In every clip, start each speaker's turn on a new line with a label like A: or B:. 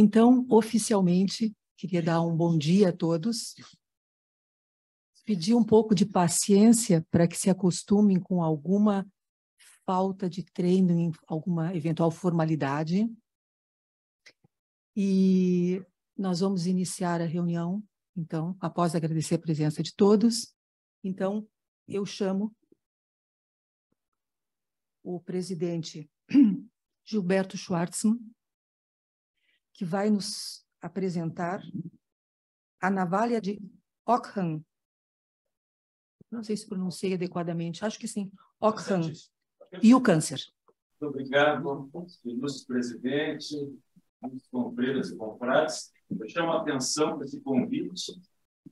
A: Então, oficialmente, queria dar um bom dia a todos. Pedir um pouco de paciência para que se acostumem com alguma falta de treino em alguma eventual formalidade. E nós vamos iniciar a reunião, então, após agradecer a presença de todos. Então, eu chamo o presidente Gilberto Schwartzman que vai nos apresentar a navalha de Ockham. Não sei se pronunciei adequadamente, acho que sim. Ockham. E o câncer.
B: Muito obrigado, ilustre presidente, muitos compreiras e comprados. Eu chamo a atenção para esse convite,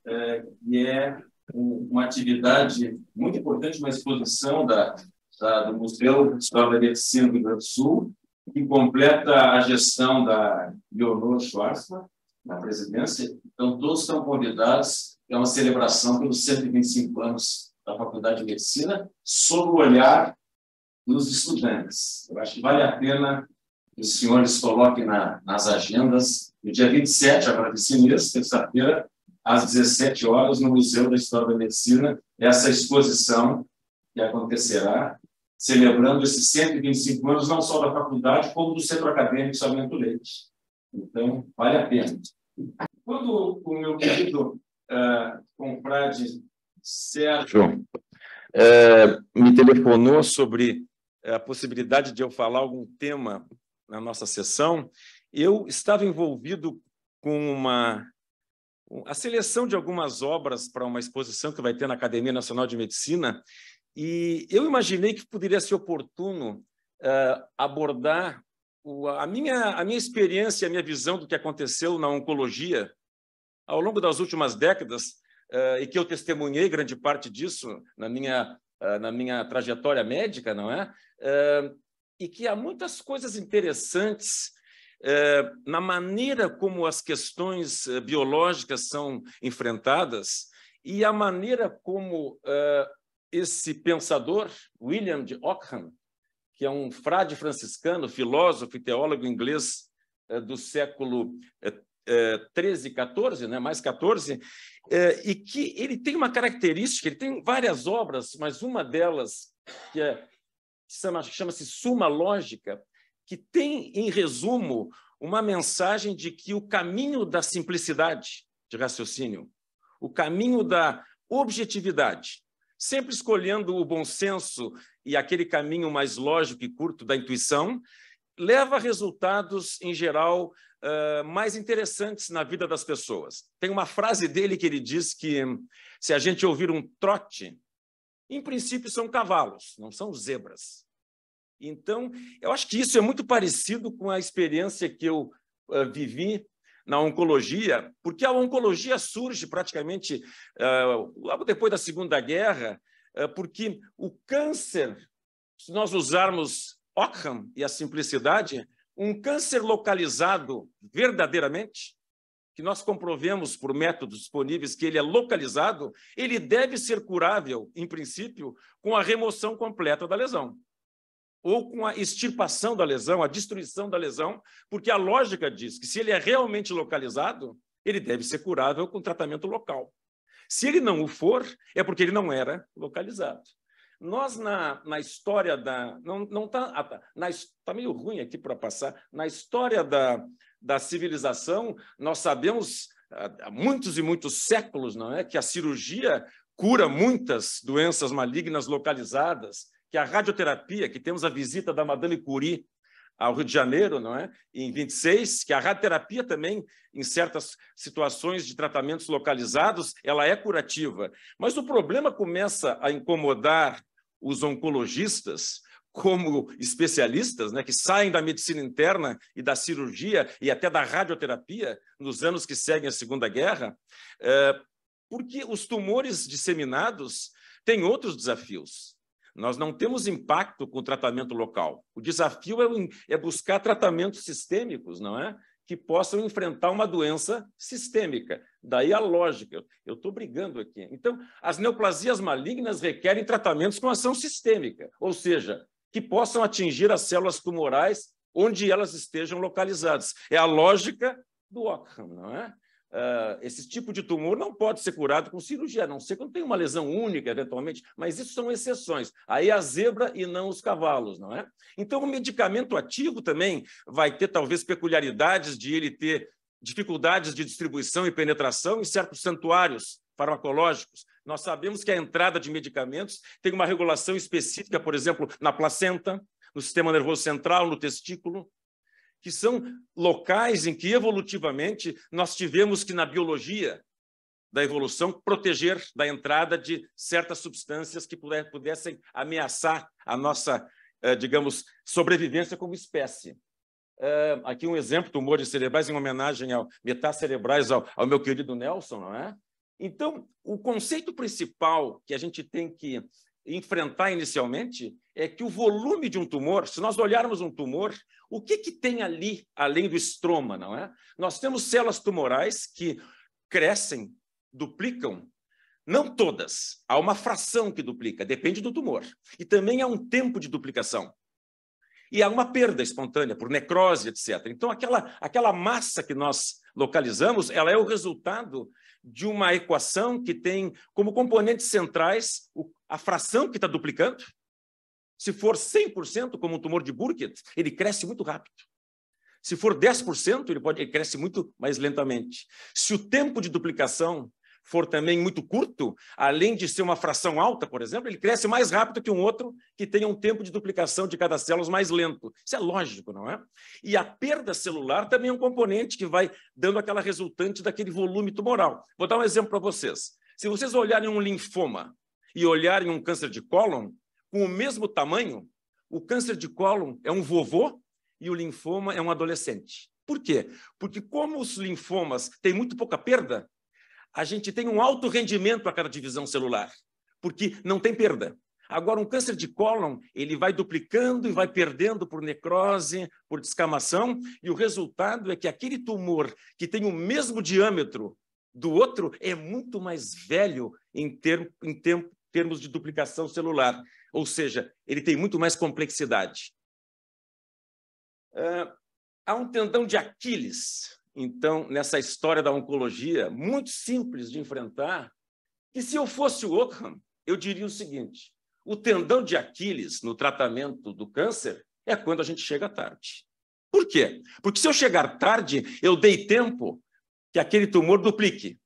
B: é, que é uma atividade muito importante, uma exposição da, da do Museu de História da Medicina do Rio Grande do Sul, que completa a gestão da Leonor Schwarzman, na presidência. Então, todos estão convidados. É uma celebração pelos 125 anos da Faculdade de Medicina, sob o olhar dos estudantes. Eu acho que vale a pena que os senhores coloquem na, nas agendas, no dia 27, agora de mês, terça-feira, às 17 horas, no Museu da História da Medicina, essa exposição que acontecerá celebrando esses 125 anos, não só da faculdade, como do Centro Acadêmico Sarmento Leite. Então, vale a pena. Quando o meu querido uh, eh, comprade Sérgio uh, me telefonou sobre eh, a possibilidade de eu falar algum tema na nossa sessão, eu estava envolvido com uma a seleção de algumas obras para uma exposição que vai ter na Academia Nacional de Medicina e eu imaginei que poderia ser oportuno uh, abordar o, a, minha, a minha experiência, a minha visão do que aconteceu na oncologia ao longo das últimas décadas, uh, e que eu testemunhei grande parte disso na minha, uh, na minha trajetória médica, não é? e que há muitas coisas interessantes na maneira como as questões biológicas são enfrentadas e a maneira como esse pensador, William de Ockham, que é um frade franciscano, filósofo e teólogo inglês eh, do século 13, eh, 14, eh, né? mais 14, e que ele tem uma característica, ele tem várias obras, mas uma delas, que, é, chama-se Suma Lógica, que tem, em resumo, uma mensagem de que o caminho da simplicidade de raciocínio, o caminho da objetividade, sempre escolhendo o bom senso e aquele caminho mais lógico e curto da intuição, leva a resultados, em geral, mais interessantes na vida das pessoas. Tem uma frase dele que ele diz que se a gente ouvir um trote, em princípio são cavalos, não são zebras. Então, eu acho que isso é muito parecido com a experiência que eu vivi na oncologia, porque a oncologia surge praticamente eh, logo depois da Segunda Guerra, eh, porque o câncer, se nós usarmos Ockham e a simplicidade, um câncer localizado verdadeiramente, que nós comprovemos por métodos disponíveis que ele é localizado, ele deve ser curável, em princípio, com a remoção completa da lesão ou com a extirpação da lesão, a destruição da lesão, porque a lógica diz que se ele é realmente localizado, ele deve ser curável com tratamento local. Se ele não o for, é porque ele não era localizado. Nós, na, na história da. Não, não tá, ah, tá na, tá meio ruim aqui para passar. Na história da, da civilização, nós sabemos ah, há muitos e muitos séculos, não é? Que a cirurgia cura muitas doenças malignas localizadas que a radioterapia, que temos a visita da Madame Curie ao Rio de Janeiro, não é? Em 26, que a radioterapia também, em certas situações de tratamentos localizados, ela é curativa. Mas o problema começa a incomodar os oncologistas como especialistas, né, que saem da medicina interna e da cirurgia e até da radioterapia nos anos que seguem a Segunda Guerra, é, porque os tumores disseminados têm outros desafios. Nós não temos impacto com o tratamento local. O desafio é, é buscar tratamentos sistêmicos, não é? Que possam enfrentar uma doença sistêmica. Daí a lógica. Eu estou brigando aqui. Então, as neoplasias malignas requerem tratamentos com ação sistêmica, ou seja, que possam atingir as células tumorais onde elas estejam localizadas. É a lógica do Ockham, não é? Uh, esse tipo de tumor não pode ser curado com cirurgia, a não ser quando tem uma lesão única, eventualmente, mas isso são exceções. Aí a zebra e não os cavalos, não é? Então, o medicamento ativo também vai ter, talvez, peculiaridades de ele ter dificuldades de distribuição e penetração em certos santuários farmacológicos. Nós sabemos que a entrada de medicamentos tem uma regulação específica, por exemplo, na placenta, no sistema nervoso central, no testículo que são locais em que evolutivamente nós tivemos que, na biologia da evolução, proteger da entrada de certas substâncias que pudessem ameaçar a nossa, eh, digamos, sobrevivência como espécie. Eh, aqui um exemplo, tumores cerebrais, em homenagem ao metá cerebrais, ao, ao meu querido Nelson, não é? Então, o conceito principal que a gente tem que enfrentar inicialmente é que o volume de um tumor, se nós olharmos um tumor, o que, que tem ali, além do estroma, não é? Nós temos células tumorais que crescem, duplicam, não todas, há uma fração que duplica, depende do tumor. E também há um tempo de duplicação. E há uma perda espontânea por necrose, etc. Então, aquela, aquela massa que nós localizamos, ela é o resultado de uma equação que tem como componentes centrais a fração que está duplicando. Se for 100%, como o tumor de Burkitt, ele cresce muito rápido. Se for 10%, ele, pode, ele cresce muito mais lentamente. Se o tempo de duplicação for também muito curto, além de ser uma fração alta, por exemplo, ele cresce mais rápido que um outro que tenha um tempo de duplicação de cada célula mais lento. Isso é lógico, não é? E a perda celular também é um componente que vai dando aquela resultante daquele volume tumoral. Vou dar um exemplo para vocês. Se vocês olharem um linfoma e olharem um câncer de cólon, com o mesmo tamanho, o câncer de cólon é um vovô e o linfoma é um adolescente. Por quê? Porque como os linfomas têm muito pouca perda, a gente tem um alto rendimento a cada divisão celular, porque não tem perda. Agora, um câncer de cólon, ele vai duplicando e vai perdendo por necrose, por descamação, e o resultado é que aquele tumor que tem o mesmo diâmetro do outro é muito mais velho em, ter, em termos de duplicação celular, ou seja, ele tem muito mais complexidade. Uh, há um tendão de Aquiles, então, nessa história da oncologia, muito simples de enfrentar, que se eu fosse o Ockham, eu diria o seguinte: o tendão de Aquiles no tratamento do câncer é quando a gente chega tarde. Por quê? Porque se eu chegar tarde, eu dei tempo que aquele tumor duplique.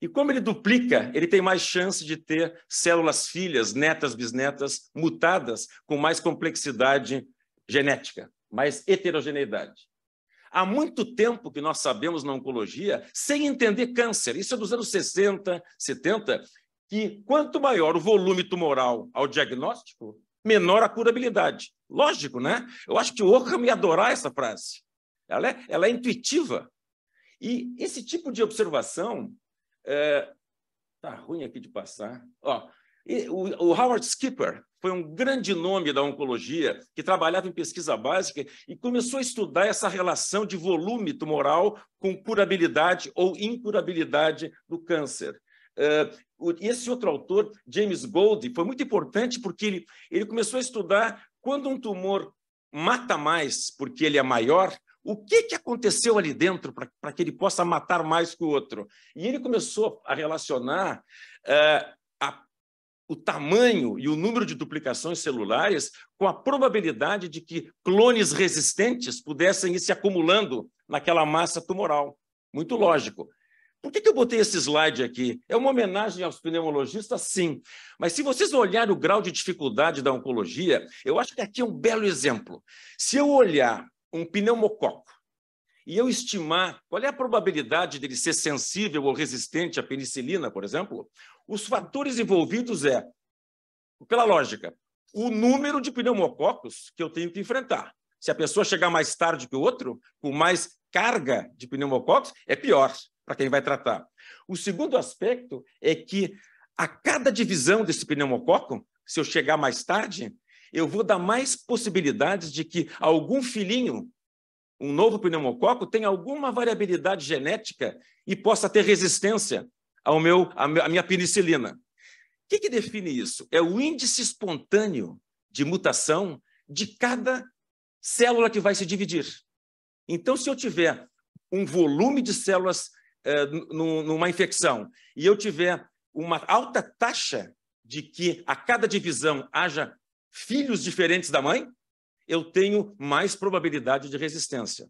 B: E como ele duplica, ele tem mais chance de ter células filhas, netas, bisnetas, mutadas, com mais complexidade genética, mais heterogeneidade. Há muito tempo que nós sabemos na oncologia, sem entender câncer, isso é dos anos 60, 70, que quanto maior o volume tumoral ao diagnóstico, menor a curabilidade. Lógico, né? Eu acho que o Ockham ia adorar essa frase. Ela é, ela é intuitiva. E esse tipo de observação. É... Tá ruim aqui de passar. Ó, e o, o Howard Skipper foi um grande nome da oncologia, que trabalhava em pesquisa básica e começou a estudar essa relação de volume tumoral com curabilidade ou incurabilidade do câncer. Uh, esse outro autor, James Gold, foi muito importante porque ele, ele começou a estudar quando um tumor mata mais porque ele é maior, o que, que aconteceu ali dentro para que ele possa matar mais que o outro. E ele começou a relacionar eh, o tamanho e o número de duplicações celulares com a probabilidade de que clones resistentes pudessem ir se acumulando naquela massa tumoral. Muito lógico. Por que, que eu botei esse slide aqui? É uma homenagem aos pneumologistas, sim. Mas se vocês olharem o grau de dificuldade da oncologia, eu acho que aqui é um belo exemplo. Se eu olhar um pneumococo e eu estimar qual é a probabilidade dele ser sensível ou resistente à penicilina, por exemplo, os fatores envolvidos é, pela lógica, o número de pneumococos que eu tenho que enfrentar. Se a pessoa chegar mais tarde que o outro, com mais carga de pneumococos, é pior para quem vai tratar. O segundo aspecto é que a cada divisão desse pneumococo, se eu chegar mais tarde, eu vou dar mais possibilidades de que algum filhinho um novo pneumococo tem alguma variabilidade genética e possa ter resistência ao meu, à minha penicilina. O que, que define isso? É o índice espontâneo de mutação de cada célula que vai se dividir. Então, se eu tiver um volume de células é, numa infecção e eu tiver uma alta taxa de que a cada divisão haja filhos diferentes da mãe, eu tenho mais probabilidade de resistência,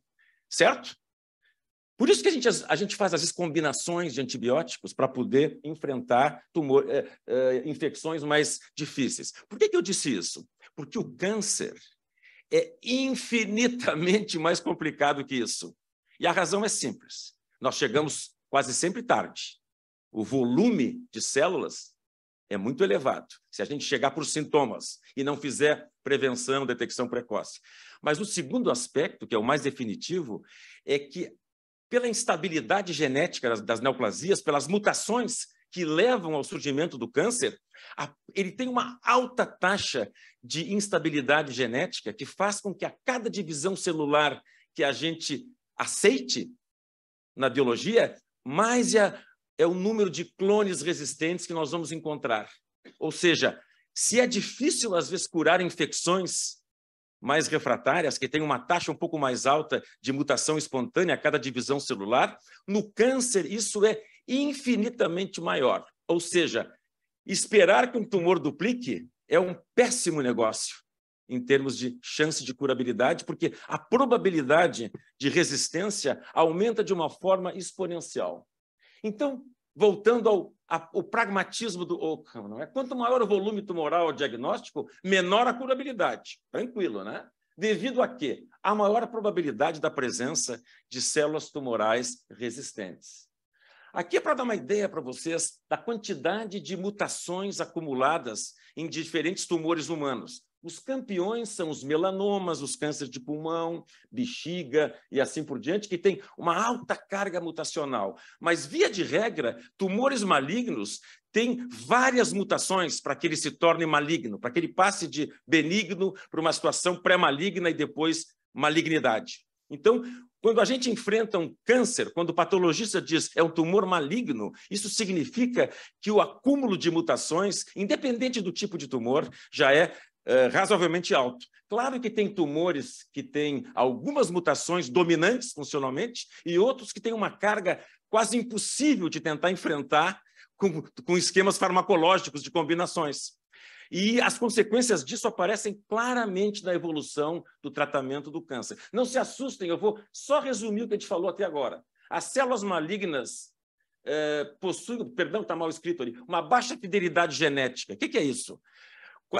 B: certo? Por isso que a gente, a gente faz, às vezes, combinações de antibióticos para poder enfrentar tumor, é, é, infecções mais difíceis. Por que, que eu disse isso? Porque o câncer é infinitamente mais complicado que isso. E a razão é simples. Nós chegamos quase sempre tarde. O volume de células é muito elevado, se a gente chegar por sintomas e não fizer prevenção, detecção precoce. Mas o segundo aspecto, que é o mais definitivo, é que pela instabilidade genética das, das neoplasias, pelas mutações que levam ao surgimento do câncer, a, ele tem uma alta taxa de instabilidade genética que faz com que a cada divisão celular que a gente aceite na biologia, mais a, é o número de clones resistentes que nós vamos encontrar. Ou seja, se é difícil às vezes curar infecções mais refratárias, que têm uma taxa um pouco mais alta de mutação espontânea a cada divisão celular, no câncer isso é infinitamente maior. Ou seja, esperar que um tumor duplique é um péssimo negócio em termos de chance de curabilidade, porque a probabilidade de resistência aumenta de uma forma exponencial. Então, voltando ao a, o pragmatismo do Ockham, é? Quanto maior o volume tumoral diagnóstico, menor a curabilidade. Tranquilo, né? Devido a quê? A maior probabilidade da presença de células tumorais resistentes. Aqui é para dar uma ideia para vocês da quantidade de mutações acumuladas em diferentes tumores humanos. Os campeões são os melanomas, os cânceres de pulmão, bexiga e assim por diante, que tem uma alta carga mutacional. Mas, via de regra, tumores malignos têm várias mutações para que ele se torne maligno, para que ele passe de benigno para uma situação pré-maligna e depois malignidade. Então, quando a gente enfrenta um câncer, quando o patologista diz é um tumor maligno, isso significa que o acúmulo de mutações, independente do tipo de tumor, já é eh, razoavelmente alto. Claro que tem tumores que têm algumas mutações dominantes funcionalmente e outros que têm uma carga quase impossível de tentar enfrentar com, com esquemas farmacológicos de combinações. E as consequências disso aparecem claramente na evolução do tratamento do câncer. Não se assustem, eu vou só resumir o que a gente falou até agora. As células malignas eh, possuem, perdão, está mal escrito ali, uma baixa fidelidade genética. O que, que é isso?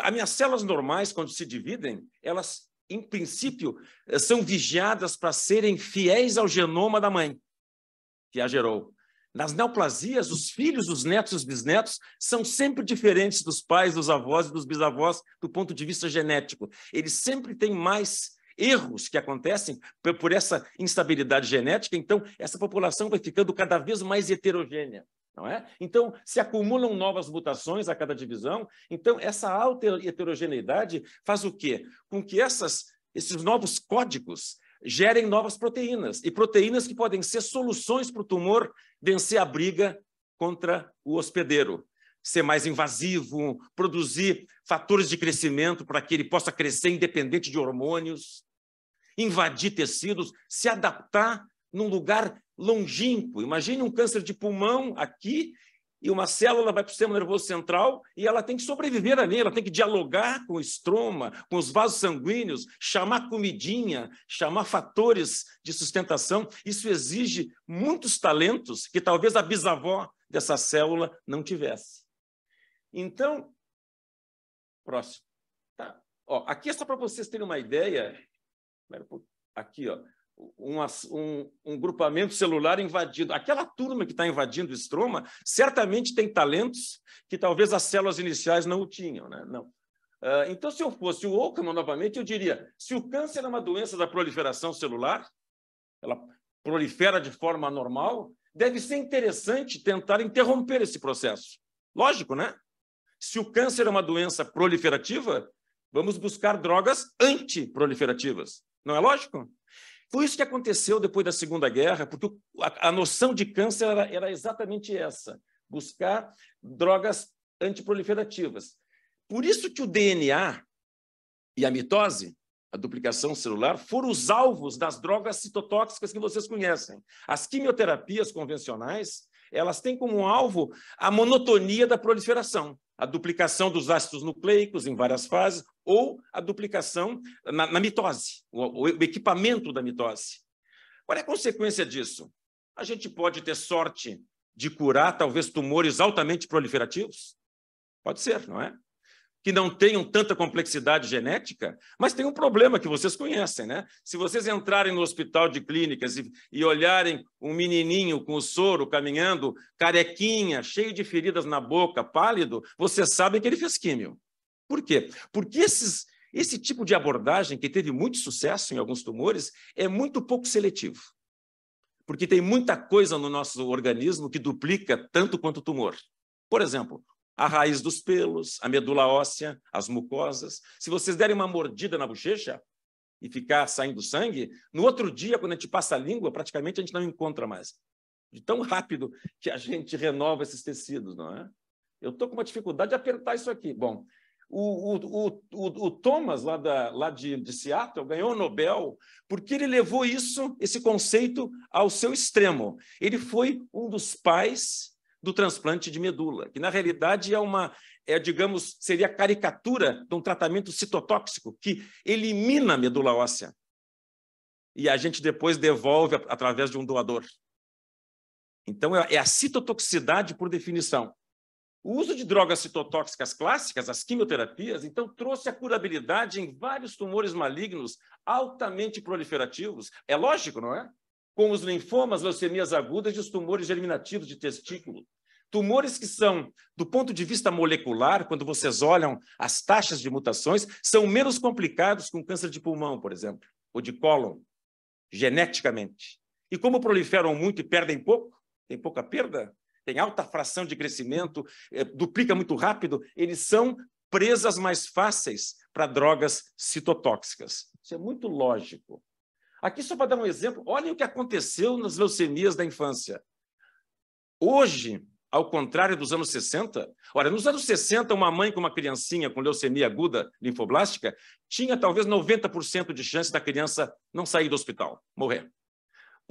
B: As minhas células normais, quando se dividem, elas, em princípio, eh, são vigiadas para serem fiéis ao genoma da mãe que a gerou. Nas neoplasias, os filhos, os netos e os bisnetos são sempre diferentes dos pais, dos avós e dos bisavós do ponto de vista genético. Eles sempre têm mais erros que acontecem por essa instabilidade genética, então essa população vai ficando cada vez mais heterogênea. Não é? Então, se acumulam novas mutações a cada divisão, então essa alta heterogeneidade faz o quê? Com que essas, esses novos códigos gerem novas proteínas, e proteínas que podem ser soluções para o tumor vencer a briga contra o hospedeiro, ser mais invasivo, produzir fatores de crescimento para que ele possa crescer independente de hormônios, invadir tecidos, se adaptar num lugar longínquo. Imagine um câncer de pulmão aqui e uma célula vai para o sistema nervoso central e ela tem que sobreviver ali, ela tem que dialogar com o estroma, com os vasos sanguíneos, chamar comidinha, chamar fatores de sustentação. Isso exige muitos talentos que talvez a bisavó dessa célula não tivesse. Então, próximo. Tá. Ó, aqui é só para vocês terem uma ideia. Aqui, ó um, um, um, grupamento celular invadido. Aquela turma que está invadindo o estroma certamente tem talentos que talvez as células iniciais não o tinham. Né? Não. Uh, então, se eu fosse o Ockham novamente, eu diria: se o câncer é uma doença da proliferação celular, ela prolifera de forma anormal, deve ser interessante tentar interromper esse processo. Lógico, né? Se o câncer é uma doença proliferativa, vamos buscar drogas antiproliferativas. Não é lógico? Foi isso que aconteceu depois da Segunda Guerra, porque a, noção de câncer era, era exatamente essa: buscar drogas antiproliferativas. Por isso que o DNA e a mitose, a duplicação celular, foram os alvos das drogas citotóxicas que vocês conhecem. As quimioterapias convencionais, elas têm como alvo a monotonia da proliferação, a duplicação dos ácidos nucleicos em várias fases, ou a duplicação na, na mitose, o, o equipamento da mitose. Qual é a consequência disso? A gente pode ter sorte de curar talvez tumores altamente proliferativos? Pode ser, não é? que não tenham tanta complexidade genética, mas tem um problema que vocês conhecem, né? Se vocês entrarem no hospital de clínicas e, e, olharem um menininho com o soro caminhando, carequinha, cheio de feridas na boca, pálido, vocês sabem que ele fez químio. Por quê? Porque esses, esse tipo de abordagem, que teve muito sucesso em alguns tumores, é muito pouco seletivo. Porque tem muita coisa no nosso organismo que duplica tanto quanto o tumor. Por exemplo, a raiz dos pelos, a medula óssea, as mucosas. Se vocês derem uma mordida na bochecha e ficar saindo sangue, no outro dia, quando a gente passa a língua, praticamente a gente não encontra mais. De tão rápido que a gente renova esses tecidos, não é? Eu estou com uma dificuldade de apertar isso aqui. Bom, o, o, o, o, Thomas, lá, da, lá de, de, Seattle, ganhou o Nobel porque ele levou isso, esse conceito, ao seu extremo. Ele foi um dos pais do transplante de medula, que na realidade é uma, é, digamos, seria a caricatura de um tratamento citotóxico que elimina a medula óssea. E a gente depois devolve através de um doador. Então, é, é a citotoxicidade por definição. O uso de drogas citotóxicas clássicas, as quimioterapias, então trouxe a curabilidade em vários tumores malignos altamente proliferativos. É lógico, não é? Como os linfomas, leucemias agudas e os tumores germinativos de testículo. Tumores que são, do ponto de vista molecular, quando vocês olham as taxas de mutações, são menos complicados com câncer de pulmão, por exemplo, ou de cólon, geneticamente. E como proliferam muito e perdem pouco, tem pouca perda, tem alta fração de crescimento, eh, duplica muito rápido, eles são presas mais fáceis para drogas citotóxicas. Isso é muito lógico. Aqui, só para dar um exemplo, olhem o que aconteceu nas leucemias da infância. Hoje, ao contrário dos anos 60, olha, nos anos 60, uma mãe com uma criancinha com leucemia aguda linfoblástica tinha talvez 90% de chance da criança não sair do hospital, morrer.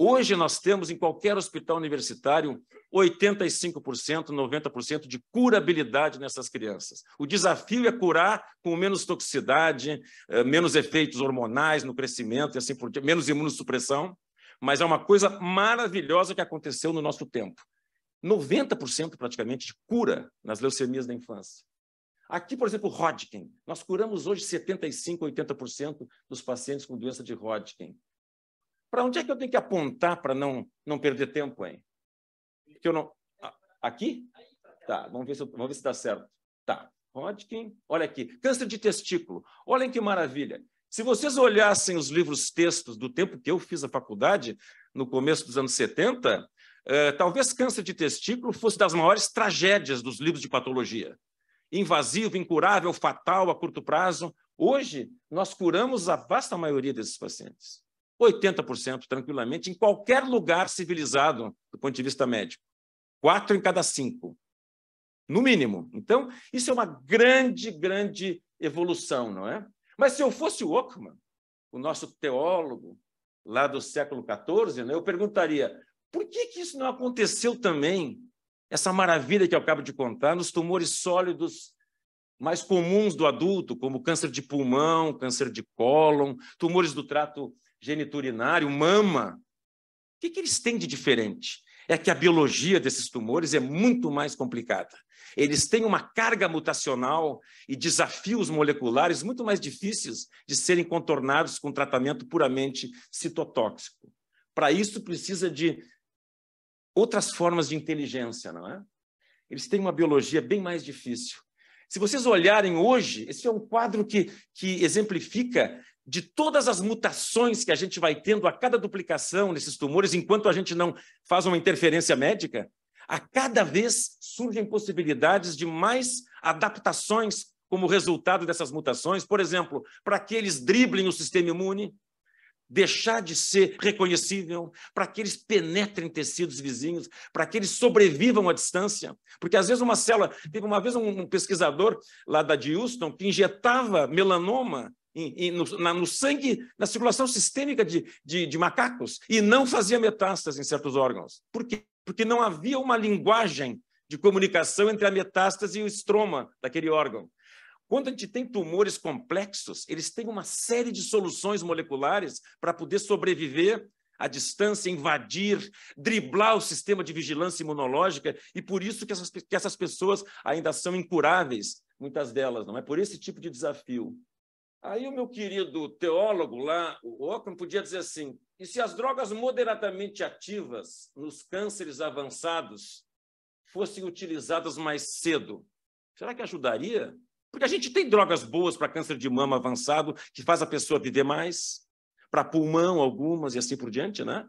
B: Hoje nós temos em qualquer hospital universitário 85%, 90% de curabilidade nessas crianças. O desafio é curar com menos toxicidade, eh, menos efeitos hormonais no crescimento e assim por diante, menos imunossupressão, mas é uma coisa maravilhosa que aconteceu no nosso tempo. 90% praticamente de cura nas leucemias da infância. Aqui, por exemplo, Hodgkin. Nós curamos hoje 75, 80% dos pacientes com doença de Hodgkin. Para onde é que eu tenho que apontar para não, não perder tempo, hein? Que eu não... Aqui? Tá, vamos ver se, vamos ver se dá certo. Tá, Hodgkin, olha aqui, câncer de testículo. Olhem que maravilha. Se vocês olhassem os livros textos do tempo que eu fiz a faculdade, no começo dos anos 70, eh, talvez câncer de testículo fosse das maiores tragédias dos livros de patologia. Invasivo, incurável, fatal a curto prazo. Hoje, nós curamos a vasta maioria desses pacientes. 80% tranquilamente, em qualquer lugar civilizado, do ponto de vista médico. Quatro em cada cinco, no mínimo. Então, isso é uma grande, grande evolução, não é? Mas se eu fosse o Ockman, o nosso teólogo lá do século XIV, né, eu perguntaria por que, que isso não aconteceu também, essa maravilha que eu acabo de contar, nos tumores sólidos mais comuns do adulto, como câncer de pulmão, câncer de cólon, tumores do trato geniturinário, mama. O que, que eles têm de diferente? É que a biologia desses tumores é muito mais complicada. Eles têm uma carga mutacional e desafios moleculares muito mais difíceis de serem contornados com tratamento puramente citotóxico. Para isso, precisa de outras formas de inteligência, não é? Eles têm uma biologia bem mais difícil. Se vocês olharem hoje, esse é um quadro que, que exemplifica de todas as mutações que a gente vai tendo a cada duplicação nesses tumores, enquanto a gente não faz uma interferência médica, a cada vez surgem possibilidades de mais adaptações como resultado dessas mutações. Por exemplo, para que eles driblem o sistema imune, deixar de ser reconhecível, para que eles penetrem tecidos vizinhos, para que eles sobrevivam à distância. Porque às vezes uma célula, teve uma vez um pesquisador lá da de Houston que injetava melanoma no, na, no, sangue, na circulação sistêmica de, de, de macacos, e não fazia metástase em certos órgãos. Por quê? Porque não havia uma linguagem de comunicação entre a metástase e o estroma daquele órgão. Quando a gente tem tumores complexos, eles têm uma série de soluções moleculares para poder sobreviver à distância, invadir, driblar o sistema de vigilância imunológica, e por isso que essas, que essas pessoas ainda são incuráveis, muitas delas, não é? Por esse tipo de desafio. Aí o meu querido teólogo lá, o Ockham, podia dizer assim: e se as drogas moderadamente ativas nos cânceres avançados fossem utilizadas mais cedo, será que ajudaria? Porque a gente tem drogas boas para câncer de mama avançado, que faz a pessoa viver mais, para pulmão algumas e assim por diante, né?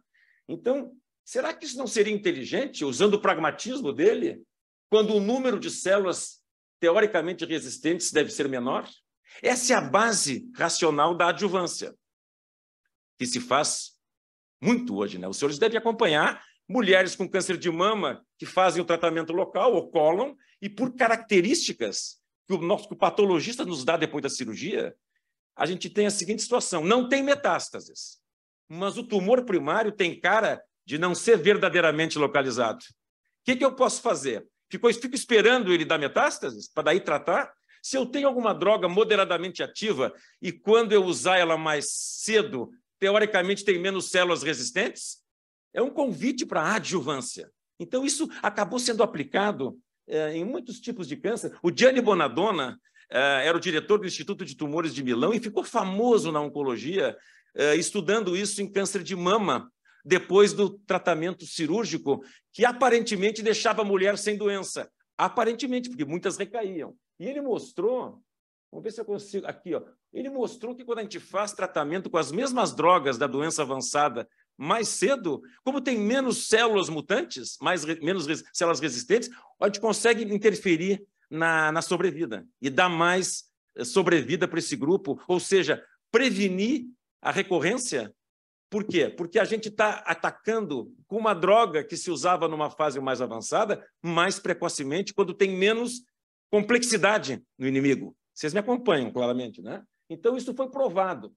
B: Então, será que isso não seria inteligente, usando o pragmatismo dele, quando o número de células teoricamente resistentes deve ser menor? Essa é a base racional da adjuvância, que se faz muito hoje. Né? Os senhores devem acompanhar mulheres com câncer de mama que fazem o tratamento local ou colam, e por características que o, nosso, que o patologista nos dá depois da cirurgia, a gente tem a seguinte situação: não tem metástases, mas o tumor primário tem cara de não ser verdadeiramente localizado. O que, que eu posso fazer? Fico, fico esperando ele dar metástases para daí tratar? Se eu tenho alguma droga moderadamente ativa e quando eu usar ela mais cedo, teoricamente tem menos células resistentes? É um convite para adjuvância. Então, isso acabou sendo aplicado é, em muitos tipos de câncer. O Gianni Bonadonna é, era o diretor do Instituto de Tumores de Milão e ficou famoso na oncologia é, estudando isso em câncer de mama, depois do tratamento cirúrgico, que aparentemente deixava a mulher sem doença. Aparentemente, porque muitas recaíam. E ele mostrou, vamos ver se eu consigo, aqui, ó, ele mostrou que quando a gente faz tratamento com as mesmas drogas da doença avançada mais cedo, como tem menos células mutantes, mais, menos res, células resistentes, a gente consegue interferir na, na sobrevida e dar mais eh, sobrevida para esse grupo, ou seja, prevenir a recorrência. Por quê? Porque a gente está atacando com uma droga que se usava numa fase mais avançada, mais precocemente, quando tem menos complexidade no inimigo. Vocês me acompanham claramente, né? Então, isso foi provado.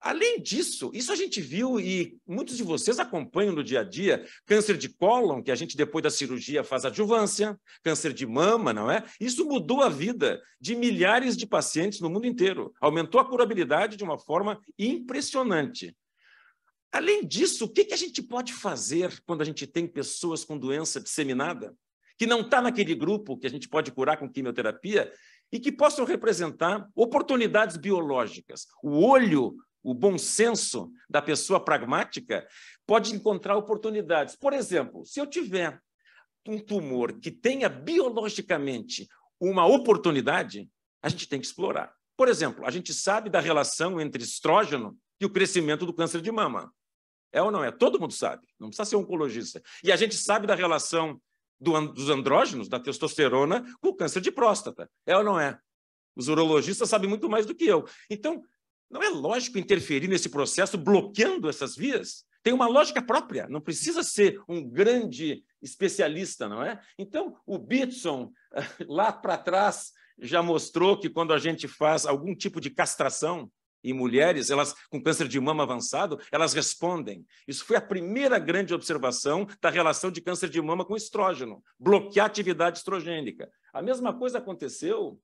B: Além disso, isso a gente viu e muitos de vocês acompanham no dia a dia, câncer de cólon, que a gente depois da cirurgia faz adjuvância, câncer de mama, não é? Isso mudou a vida de milhares de pacientes no mundo inteiro, aumentou a curabilidade de uma forma impressionante. Além disso, o que a gente pode fazer quando a gente tem pessoas com doença disseminada? que não está naquele grupo que a gente pode curar com quimioterapia e que possam representar oportunidades biológicas. O olho, o bom senso da pessoa pragmática pode encontrar oportunidades. Por exemplo, se eu tiver um tumor que tenha biologicamente uma oportunidade, a gente tem que explorar. Por exemplo, a gente sabe da relação entre estrógeno e o crescimento do câncer de mama. É ou não é? Todo mundo sabe, não precisa ser oncologista. E a gente sabe da relação do, dos andrógenos, da testosterona, com o câncer de próstata. É ou não é? Os urologistas sabem muito mais do que eu. Então, não é lógico interferir nesse processo bloqueando essas vias? Tem uma lógica própria, não precisa ser um grande especialista, não é? Então, o Bitson, lá para trás, já mostrou que quando a gente faz algum tipo de castração, e mulheres, elas com câncer de mama avançado, elas respondem. Isso foi a primeira grande observação da relação de câncer de mama com estrógeno, bloquear a atividade estrogênica. A mesma coisa aconteceu.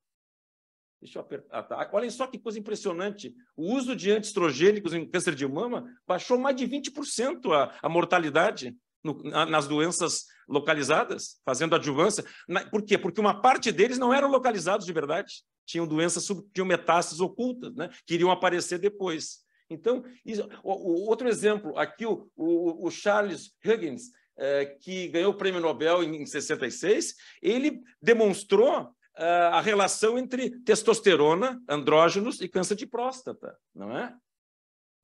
B: Deixa eu apertar. Ah, tá. Olhem só que coisa impressionante. O uso de antiestrogênicos em câncer de mama baixou mais de 20% a, a mortalidade no, na, nas doenças localizadas, fazendo adjuvância. Na, por quê? Porque uma parte deles não eram localizados de verdade, tinham doenças, sub, tinham metástases ocultas, né? que iriam aparecer depois. Então, isso, o, o outro exemplo, aqui o, o, o Charles Huggins, eh, que ganhou o prêmio Nobel em, em 66, ele demonstrou eh, a relação entre testosterona, andrógenos e câncer de próstata, não é?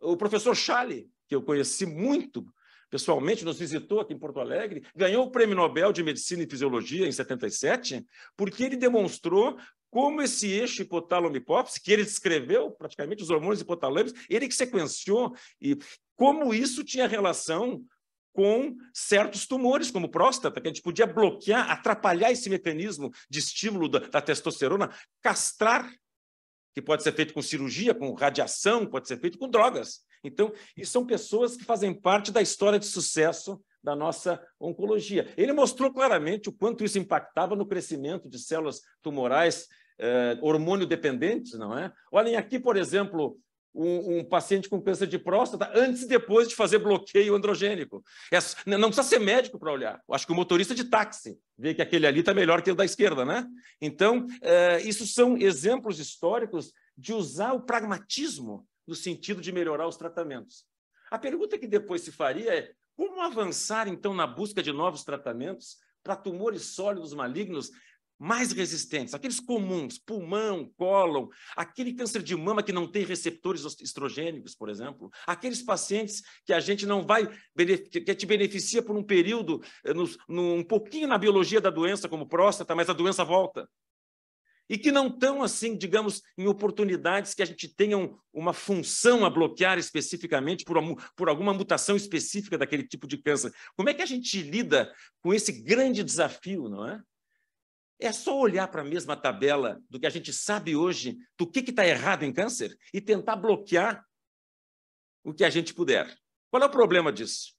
B: O professor Chale, que eu conheci muito, pessoalmente, nos visitou aqui em Porto Alegre, ganhou o Prêmio Nobel de Medicina e Fisiologia em 77, porque ele demonstrou como esse eixo hipotálamo-hipófise, que ele descreveu praticamente os hormônios hipotalâmicos, ele que sequenciou, e como isso tinha relação com certos tumores, como próstata, que a gente podia bloquear, atrapalhar esse mecanismo de estímulo da, da testosterona, castrar que pode ser feito com cirurgia, com radiação, pode ser feito com drogas. Então, são pessoas que fazem parte da história de sucesso da nossa oncologia. Ele mostrou claramente o quanto isso impactava no crescimento de células tumorais eh, hormônio dependentes, não é? Olhem aqui, por exemplo, um, um, paciente com câncer de próstata antes e depois de fazer bloqueio androgênico. É, não precisa ser médico para olhar. Eu acho que o motorista de táxi vê que aquele ali está melhor que o da esquerda, né? Então, é, isso são exemplos históricos de usar o pragmatismo no sentido de melhorar os tratamentos. A pergunta que depois se faria é como avançar, então, na busca de novos tratamentos para tumores sólidos malignos mais resistentes, aqueles comuns, pulmão, cólon, aquele câncer de mama que não tem receptores estrogênicos, por exemplo, aqueles pacientes que a gente não vai, que te beneficia por um período, eh, um pouquinho na biologia da doença, como próstata, mas a doença volta. E que não estão, assim, digamos, em oportunidades que a gente tenha uma função a bloquear especificamente por, por alguma mutação específica daquele tipo de câncer. Como é que a gente lida com esse grande desafio, não é? É só olhar para a mesma tabela do que a gente sabe hoje do que está errado em câncer e tentar bloquear o que a gente puder. Qual é o problema disso?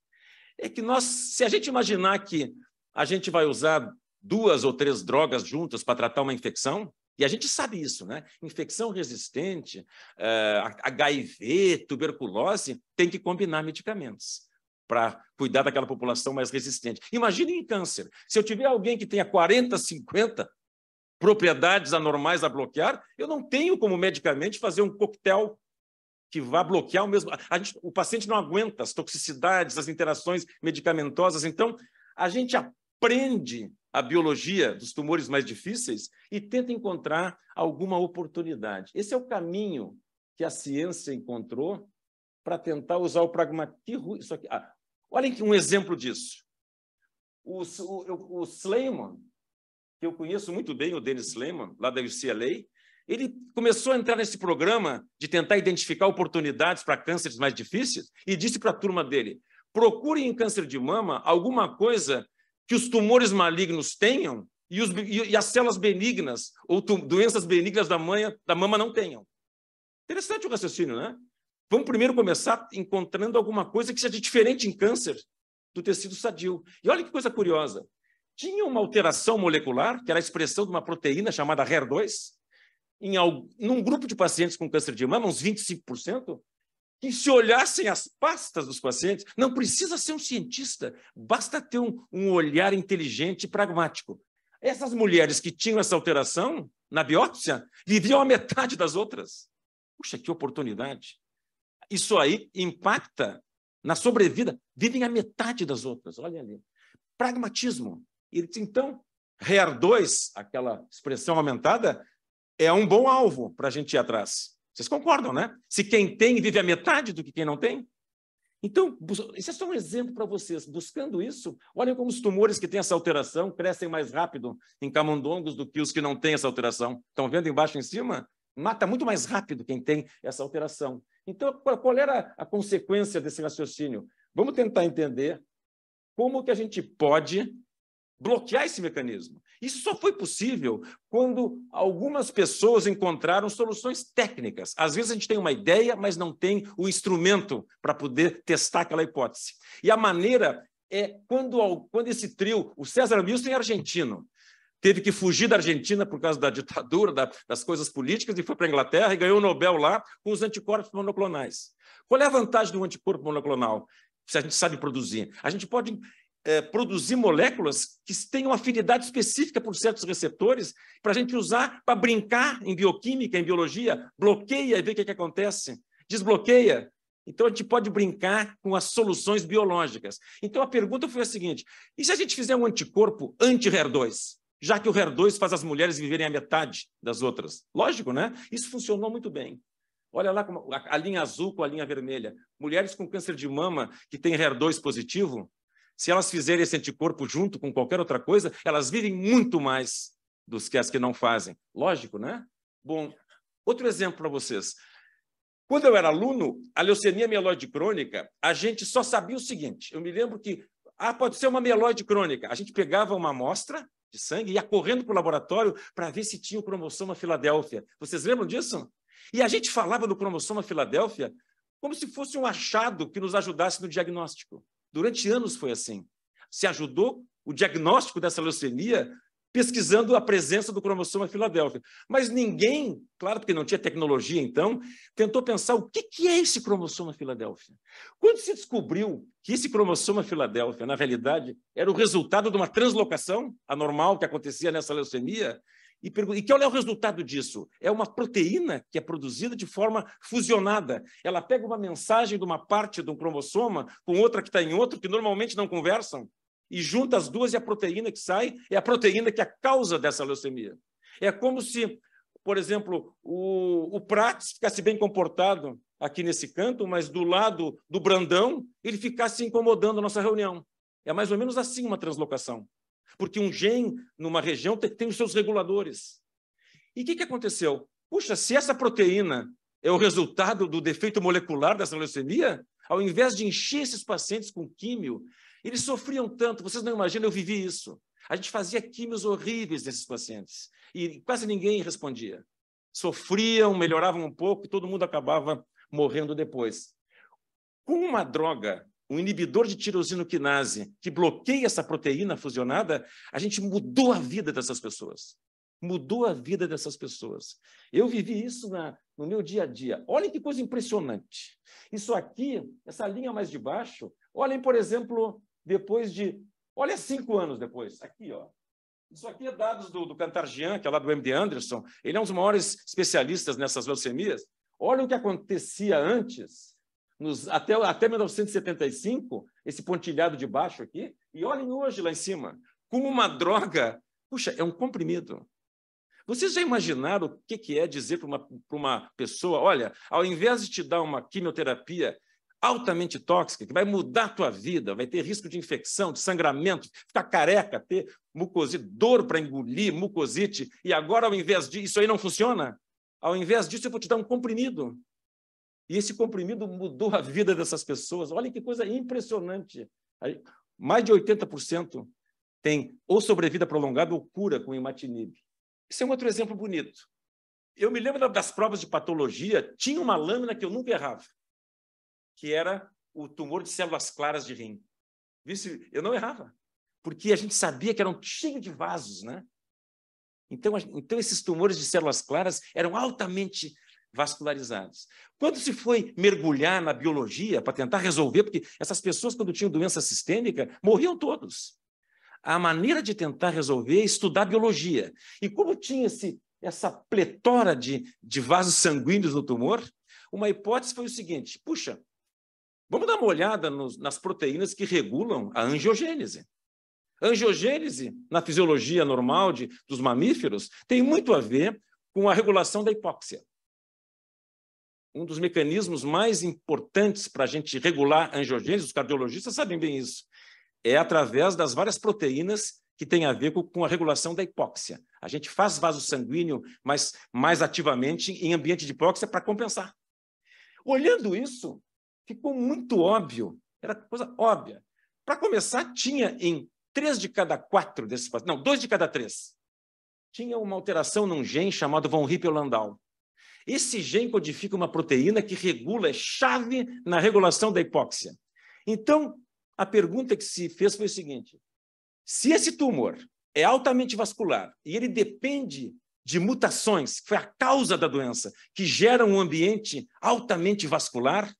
B: É que nós, se a gente imaginar que a gente vai usar duas ou três drogas juntas para tratar uma infecção, e a gente sabe isso, né? Infecção resistente, HIV, eh, tuberculose, tem que combinar medicamentos para cuidar daquela população mais resistente. Imagine em câncer. Se eu tiver alguém que tenha 40, 50 propriedades anormais a bloquear, eu não tenho como medicamente fazer um coquetel que vá bloquear o mesmo. Gente, o paciente não aguenta as toxicidades, as interações medicamentosas. Então, a gente aprende a biologia dos tumores mais difíceis e tenta encontrar alguma oportunidade. Esse é o caminho que a ciência encontrou para tentar usar o pragmatismo. Isso aqui, ah, Olhem um exemplo disso. O, o, o Sleiman, que eu conheço muito bem, o Dennis Sleiman, lá da UCLA, ele começou a entrar nesse programa de tentar identificar oportunidades para cânceres mais difíceis e disse para a turma dele: procurem em câncer de mama alguma coisa que os tumores malignos tenham e, os, e, e as células benignas ou tu, doenças benignas da, manha, da mama não tenham. Interessante o raciocínio, né? Vamos primeiro começar encontrando alguma coisa que seja diferente em câncer do tecido sadio. E olha que coisa curiosa. Tinha uma alteração molecular, que era a expressão de uma proteína chamada HER2, em algum, num grupo de pacientes com câncer de mama, uns 25%, que se olhassem as pastas dos pacientes, não precisa ser um cientista, basta ter um, um olhar inteligente e pragmático. Essas mulheres que tinham essa alteração na biópsia viviam a metade das outras. Puxa, que oportunidade! Isso aí impacta na sobrevida. Vivem a metade das outras, olha ali. Pragmatismo. Então, RER 2, aquela expressão aumentada, é um bom alvo para a gente ir atrás. Vocês concordam, né? Se quem tem vive a metade do que quem não tem. Então, esse é só um exemplo para vocês. Buscando isso, olhem como os tumores que têm essa alteração crescem mais rápido em camundongos do que os que não têm essa alteração. Estão vendo embaixo em cima? Mata muito mais rápido quem tem essa alteração. Então, qual era a consequência desse raciocínio? Vamos tentar entender como que a gente pode bloquear esse mecanismo. Isso só foi possível quando algumas pessoas encontraram soluções técnicas. Às vezes a gente tem uma ideia, mas não tem o instrumento para poder testar aquela hipótese. E a maneira é quando, quando esse trio, o César Wilson é argentino, teve que fugir da Argentina por causa da ditadura, da, das coisas políticas, e foi para a Inglaterra e ganhou o Nobel lá com os anticorpos monoclonais. Qual é a vantagem do anticorpo monoclonal? Se a gente sabe produzir, a gente pode é, produzir moléculas que tenham afinidade específica por certos receptores para a gente usar para brincar em bioquímica, em biologia, bloqueia e ver o que, que acontece, desbloqueia. Então, a gente pode brincar com as soluções biológicas. Então, a pergunta foi a seguinte: e se a gente fizer um anticorpo anti-HER2? já que o HER2 faz as mulheres viverem a metade das outras. Lógico, né? Isso funcionou muito bem. Olha lá como, a, a, linha azul com a linha vermelha. Mulheres com câncer de mama que têm HER2 positivo, se elas fizerem esse anticorpo junto com qualquer outra coisa, elas vivem muito mais dos que as que não fazem. Lógico, né? Bom, outro exemplo para vocês. Quando eu era aluno, a leucemia mieloide crônica, a gente só sabia o seguinte. Eu me lembro que, ah, pode ser uma mieloide crônica. A gente pegava uma amostra, de sangue, ia correndo para o laboratório para ver se tinha o cromossoma Filadélfia. Vocês lembram disso? E a gente falava do cromossoma Filadélfia como se fosse um achado que nos ajudasse no diagnóstico. Durante anos foi assim. Se ajudou o diagnóstico dessa leucemia pesquisando a presença do cromossoma Filadélfia. Mas ninguém, claro, porque não tinha tecnologia então, tentou pensar o que, é esse cromossoma Filadélfia. Quando se descobriu que esse cromossoma Filadélfia, na realidade, era o resultado de uma translocação anormal que acontecia nessa leucemia, e, que e qual é o resultado disso? É uma proteína que é produzida de forma fusionada. Ela pega uma mensagem de uma parte de um cromossoma com outra que está em outro, que normalmente não conversam, e junta as duas e a proteína que sai é a proteína que é a causa dessa leucemia. É como se, por exemplo, o, o Prates ficasse bem comportado aqui nesse canto, mas do lado do Brandão ele ficasse incomodando a nossa reunião. É mais ou menos assim uma translocação. Porque um gene numa região tem, tem os seus reguladores. E o que, que aconteceu? Puxa, se essa proteína é o resultado do defeito molecular dessa leucemia, ao invés de encher esses pacientes com químio, eles sofriam tanto, vocês não imaginam, eu vivi isso. A gente fazia químios horríveis desses pacientes e quase ninguém respondia. Sofriam, melhoravam um pouco e todo mundo acabava morrendo depois. Com uma droga, um inibidor de tirosinoquinase, que bloqueia essa proteína fusionada, a gente mudou a vida dessas pessoas. Mudou a vida dessas pessoas. Eu vivi isso na, no meu dia a dia. Olhem que coisa impressionante. Isso aqui, essa linha mais de baixo, olhem, por exemplo, depois de. Olha, cinco anos depois, aqui, ó. Isso aqui é dados do, do Cantargian, que é lá do MD Anderson. Ele é um dos maiores especialistas nessas leucemias. Olha o que acontecia antes, nos, até, até 1975, esse pontilhado de baixo aqui, e olhem hoje lá em cima, como uma droga. Puxa, é um comprimido. Vocês já imaginaram o que, que é dizer para uma, uma pessoa: olha, ao invés de te dar uma quimioterapia altamente tóxica, que vai mudar a tua vida, vai ter risco de infecção, de sangramento, ficar careca, ter mucosite, dor para engolir, mucosite, e agora ao invés disso, isso aí não funciona? Ao invés disso, eu vou te dar um comprimido. E esse comprimido mudou a vida dessas pessoas. Olha que coisa impressionante. Mais de 80% tem ou sobrevida prolongada ou cura com imatinib. Isso é um outro exemplo bonito. Eu me lembro das provas de patologia, tinha uma lâmina que eu nunca errava que era o tumor de células claras de rim. eu não errava, porque a gente sabia que eram cheio de vasos, né? Então, então esses tumores de células claras eram altamente vascularizados. Quando se foi mergulhar na biologia para tentar resolver, porque essas pessoas, quando tinham doença sistêmica, morriam todos. A maneira de tentar resolver é estudar biologia. E como tinha esse, essa pletora de, de vasos sanguíneos no tumor, uma hipótese foi o seguinte: puxa, Vamos dar uma olhada nos, nas proteínas que regulam a angiogênese. angiogênese, na fisiologia normal de, dos mamíferos, tem muito a ver com a regulação da hipóxia. Um dos mecanismos mais importantes para a gente regular a angiogênese, os cardiologistas sabem bem isso, é através das várias proteínas que têm a ver com a regulação da hipóxia. A gente faz vaso sanguíneo mais mais ativamente em ambiente de hipóxia para compensar. Olhando isso, ficou muito óbvio, era coisa óbvia. Para começar, tinha em três de cada quatro desses pacientes, não, dois de cada três, tinha uma alteração num gene chamado von Hippel-Landau. Esse gene codifica uma proteína que regula, é chave na regulação da hipóxia. Então, a pergunta que se fez foi o seguinte: se esse tumor é altamente vascular e ele depende de mutações, que foi a causa da doença, que geram um ambiente altamente vascular,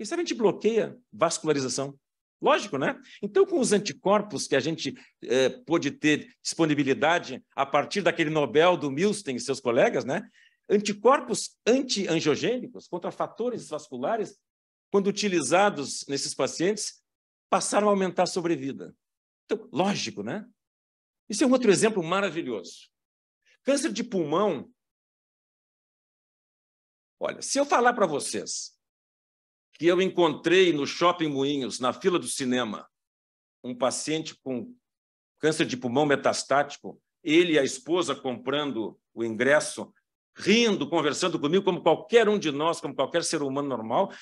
B: isso sabe a gente bloqueia vascularização. Lógico, né? Então, com os anticorpos que a gente eh, pôde ter disponibilidade a partir daquele Nobel do Milstein e seus colegas, né? Anticorpos antiangiogênicos contra fatores vasculares, quando utilizados nesses pacientes, passaram a aumentar a sobrevida. Então, lógico, né? Isso é um outro exemplo maravilhoso. Câncer de pulmão. Olha, se eu falar para vocês que eu encontrei no Shopping Moinhos, na fila do cinema, um paciente com câncer de pulmão metastático, ele e a esposa comprando o ingresso, rindo, conversando comigo, como qualquer um de nós, como qualquer ser humano normal.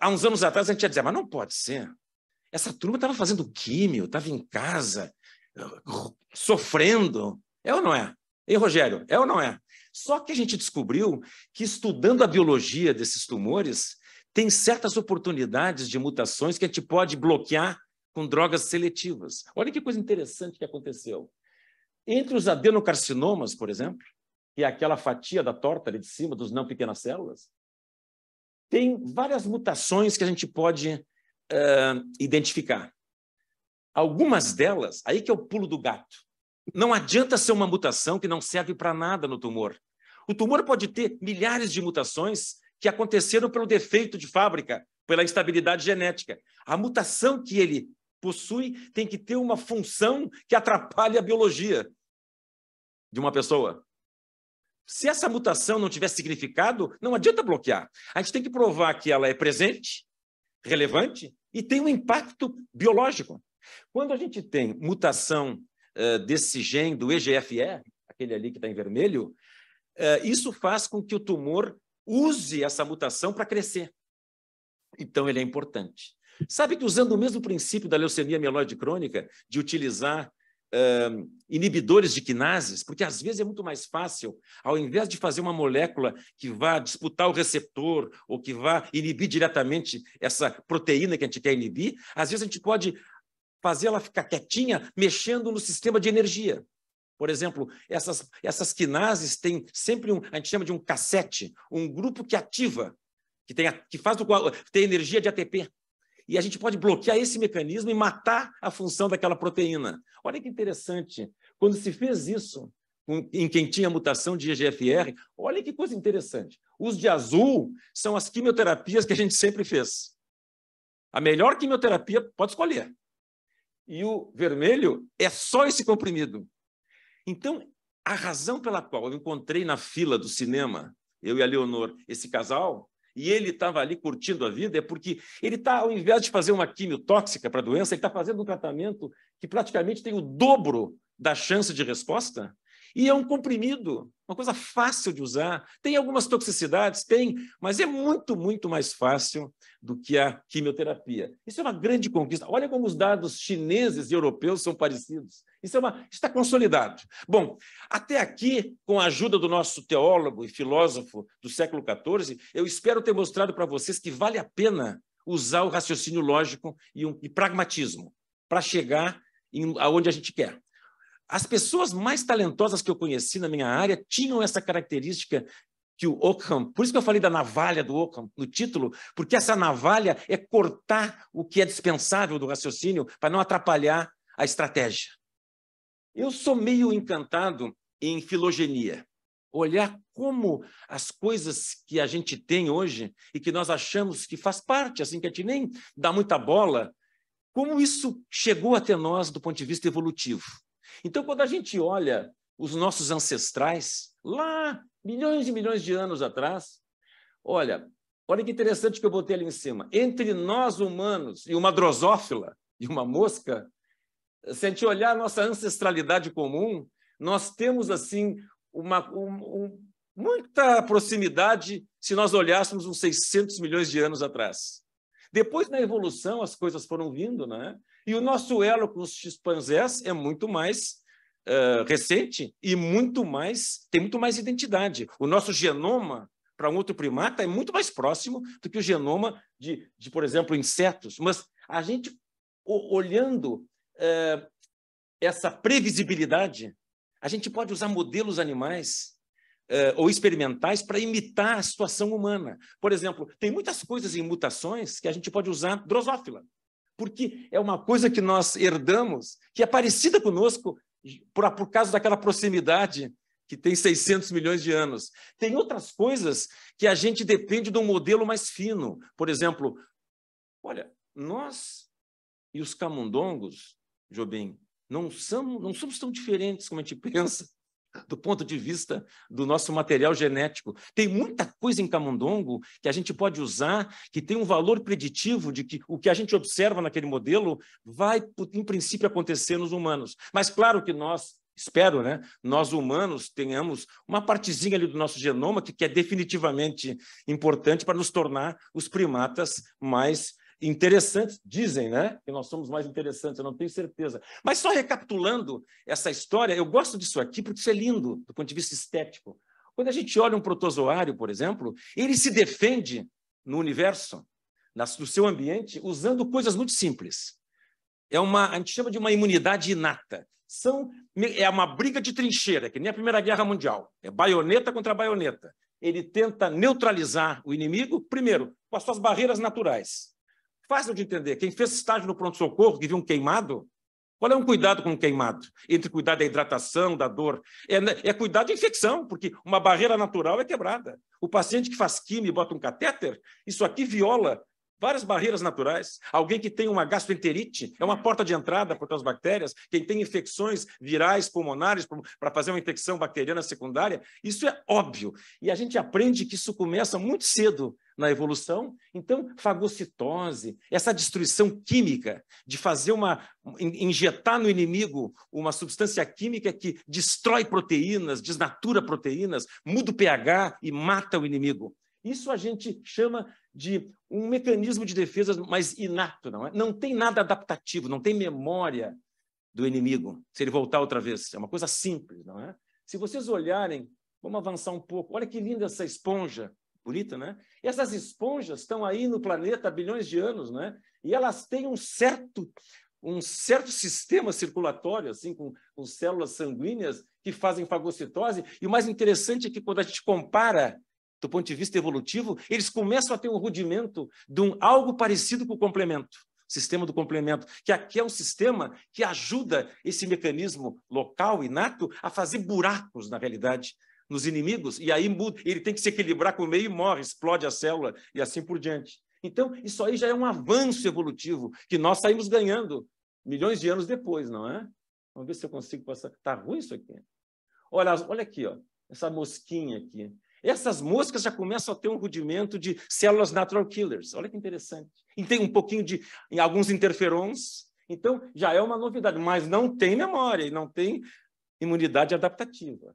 B: Há uns anos atrás a gente ia dizer, mas não pode ser. Essa turma estava fazendo químio, estava em casa, sofrendo. É ou não é? e Rogério, é ou não é? Só que a gente descobriu que estudando a biologia desses tumores, tem certas oportunidades de mutações que a gente pode bloquear com drogas seletivas. Olha que coisa interessante que aconteceu. Entre os adenocarcinomas, por exemplo, que é aquela fatia da torta ali de cima dos não pequenas células, tem várias mutações que a gente pode uh, identificar. Algumas delas, aí que é o pulo do gato. Não adianta ser uma mutação que não serve para nada no tumor. O tumor pode ter milhares de mutações que aconteceram pelo defeito de fábrica, pela instabilidade genética. A mutação que ele possui tem que ter uma função que atrapalhe a biologia de uma pessoa. Se essa mutação não tiver significado, não adianta bloquear. A gente tem que provar que ela é presente, relevante e tem um impacto biológico. Quando a gente tem mutação uh, desse gene do EGFR, aquele ali que está em vermelho, uh, isso faz com que o tumor use essa mutação para crescer. Então, ele é importante. Sabe que usando o mesmo princípio da leucemia mieloide crônica, de utilizar uh, inibidores de quinases, porque às vezes é muito mais fácil, ao invés de fazer uma molécula que vá disputar o receptor ou que vá inibir diretamente essa proteína que a gente quer inibir, às vezes a gente pode fazer ela ficar quietinha mexendo no sistema de energia. Por exemplo, essas, essas quinases têm sempre um, a gente chama de um cassete, um grupo que ativa, que, tem, que faz do qual tem energia de ATP. E a gente pode bloquear esse mecanismo e matar a função daquela proteína. Olha que interessante. Quando se fez isso em quem tinha mutação de EGFR, olha que coisa interessante. Os de azul são as quimioterapias que a gente sempre fez. A melhor quimioterapia pode escolher. E o vermelho é só esse comprimido. Então, a razão pela qual eu encontrei na fila do cinema, eu e a Leonor, esse casal, e ele estava ali curtindo a vida, é porque ele está, ao invés de fazer uma quimio tóxica para a doença, ele está fazendo um tratamento que praticamente tem o dobro da chance de resposta. E é um comprimido, uma coisa fácil de usar. Tem algumas toxicidades? Tem, mas é muito, muito mais fácil do que a quimioterapia. Isso é uma grande conquista. Olha como os dados chineses e europeus são parecidos. Isso é uma, está consolidado. Bom, até aqui, com a ajuda do nosso teólogo e filósofo do século XIV, eu espero ter mostrado para vocês que vale a pena usar o raciocínio lógico e, um, e pragmatismo para chegar em, aonde a gente quer. As pessoas mais talentosas que eu conheci na minha área tinham essa característica que o Ockham, por isso que eu falei da navalha do Ockham no título, porque essa navalha é cortar o que é dispensável do raciocínio para não atrapalhar a estratégia. Eu sou meio encantado em filogenia. Olhar como as coisas que a gente tem hoje e que nós achamos que faz parte, assim, que a gente nem dá muita bola, como isso chegou até nós do ponto de vista evolutivo. Então, quando a gente olha os nossos ancestrais, lá, milhões e milhões de anos atrás, olha, olha que interessante que eu botei ali em cima. Entre nós humanos e uma drosófila e uma mosca, se a gente olhar a nossa ancestralidade comum, nós temos assim uma um, um, muita proximidade se nós olhássemos uns 600 milhões de anos atrás. Depois na evolução as coisas foram vindo, né? E o nosso elo com os chimpanzés é muito mais uh, recente e muito mais tem muito mais identidade. O nosso genoma para um outro primata é muito mais próximo do que o genoma de, de por exemplo, insetos. Mas a gente olhando eh, essa previsibilidade, a gente pode usar modelos animais uh, ou experimentais para imitar a situação humana. Por exemplo, tem muitas coisas em mutações que a gente pode usar drosófila, porque é uma coisa que nós herdamos, que é parecida conosco por, por causa daquela proximidade que tem 600 milhões de anos. Tem outras coisas que a gente depende de um modelo mais fino. Por exemplo, olha, nós e os camundongos Jobim, não somos, não somos tão diferentes como a gente pensa do ponto de vista do nosso material genético. Tem muita coisa em camundongo que a gente pode usar, que tem um valor preditivo de que o que a gente observa naquele modelo vai, em princípio, acontecer nos humanos. Mas claro que nós, espero, né, nós humanos tenhamos uma partezinha ali do nosso genoma que, que é definitivamente importante para nos tornar os primatas mais interessantes, dizem, né? Que nós somos mais interessantes, eu não tenho certeza. Mas só recapitulando essa história, eu gosto disso aqui porque isso é lindo do ponto de vista estético. Quando a gente olha um protozoário, por exemplo, ele se defende no universo, no seu ambiente, usando coisas muito simples. É uma, a gente chama de uma imunidade inata. São, é uma briga de trincheira, que nem a Primeira Guerra Mundial. É baioneta contra baioneta. Ele tenta neutralizar o inimigo, primeiro, com as suas barreiras naturais. Fácil de entender. Quem fez estágio no pronto-socorro, que viu um queimado, qual é um cuidado com um queimado? Entre cuidar da hidratação, da dor. É, né, é cuidar da infecção, porque uma barreira natural é quebrada. O paciente que faz química e bota um catéter, isso aqui viola Várias barreiras naturais. Alguém que tem uma gastroenterite é uma porta de entrada para as bactérias. Quem tem infecções virais pulmonares para fazer uma infecção bacteriana secundária, isso é óbvio. E a gente aprende que isso começa muito cedo na evolução. Então, fagocitose, essa destruição química de fazer uma injetar no inimigo uma substância química que destrói proteínas, desnatura proteínas, muda o pH e mata o inimigo. Isso a gente chama de um mecanismo de defesa mais inato, não é? Não tem nada adaptativo, não tem memória do inimigo, se ele voltar outra vez. É uma coisa simples, não é? Se vocês olharem, vamos avançar um pouco. Olha que linda essa esponja, bonita, né? essas esponjas estão aí no planeta há bilhões de anos, né? E elas têm um certo um certo sistema circulatório, assim, com, com células sanguíneas que fazem fagocitose. E o mais interessante é que quando a gente compara do ponto de vista evolutivo, eles começam a ter um rudimento de um, algo parecido com o complemento, o sistema do complemento, que aqui é um sistema que ajuda esse mecanismo local, inato, a fazer buracos, na realidade, nos inimigos, e aí muda, ele tem que se equilibrar com o meio e morre, explode a célula e assim por diante. Então, isso aí já é um avanço evolutivo que nós saímos ganhando milhões de anos depois, não é? Vamos ver se eu consigo passar. Tá ruim isso aqui? Olha, olha aqui, ó, essa mosquinha aqui. Essas moscas já começam a ter um rudimento de células natural killers. Olha que interessante. E tem um pouquinho de em alguns interferons. Então, já é uma novidade, mas não tem memória e não tem imunidade adaptativa.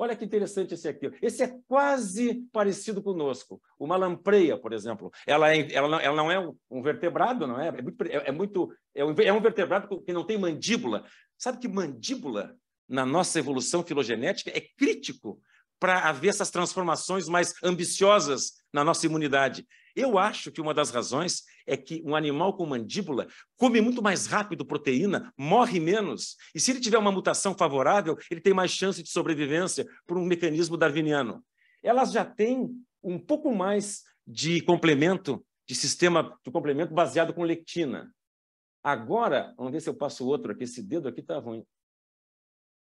B: Olha que interessante esse aqui. Esse é quase parecido conosco. Uma lampreia, por exemplo. Ela, é, ela, não, ela não, é um vertebrado, não é? É muito, é, é, muito, é, um, é um vertebrado que não tem mandíbula. Sabe que mandíbula, na nossa evolução filogenética, é crítico para haver essas transformações mais ambiciosas na nossa imunidade? Eu acho que uma das razões é que um animal com mandíbula come muito mais rápido proteína, morre menos, e se ele tiver uma mutação favorável, ele tem mais chance de sobrevivência por um mecanismo darwiniano. Elas já têm um pouco mais de complemento, de sistema de complemento baseado com lectina. Agora, vamos ver se eu passo outro aqui, esse dedo aqui está ruim.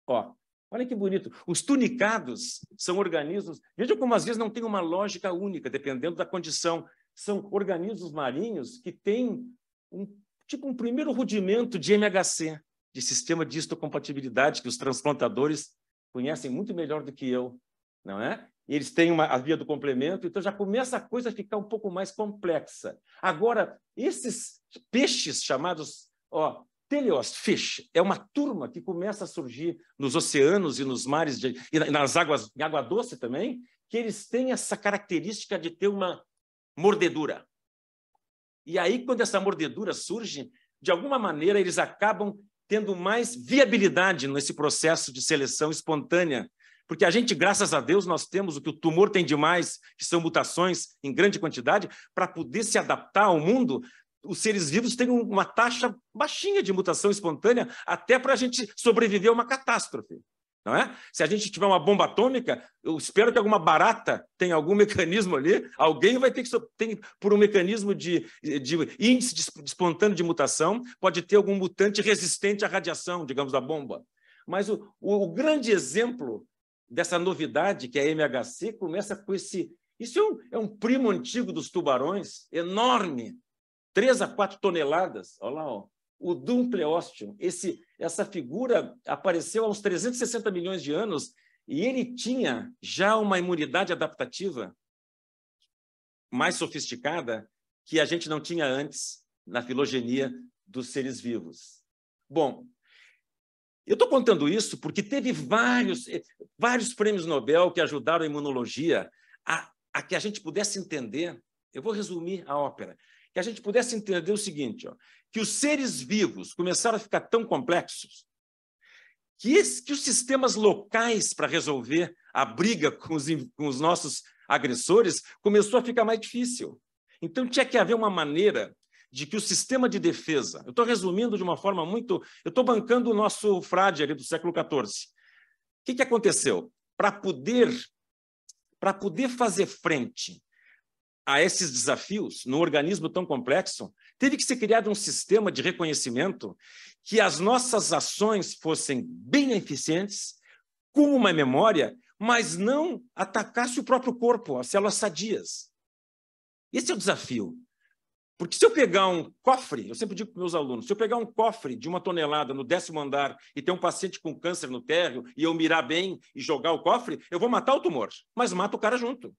B: Ó, Olha que bonito. Os tunicados são organismos. Veja como às vezes não tem uma lógica única, dependendo da condição. São organismos marinhos que têm um, tipo um primeiro rudimento de MHC, de sistema de histocompatibilidade, que os transplantadores conhecem muito melhor do que eu, não é? Eles têm uma, a via do complemento, então já começa a coisa a ficar um pouco mais complexa. Agora, esses peixes chamados ó, Teleost Fish é uma turma que começa a surgir nos oceanos e nos mares, de, e nas águas, em água doce também, que eles têm essa característica de ter uma mordedura. E aí, quando essa mordedura surge, de alguma maneira eles acabam tendo mais viabilidade nesse processo de seleção espontânea. Porque a gente, graças a Deus, nós temos o que o tumor tem de mais, que são mutações em grande quantidade, para poder se adaptar ao mundo, os seres vivos têm uma taxa baixinha de mutação espontânea até para a gente sobreviver a uma catástrofe. Não é? Se a gente tiver uma bomba atômica, eu espero que alguma barata tenha algum mecanismo ali, alguém vai ter que, tem, por um mecanismo de, de índice de espontâneo de mutação, pode ter algum mutante resistente à radiação, digamos, da bomba. Mas o, o, o grande exemplo dessa novidade que é a MHC começa com esse. Isso é um, é um primo antigo dos tubarões, enorme, 3 a 4 toneladas. Olha lá, ó. o Doom esse, essa figura apareceu há uns 360 milhões de anos e ele tinha já uma imunidade adaptativa mais sofisticada que a gente não tinha antes na filogenia dos seres vivos. Bom, eu estou contando isso porque teve vários, eh, vários prêmios Nobel que ajudaram a imunologia a, a que a gente pudesse entender. Eu vou resumir a ópera que a gente pudesse entender o seguinte, ó, que os seres vivos começaram a ficar tão complexos que, esse, que os sistemas locais para resolver a briga com os, com os nossos agressores começou a ficar mais difícil. Então tinha que haver uma maneira de que o sistema de defesa, eu estou resumindo de uma forma muito, eu estou bancando o nosso frade ali do século XIV. O que, que aconteceu? Para poder para poder fazer frente a esses desafios, num organismo tão complexo, teve que ser criado um sistema de reconhecimento que as nossas ações fossem bem eficientes, com uma memória, mas não atacasse o próprio corpo, as células sadias. Esse é o desafio. Porque se eu pegar um cofre, eu sempre digo para meus alunos, se eu pegar um cofre de uma tonelada no décimo andar e ter um paciente com câncer no térreo e eu mirar bem e jogar o cofre, eu vou matar o tumor, mas mato o cara junto.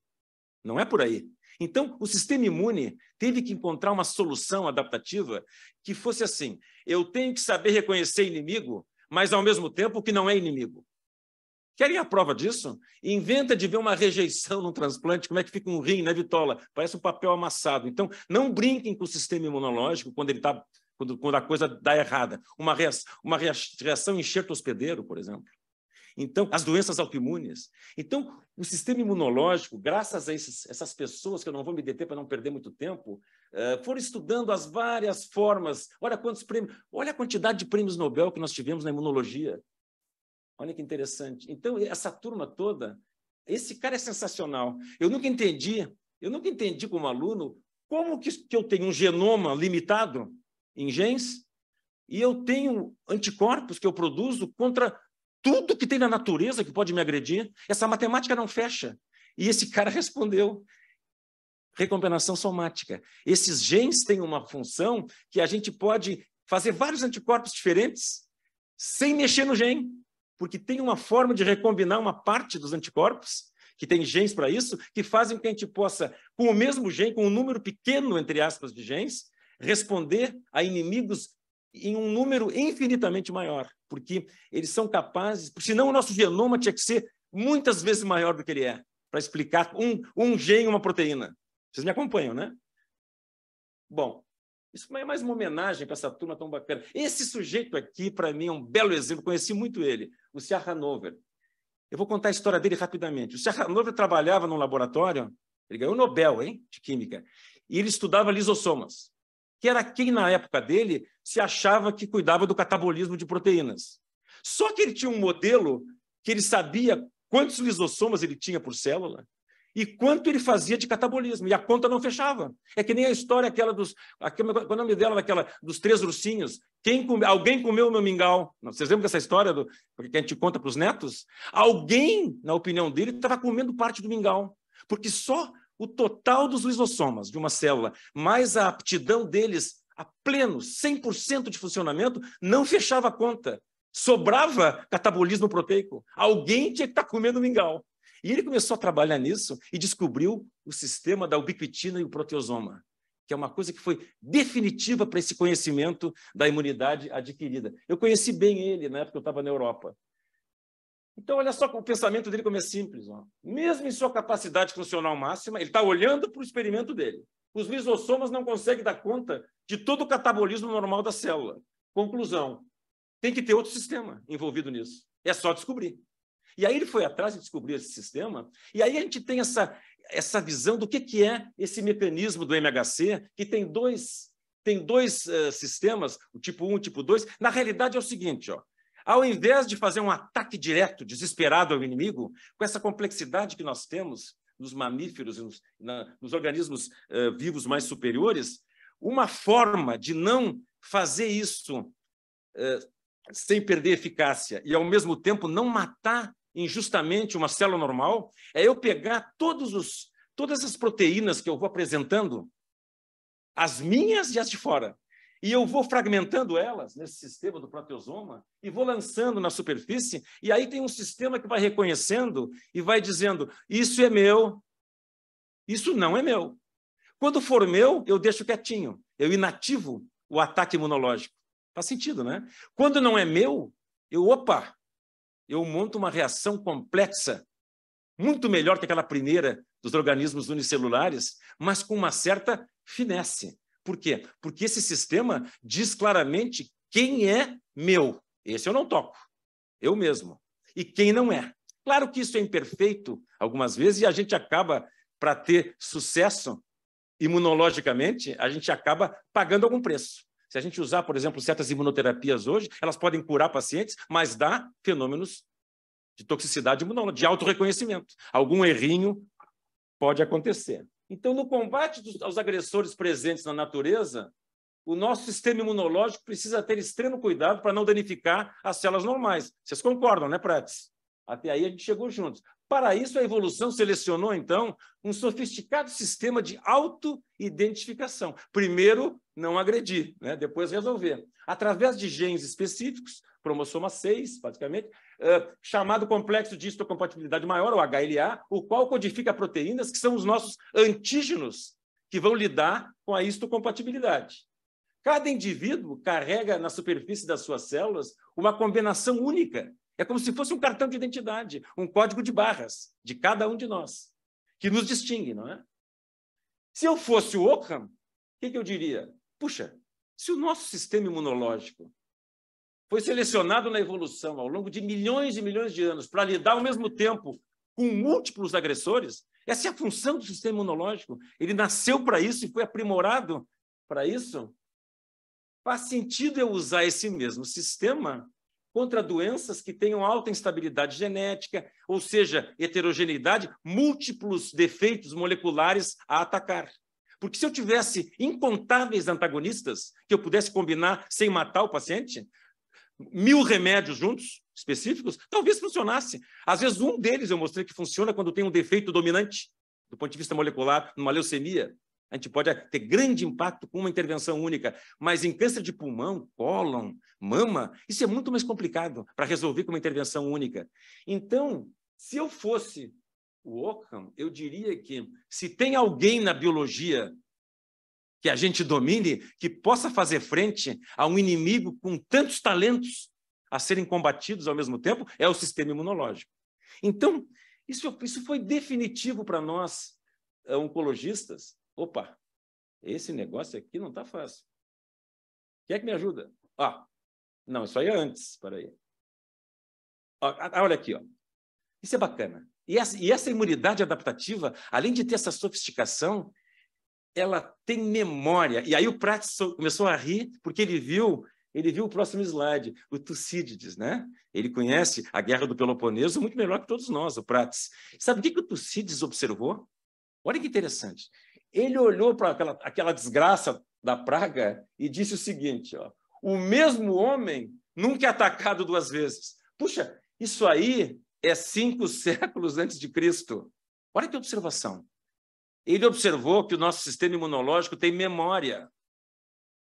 B: Não é por aí. Então, o sistema imune teve que encontrar uma solução adaptativa que fosse assim: eu tenho que saber reconhecer inimigo, mas ao mesmo tempo que não é inimigo. Querem a prova disso? Inventa de ver uma rejeição no transplante, como é que fica um rim, né, Vitola? Parece um papel amassado. Então, não brinquem com o sistema imunológico quando ele está. Quando, quando a coisa dá errada. Uma reação, uma reação enxerto hospedeiro, por exemplo. Então, as doenças autoimunes. Então, o sistema imunológico, graças a esses, essas pessoas, que eu não vou me deter para não perder muito tempo, eh, foram estudando as várias formas. Olha quantos prêmios, olha a quantidade de prêmios Nobel que nós tivemos na imunologia. Olha que interessante. Então, essa turma toda, esse cara é sensacional. Eu nunca entendi, eu nunca entendi como aluno como que, que eu tenho um genoma limitado em genes e eu tenho anticorpos que eu produzo contra tudo que tem na natureza que pode me agredir. Essa matemática não fecha. E esse cara respondeu. Recompensação somática. Esses genes têm uma função que a gente pode fazer vários anticorpos diferentes sem mexer no gene, porque tem uma forma de recombinar uma parte dos anticorpos que tem genes para isso, que fazem com que a gente possa, com o mesmo gene, com um número pequeno, entre aspas, de genes, responder a inimigos em um número infinitamente maior porque eles são capazes, senão o nosso genoma tinha que ser muitas vezes maior do que ele é, para explicar um, um gene, uma proteína. Vocês me acompanham, né? Bom, isso é mais uma homenagem para essa turma tão bacana. Esse sujeito aqui, para mim, é um belo exemplo, conheci muito ele, o Sir Hanover. Eu vou contar a história dele rapidamente. O Sir Hanover trabalhava num laboratório, ele ganhou o Nobel hein, de Química, e ele estudava lisossomas que era quem, na época dele, se achava que cuidava do catabolismo de proteínas. Só que ele tinha um modelo que ele sabia quantos lisossomas ele tinha por célula e quanto ele fazia de catabolismo, e a conta não fechava. É que nem a história aquela dos. Aquela, qual é o nome dela? Daquela, dos três ursinhos. Quem come, alguém comeu o meu mingau. Vocês lembram dessa história do, que a gente conta para os netos? Alguém, na opinião dele, estava comendo parte do mingau. Porque só o total dos lisossomas de uma célula, mais a aptidão deles a pleno 100% de funcionamento, não fechava a conta. Sobrava catabolismo proteico. Alguém tinha que estar tá comendo mingau. E ele começou a trabalhar nisso e descobriu o sistema da ubiquitina e o proteosoma, que é uma coisa que foi definitiva para esse conhecimento da imunidade adquirida. Eu conheci bem ele na né, época que eu estava na Europa. Então, olha só o pensamento dele como é simples. Ó. Mesmo em sua capacidade funcional máxima, ele está olhando para o experimento dele. Os lisossomas não conseguem dar conta de todo o catabolismo normal da célula. Conclusão, tem que ter outro sistema envolvido nisso. É só descobrir. E aí ele foi atrás de descobrir esse sistema, e aí a gente tem essa, essa visão do que, que é esse mecanismo do MHC, que tem dois, tem dois uh, sistemas, o tipo 1 e o tipo 2. Na realidade é o seguinte, ó, ao invés de fazer um ataque direto, desesperado ao inimigo, com essa complexidade que nós temos nos mamíferos e nos, nos, organismos eh, vivos mais superiores, uma forma de não fazer isso eh, sem perder eficácia e, ao mesmo tempo, não matar injustamente uma célula normal, é eu pegar todos os, todas as proteínas que eu vou apresentando, as minhas e as de fora, e eu vou fragmentando elas nesse sistema do proteosoma e vou lançando na superfície, e aí tem um sistema que vai reconhecendo e vai dizendo: isso é meu, isso não é meu. Quando for meu, eu deixo quietinho, eu inativo o ataque imunológico. Faz sentido, né? Quando não é meu, eu, opa, eu monto uma reação complexa, muito melhor que aquela primeira dos organismos unicelulares, mas com uma certa finesse. Por quê? Porque esse sistema diz claramente quem é meu. Esse eu não toco, eu mesmo. E quem não é. Claro que isso é imperfeito algumas vezes e a gente acaba, para ter sucesso imunologicamente, a gente acaba pagando algum preço. Se a gente usar, por exemplo, certas imunoterapias hoje, elas podem curar pacientes, mas dá fenômenos de toxicidade imunológica, de autorreconhecimento. Algum errinho pode acontecer. Então, no combate dos, aos agressores presentes na natureza, o nosso sistema imunológico precisa ter extremo cuidado para não danificar as células normais. Vocês concordam, né, Prates? Até aí a gente chegou juntos. Para isso, a evolução selecionou, então, um sofisticado sistema de auto-identificação. Primeiro, não agredir, né? depois resolver. Através de genes específicos, cromossoma 6, basicamente, chamado complexo de histocompatibilidade maior, ou HLA, o qual codifica proteínas que são os nossos antígenos que vão lidar com a histocompatibilidade. Cada indivíduo carrega na superfície das suas células uma combinação única. É como se fosse um cartão de identidade, um código de barras de cada um de nós, que nos distingue, não é? Se eu fosse o Ockham, o que, que eu diria? Puxa, se o nosso sistema imunológico foi selecionado na evolução ao longo de milhões e milhões de anos para lidar ao mesmo tempo com múltiplos agressores, essa é a função do sistema imunológico. Ele nasceu para isso e foi aprimorado para isso. Faz sentido eu usar esse mesmo sistema contra doenças que tenham alta instabilidade genética, ou seja, heterogeneidade, múltiplos defeitos moleculares a atacar. Porque se eu tivesse incontáveis antagonistas que eu pudesse combinar sem matar o paciente, mil remédios juntos, específicos, talvez funcionasse. Às vezes, um deles eu mostrei que funciona quando tem um defeito dominante, do ponto de vista molecular, numa leucemia. A gente pode ter grande impacto com uma intervenção única, mas em câncer de pulmão, cólon, mama, isso é muito mais complicado para resolver com uma intervenção única. Então, se eu fosse o Ockham, eu diria que se tem alguém na biologia que a gente domine, que possa fazer frente a um inimigo com tantos talentos a serem combatidos ao mesmo tempo, é o sistema imunológico. Então, isso, isso foi definitivo para nós, eh, oncologistas. Opa, esse negócio aqui não está fácil. Quem é que me ajuda? Ah, não, isso aí é antes, peraí. Ah, olha aqui, ó. isso é bacana. E essa, e essa imunidade adaptativa, além de ter essa sofisticação, ela tem memória. E aí o Prates começou a rir, porque ele viu ele viu o próximo slide, o Tucídides, né? Ele conhece a guerra do Peloponeso muito melhor que todos nós, o Prates. Sabe o que, que o Tucídides observou? Olha que interessante. Ele olhou para aquela, aquela, desgraça da praga e disse o seguinte: ó, o mesmo homem nunca é atacado duas vezes. Puxa, isso aí é cinco séculos antes de Cristo. Olha que observação. Ele observou que o nosso sistema imunológico tem memória.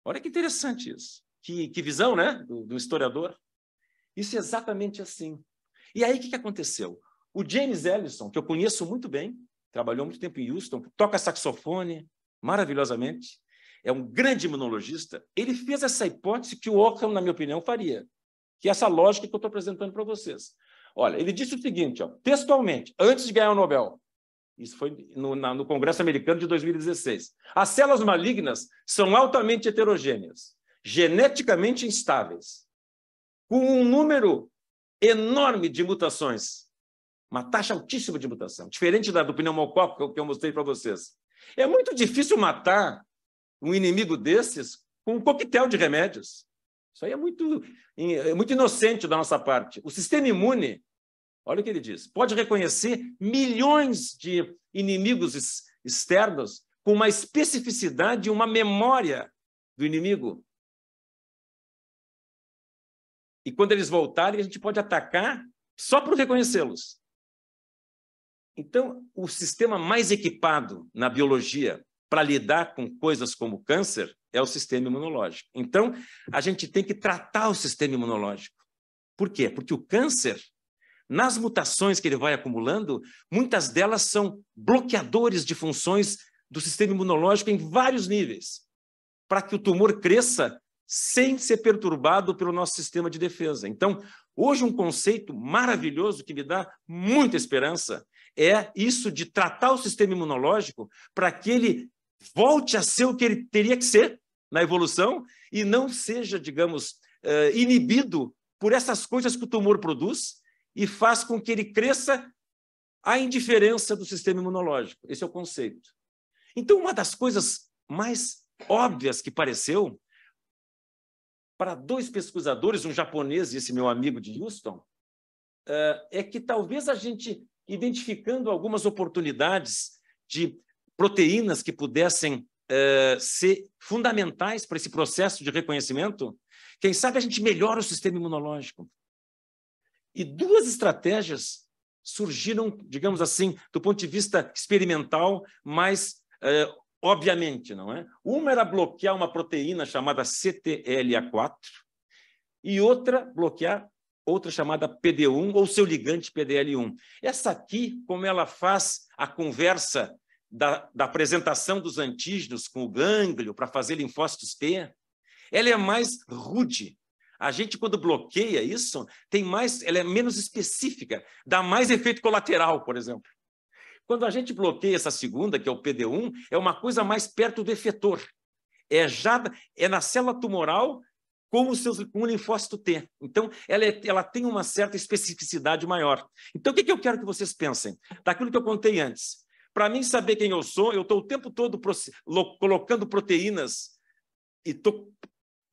B: Olha que interessante isso. Que, que visão, né? Do, do, historiador. Isso é exatamente assim. E aí, o que, que aconteceu? O James Ellison, que eu conheço muito bem, trabalhou muito tempo em Houston, toca saxofone maravilhosamente, é um grande imunologista. Ele fez essa hipótese que o Ockham, na minha opinião, faria, que é essa lógica que eu estou apresentando para vocês. Olha, ele disse o seguinte, ó, textualmente, antes de ganhar o Nobel, isso foi no, na, no Congresso Americano de 2016. As células malignas são altamente heterogêneas, geneticamente instáveis, com um número enorme de mutações, uma taxa altíssima de mutação, diferente da do pneumocócico que eu mostrei para vocês. É muito difícil matar um inimigo desses com um coquetel de remédios. Isso aí é muito, é muito inocente da nossa parte. O sistema imune Olha o que ele diz. Pode reconhecer milhões de inimigos externos com uma especificidade e uma memória do inimigo. E quando eles voltarem, a gente pode atacar só por reconhecê-los. Então, o sistema mais equipado na biologia para lidar com coisas como câncer é o sistema imunológico. Então, a gente tem que tratar o sistema imunológico. Por quê? Porque o câncer nas mutações que ele vai acumulando, muitas delas são bloqueadores de funções do sistema imunológico em vários níveis, para que o tumor cresça sem ser perturbado pelo nosso sistema de defesa. Então, hoje, um conceito maravilhoso que me dá muita esperança é isso de tratar o sistema imunológico para que ele volte a ser o que ele teria que ser na evolução e não seja, digamos, eh, inibido por essas coisas que o tumor produz e faz com que ele cresça a indiferença do sistema imunológico. Esse é o conceito. Então, uma das coisas mais óbvias que pareceu para dois pesquisadores, um japonês e esse meu amigo de Houston, eh, é que talvez a gente, identificando algumas oportunidades de proteínas que pudessem eh, ser fundamentais para esse processo de reconhecimento, quem sabe a gente melhora o sistema imunológico. E duas estratégias surgiram, digamos assim, do ponto de vista experimental, mas é, obviamente, não é? Uma era bloquear uma proteína chamada CTLA4 e outra bloquear outra chamada PD1 ou seu ligante PDL1. Essa aqui, como ela faz a conversa da, da apresentação dos antígenos com o gânglio para fazer linfócitos T, ela é mais rude, a gente, quando bloqueia isso, tem mais, ela é menos específica, dá mais efeito colateral, por exemplo. Quando a gente bloqueia essa segunda, que é o PD1, é uma coisa mais perto do efetor. É já é na célula tumoral com o seu com o linfócito T. Então, ela, é, ela tem uma certa especificidade maior. Então, o que, que eu quero que vocês pensem? Daquilo que eu contei antes. Para mim saber quem eu sou, eu estou o tempo todo colocando proteínas e estou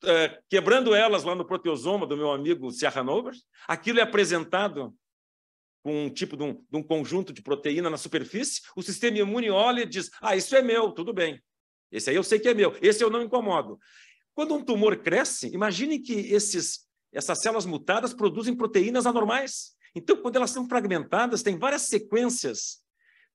B: é, quebrando elas lá no proteosoma do meu amigo Novas, aquilo é apresentado com um tipo de um, de um, conjunto de proteína na superfície, o sistema imune olha e diz: Ah, isso é meu, tudo bem. Esse aí eu sei que é meu, esse eu não incomodo. Quando um tumor cresce, imagine que esses, essas células mutadas produzem proteínas anormais. Então, quando elas são fragmentadas, tem várias sequências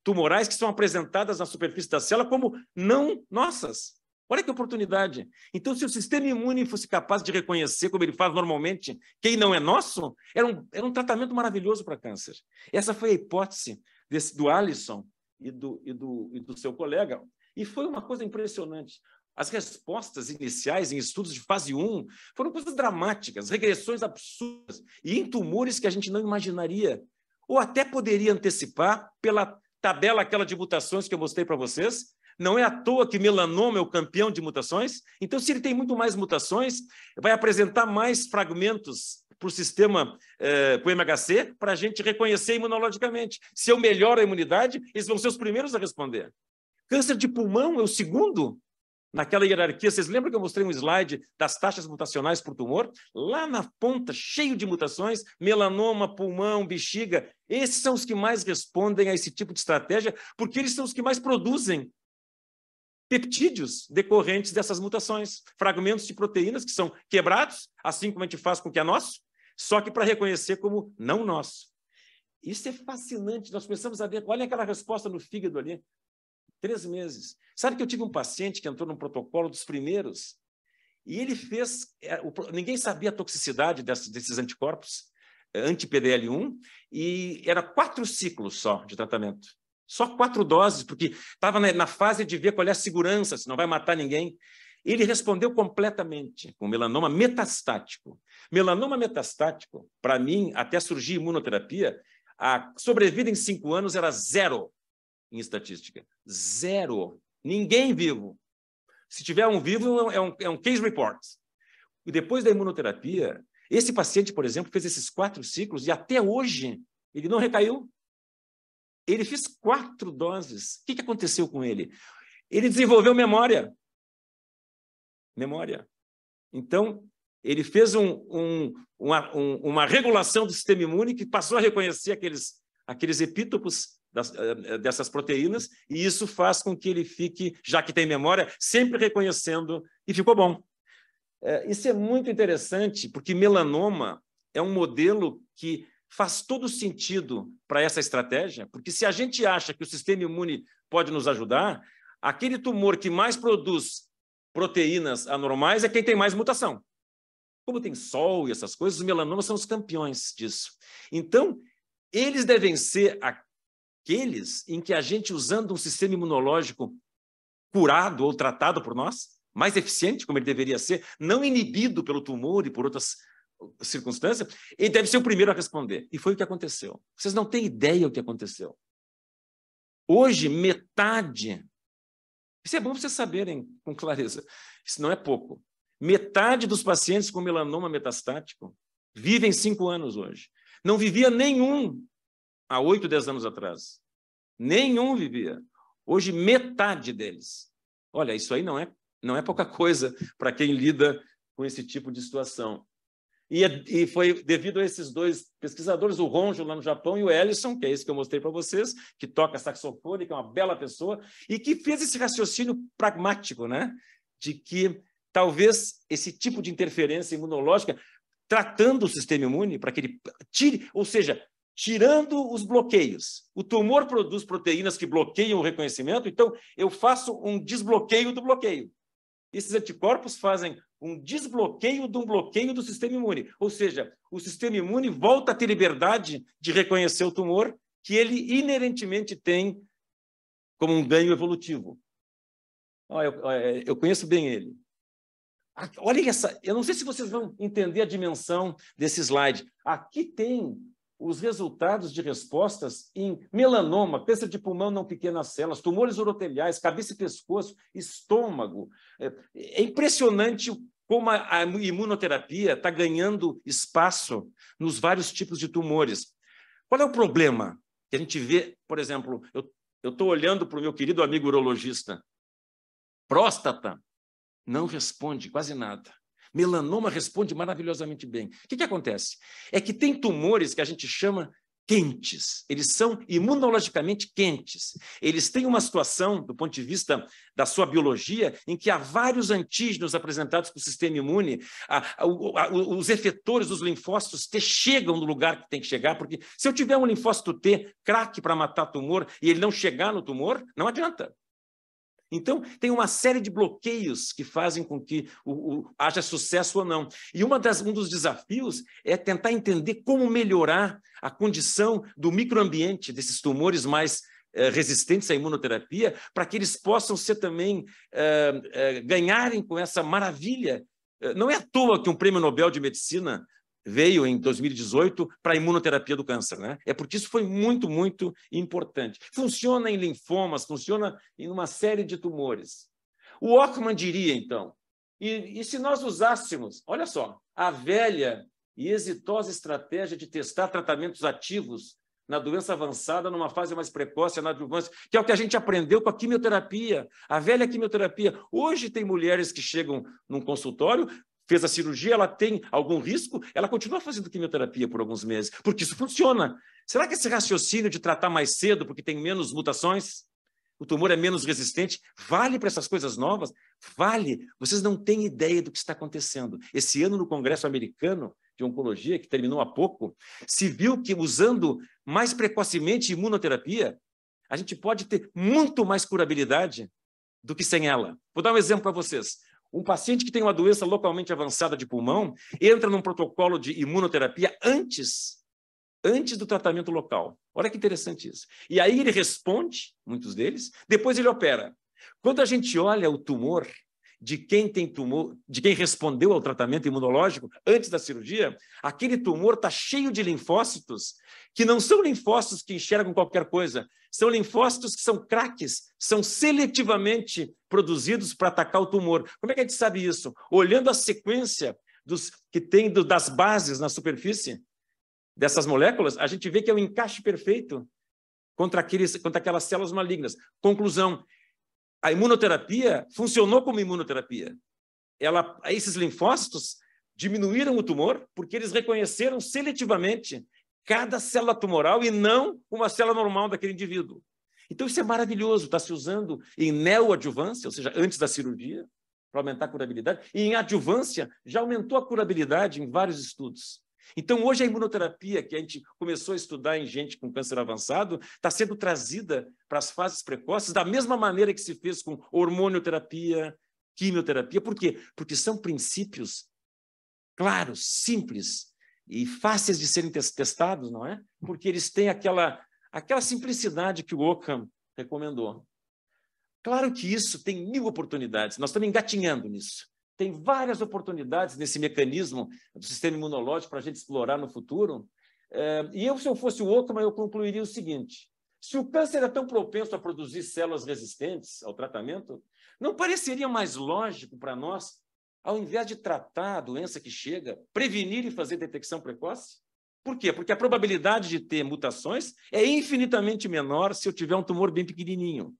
B: tumorais que são apresentadas na superfície da célula como não nossas. Olha que oportunidade. Então, se o sistema imune fosse capaz de reconhecer, como ele faz normalmente, quem não é nosso, era um, era um tratamento maravilhoso para câncer. Essa foi a hipótese desse, do Alisson e do, e, do, e do seu colega. E foi uma coisa impressionante. As respostas iniciais em estudos de fase 1 foram coisas dramáticas, regressões absurdas e em tumores que a gente não imaginaria. Ou até poderia antecipar pela tabela aquela de mutações que eu mostrei para vocês, não é à toa que melanoma é o campeão de mutações. Então, se ele tem muito mais mutações, vai apresentar mais fragmentos para o sistema, eh, para o MHC, para a gente reconhecer imunologicamente. Se eu melhoro a imunidade, eles vão ser os primeiros a responder. Câncer de pulmão é o segundo naquela hierarquia. Vocês lembram que eu mostrei um slide das taxas mutacionais por tumor? Lá na ponta, cheio de mutações, melanoma, pulmão, bexiga. Esses são os que mais respondem a esse tipo de estratégia, porque eles são os que mais produzem peptídeos decorrentes dessas mutações, fragmentos de proteínas que são quebrados, assim como a gente faz com o que é nosso, só que para reconhecer como não nosso. Isso é fascinante, nós começamos a ver, olha aquela resposta no fígado ali, três meses. Sabe que eu tive um paciente que entrou num protocolo dos primeiros, e ele fez, é, ninguém sabia a toxicidade desses anticorpos, é, anti-PDL1, e era quatro ciclos só de tratamento. Só quatro doses, porque estava na fase de ver qual é a segurança, se não vai matar ninguém. Ele respondeu completamente com melanoma metastático. Melanoma metastático, para mim, até surgir imunoterapia, a sobrevida em cinco anos era zero em estatística. Zero. Ninguém vivo. Se tiver um vivo, é um, é um é case report. E depois da imunoterapia, esse paciente, por exemplo, fez esses quatro ciclos e até hoje ele não recaiu. Ele fez quatro doses. O que, que aconteceu com ele? Ele desenvolveu memória. Memória. Então, ele fez um, um, uma, um, uma, regulação do sistema imune que passou a reconhecer aqueles, aqueles epítopos das, eh, dessas proteínas, e isso faz com que ele fique, já que tem memória, sempre reconhecendo, e ficou bom. É, isso é muito interessante, porque melanoma é um modelo que faz todo sentido para essa estratégia, porque se a gente acha que o sistema imune pode nos ajudar, aquele tumor que mais produz proteínas anormais é quem tem mais mutação. Como tem sol e essas coisas, os melanomas são os campeões disso. Então, eles devem ser aqueles em que a gente, usando um sistema imunológico curado ou tratado por nós, mais eficiente, como ele deveria ser, não inibido pelo tumor e por outras circunstância, ele deve ser o primeiro a responder. E foi o que aconteceu. Vocês não têm ideia o que aconteceu. Hoje, metade. Isso é bom vocês saberem com clareza. Isso não é pouco. Metade dos pacientes com melanoma metastático vivem cinco anos hoje. Não vivia nenhum há oito, dez anos atrás. Nenhum vivia. Hoje, metade deles. Olha, isso aí não é, não é pouca coisa para quem lida com esse tipo de situação. E, e, foi devido a esses dois pesquisadores, o Ronjo lá no Japão e o Ellison, que é esse que eu mostrei para vocês, que toca saxofone, que é uma bela pessoa, e que fez esse raciocínio pragmático, né? De que talvez esse tipo de interferência imunológica, tratando o sistema imune para que ele tire, ou seja, tirando os bloqueios. O tumor produz proteínas que bloqueiam o reconhecimento, então eu faço um desbloqueio do bloqueio. Esses anticorpos fazem um desbloqueio de um bloqueio do sistema imune. Ou seja, o sistema imune volta a ter liberdade de reconhecer o tumor que ele inerentemente tem como um ganho evolutivo. Olha, eu, eu conheço bem ele. Ah, Olhem essa, eu não sei se vocês vão entender a dimensão desse slide. Aqui tem os resultados de respostas em melanoma, peça de pulmão não pequenas células, tumores uroteliais, cabeça e pescoço, estômago. É, é impressionante o como a imunoterapia está ganhando espaço nos vários tipos de tumores. Qual é o problema que a gente vê, por exemplo, eu estou olhando para o meu querido amigo urologista, próstata não responde quase nada. Melanoma responde maravilhosamente bem. O que, que acontece? É que tem tumores que a gente chama quentes, eles são imunologicamente quentes. Eles têm uma situação, do ponto de vista da sua biologia, em que há vários antígenos apresentados para o sistema imune, a, a, a, os efetores dos linfócitos T chegam no lugar que tem que chegar, porque se eu tiver um linfócito T craque para matar tumor e ele não chegar no tumor, não adianta. Então, tem uma série de bloqueios que fazem com que o, o, haja sucesso ou não. E uma das, um dos desafios é tentar entender como melhorar a condição do microambiente desses tumores mais eh, resistentes à imunoterapia, para que eles possam ser também eh, eh, ganharem com essa maravilha. Eh, não é à toa que um prêmio Nobel de Medicina veio em 2018 para a imunoterapia do câncer, né? É porque isso foi muito, muito importante. Funciona em linfomas, funciona em uma série de tumores. O Ockman diria, então, e, e se nós usássemos, olha só, a velha e exitosa estratégia de testar tratamentos ativos na doença avançada, numa fase mais precoce, na adjuvância, que é o que a gente aprendeu com a quimioterapia, a velha quimioterapia. Hoje tem mulheres que chegam num consultório fez a cirurgia, ela tem algum risco, ela continua fazendo quimioterapia por alguns meses, porque isso funciona. Será que esse raciocínio de tratar mais cedo, porque tem menos mutações, o tumor é menos resistente, vale para essas coisas novas? Vale. Vocês não têm ideia do que está acontecendo. Esse ano, no Congresso Americano de Oncologia, que terminou há pouco, se viu que usando mais precocemente imunoterapia, a gente pode ter muito mais curabilidade do que sem ela. Vou dar um exemplo para vocês. Um paciente que tem uma doença localmente avançada de pulmão entra num protocolo de imunoterapia antes antes do tratamento local. Olha que interessante isso. E aí ele responde, muitos deles, depois ele opera. Quando a gente olha o tumor de quem tem tumor, de quem respondeu ao tratamento imunológico antes da cirurgia, aquele tumor está cheio de linfócitos que não são linfócitos que enxergam qualquer coisa, são linfócitos que são craques, são seletivamente produzidos para atacar o tumor. Como é que a gente sabe isso? Olhando a sequência dos que tem do, das bases na superfície dessas moléculas, a gente vê que é um encaixe perfeito contra, aqueles, contra aquelas células malignas. Conclusão, a imunoterapia funcionou como imunoterapia. Ela, esses linfócitos diminuíram o tumor porque eles reconheceram seletivamente cada célula tumoral e não uma célula normal daquele indivíduo. Então, isso é maravilhoso, está se usando em neoadjuvância, ou seja, antes da cirurgia, para aumentar a curabilidade, e em adjuvância já aumentou a curabilidade em vários estudos. Então, hoje a imunoterapia, que a gente começou a estudar em gente com câncer avançado, está sendo trazida para as fases precoces da mesma maneira que se fez com hormonioterapia, quimioterapia. Por quê? Porque são princípios claros, simples, e fáceis de serem testados, não é? Porque eles têm aquela, aquela simplicidade que o Ockham recomendou. Claro que isso tem mil oportunidades, nós estamos engatinhando nisso. Tem várias oportunidades nesse mecanismo do sistema imunológico para a gente explorar no futuro. É, e eu, se eu fosse o Ockham, eu concluiria o seguinte: se o câncer é tão propenso a produzir células resistentes ao tratamento, não pareceria mais lógico para nós ao invés de tratar a doença que chega, prevenir e fazer detecção precoce? Por quê? Porque a probabilidade de ter mutações é infinitamente menor se eu tiver um tumor bem pequenininho.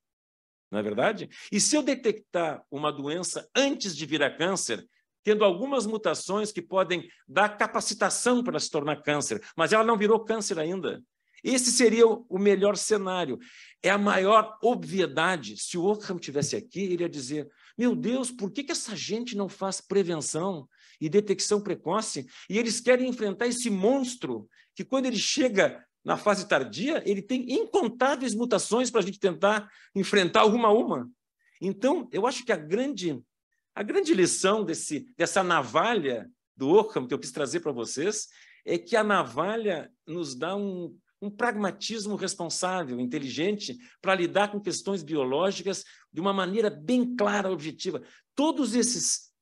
B: Não é verdade? E se eu detectar uma doença antes de virar câncer, tendo algumas mutações que podem dar capacitação para se tornar câncer, mas ela não virou câncer ainda. Esse seria o melhor cenário. É a maior obviedade. Se o Ockham tivesse aqui, ele ia dizer: meu Deus, por que, que essa gente não faz prevenção e detecção precoce? E eles querem enfrentar esse monstro que, quando ele chega na fase tardia, ele tem incontáveis mutações para a gente tentar enfrentar alguma uma. Então, eu acho que a grande, a grande lição desse, dessa navalha do Ockham que eu quis trazer para vocês é que a navalha nos dá um, um pragmatismo responsável, inteligente, para lidar com questões biológicas de uma maneira bem clara, objetiva. Todos esses,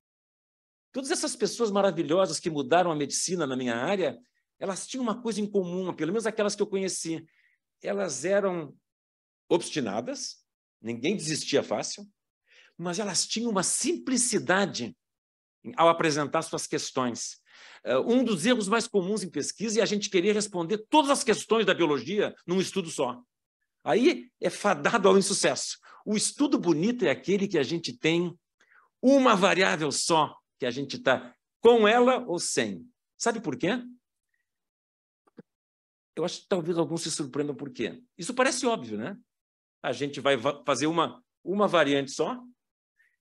B: todas essas pessoas maravilhosas que mudaram a medicina na minha área, elas tinham uma coisa em comum, pelo menos aquelas que eu conheci. Elas eram obstinadas, ninguém desistia fácil, mas elas tinham uma simplicidade ao apresentar suas questões. Eh, um dos erros mais comuns em pesquisa é a gente querer responder todas as questões da biologia num estudo só. Aí é fadado ao insucesso. O estudo bonito é aquele que a gente tem uma variável só, que a gente está com ela ou sem. Sabe por quê? Eu acho que talvez alguns se surpreendam por quê. Isso parece óbvio, né? A gente vai fazer uma, uma variante só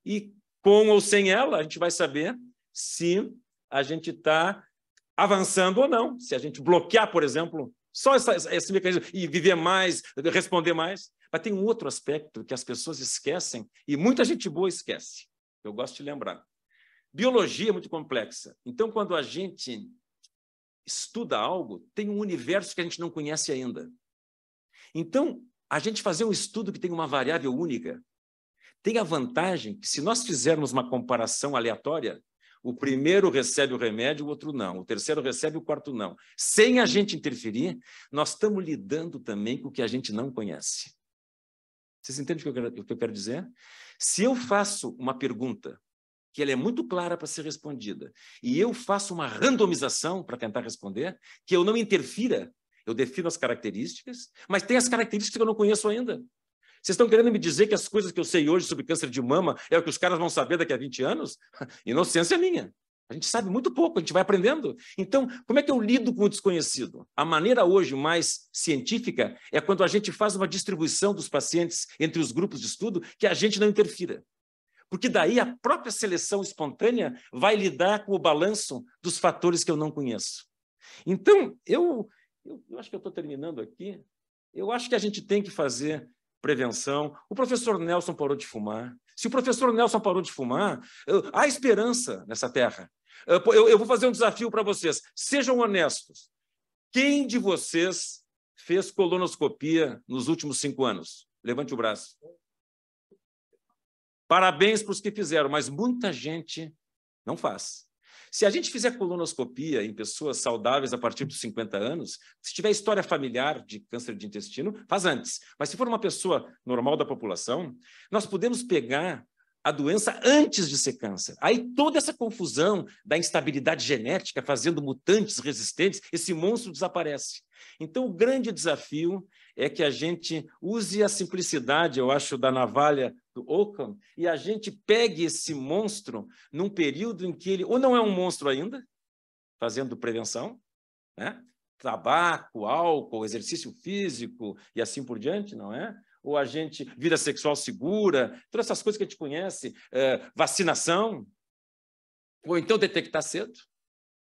B: e com ou sem ela a gente vai saber se a gente está avançando ou não. Se a gente bloquear, por exemplo, só essa, esse mecanismo. E viver mais, responder mais. Mas tem um outro aspecto que as pessoas esquecem, e muita gente boa esquece. Eu gosto de lembrar. Biologia é muito complexa. Então, quando a gente estuda algo, tem um universo que a gente não conhece ainda. Então, a gente fazer um estudo que tem uma variável única tem a vantagem que, se nós fizermos uma comparação aleatória, o primeiro recebe o remédio, o outro não. O terceiro recebe, o quarto não. Sem a gente interferir, nós estamos lidando também com o que a gente não conhece. Vocês entendem o que eu quero, que eu quero dizer? Se eu faço uma pergunta que ela é muito clara para ser respondida, e eu faço uma randomização para tentar responder, que eu não interfira, eu defino as características, mas tem as características que eu não conheço ainda. Vocês estão querendo me dizer que as coisas que eu sei hoje sobre câncer de mama é o que os caras vão saber daqui a 20 anos? Inocência minha. A gente sabe muito pouco, a gente vai aprendendo. Então, como é que eu lido com o desconhecido? A maneira hoje mais científica é quando a gente faz uma distribuição dos pacientes entre os grupos de estudo que a gente não interfira. Porque daí a própria seleção espontânea vai lidar com o balanço dos fatores que eu não conheço. Então, eu, eu, eu acho que eu estou terminando aqui. Eu acho que a gente tem que fazer prevenção. O professor Nelson parou de fumar. Se o professor Nelson parou de fumar, há esperança nessa terra. Eu, eu vou fazer um desafio para vocês. Sejam honestos. Quem de vocês fez colonoscopia nos últimos cinco anos? Levante o braço. Parabéns para os que fizeram, mas muita gente não faz. Se a gente fizer colonoscopia em pessoas saudáveis a partir dos 50 anos, se tiver história familiar de câncer de intestino, faz antes. Mas se for uma pessoa normal da população, nós podemos pegar a doença antes de ser câncer. Aí toda essa confusão da instabilidade genética fazendo mutantes resistentes, esse monstro desaparece. Então o grande desafio é que a gente use a simplicidade, eu acho, da navalha do Ockham e a gente pegue esse monstro num período em que ele ou não é um monstro ainda, fazendo prevenção, né? tabaco, álcool, exercício físico e assim por diante, não é? Ou a gente vida sexual segura, todas essas coisas que a gente conhece, é, vacinação, ou então detectar cedo,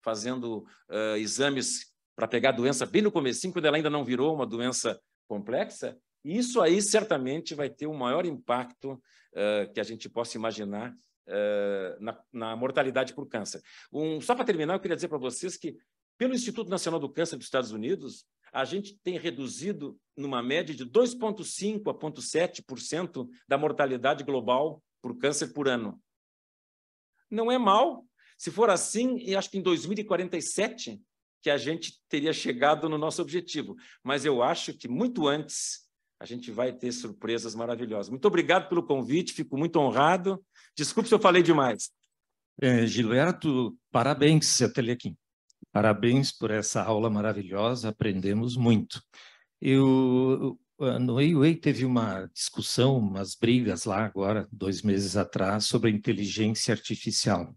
B: fazendo é, exames para pegar a doença bem no começo, quando ela ainda não virou uma doença complexa, isso aí certamente vai ter o maior impacto uh, que a gente possa imaginar uh, na, na, mortalidade por câncer. Um, só para terminar, eu queria dizer para vocês que, pelo Instituto Nacional do Câncer dos Estados Unidos, a gente tem reduzido, numa média de 2,5% a 0,7% da mortalidade global por câncer por ano. Não é mal. Se for assim, acho que em 2047 que a gente teria chegado no nosso objetivo. Mas eu acho que muito antes a gente vai ter surpresas maravilhosas. Muito obrigado pelo convite, fico muito honrado. Desculpe se eu falei demais.
C: É, Gilberto, parabéns, seu Telequim. Parabéns por essa aula maravilhosa, aprendemos muito. Eu, no EUA teve uma discussão, umas brigas lá agora, dois meses atrás, sobre a inteligência artificial.